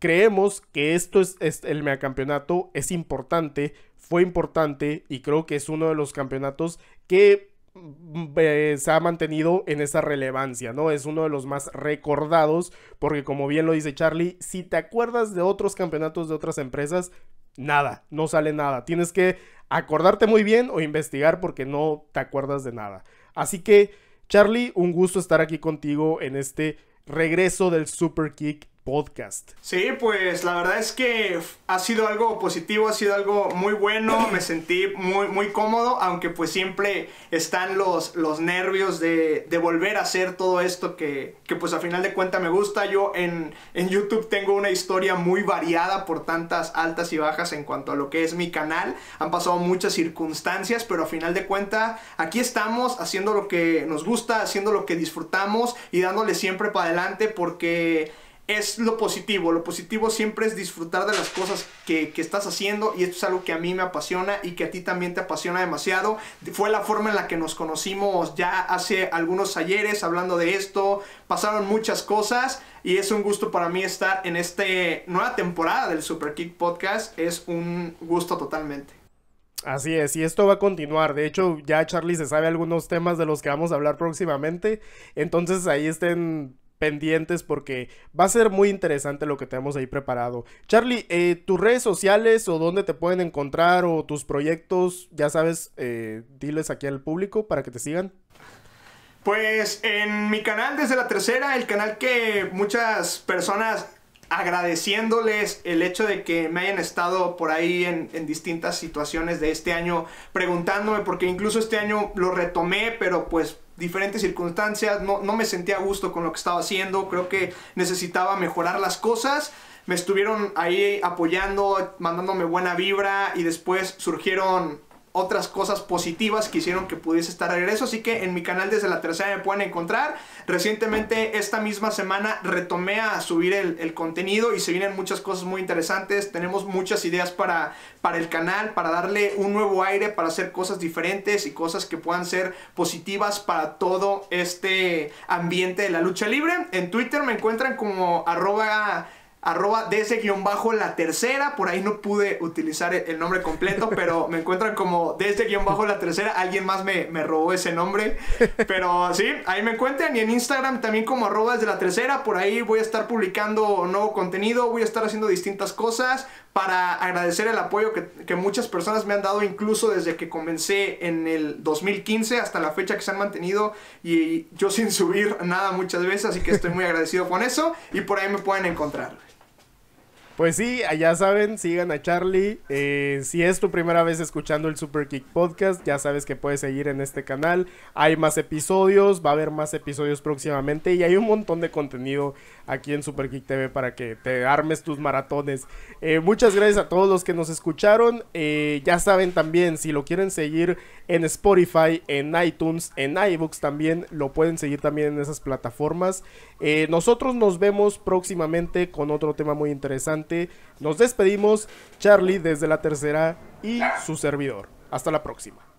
Creemos que esto es, el megacampeonato es importante, fue importante y creo que es uno de los campeonatos que mm, se ha mantenido en esa relevancia, ¿no? Es uno de los más recordados porque como bien lo dice Charlie, si te acuerdas de otros campeonatos de otras empresas, nada, no sale nada. Tienes que acordarte muy bien o investigar porque no te acuerdas de nada. Así que, Charlie, un gusto estar aquí contigo en este regreso del Super Kick podcast. Sí, pues la verdad es que ha sido algo positivo, ha sido algo muy bueno, me sentí muy, muy cómodo, aunque pues siempre están los, los nervios de, volver a hacer todo esto que, pues a final de cuentas me gusta. Yo en, en YouTube tengo una historia muy variada por tantas altas y bajas en cuanto a lo que es mi canal. Han pasado muchas circunstancias, pero a final de cuentas aquí estamos haciendo lo que nos gusta, haciendo lo que disfrutamos y dándole siempre para adelante porque es lo positivo. Lo positivo siempre es disfrutar de las cosas que, estás haciendo y esto es algo que a mí me apasiona y que a ti también te apasiona demasiado. Fue la forma en la que nos conocimos ya hace algunos ayeres hablando de esto. Pasaron muchas cosas y es un gusto para mí estar en esta nueva temporada del Super Kick Podcast. Es un gusto totalmente. Así es, y esto va a continuar. De hecho, ya Charlie se sabe algunos temas de los que vamos a hablar próximamente. Entonces ahí estén pendientes porque va a ser muy interesante lo que tenemos ahí preparado. Charlie, eh, tus redes sociales o dónde te pueden encontrar o tus proyectos, ya sabes, eh, diles aquí al público para que te sigan. Pues en mi canal desde la tercera, el canal que muchas personas agradeciéndoles el hecho de que me hayan estado por ahí en, en, distintas situaciones de este año preguntándome, porque incluso este año lo retomé, pero pues diferentes circunstancias, no, me sentía a gusto con lo que estaba haciendo, creo que necesitaba mejorar las cosas me estuvieron ahí apoyando, mandándome buena vibra y después surgieron otras cosas positivas que hicieron que pudiese estar regreso. Así que en mi canal desde la tercera me pueden encontrar. Recientemente, esta misma semana, retomé a subir el, el, contenido y se vienen muchas cosas muy interesantes. Tenemos muchas ideas para, para el canal, para darle un nuevo aire, para hacer cosas diferentes y cosas que puedan ser positivas para todo este ambiente de la lucha libre. En Twitter me encuentran como arroba arroba desde-bajo la tercera, por ahí no pude utilizar el nombre completo, pero me encuentran como desde-bajo la tercera, alguien más me, robó ese nombre, pero sí, ahí me encuentran y en Instagram también como arroba desde la tercera, por ahí voy a estar publicando nuevo contenido, voy a estar haciendo distintas cosas para agradecer el apoyo que, que muchas personas me han dado, incluso desde que comencé en el 2015 hasta la fecha que se han mantenido y yo sin subir nada muchas veces, así que estoy muy agradecido con eso y por ahí me pueden encontrar. Pues sí, ya saben, sigan a Charlie. Eh, si es tu primera vez escuchando el Super Kick Podcast, ya sabes que puedes seguir en este canal. Hay más episodios, va a haber más episodios próximamente y hay un montón de contenido aquí en Super TV para que te armes tus maratones. Eh, muchas gracias a todos los que nos escucharon. Eh, ya saben también, si lo quieren seguir en Spotify, en iTunes, en iBooks también, lo pueden seguir también en esas plataformas. Eh, nosotros nos vemos próximamente con otro tema muy interesante. Nos despedimos, Charlie desde la tercera y su servidor. Hasta la próxima.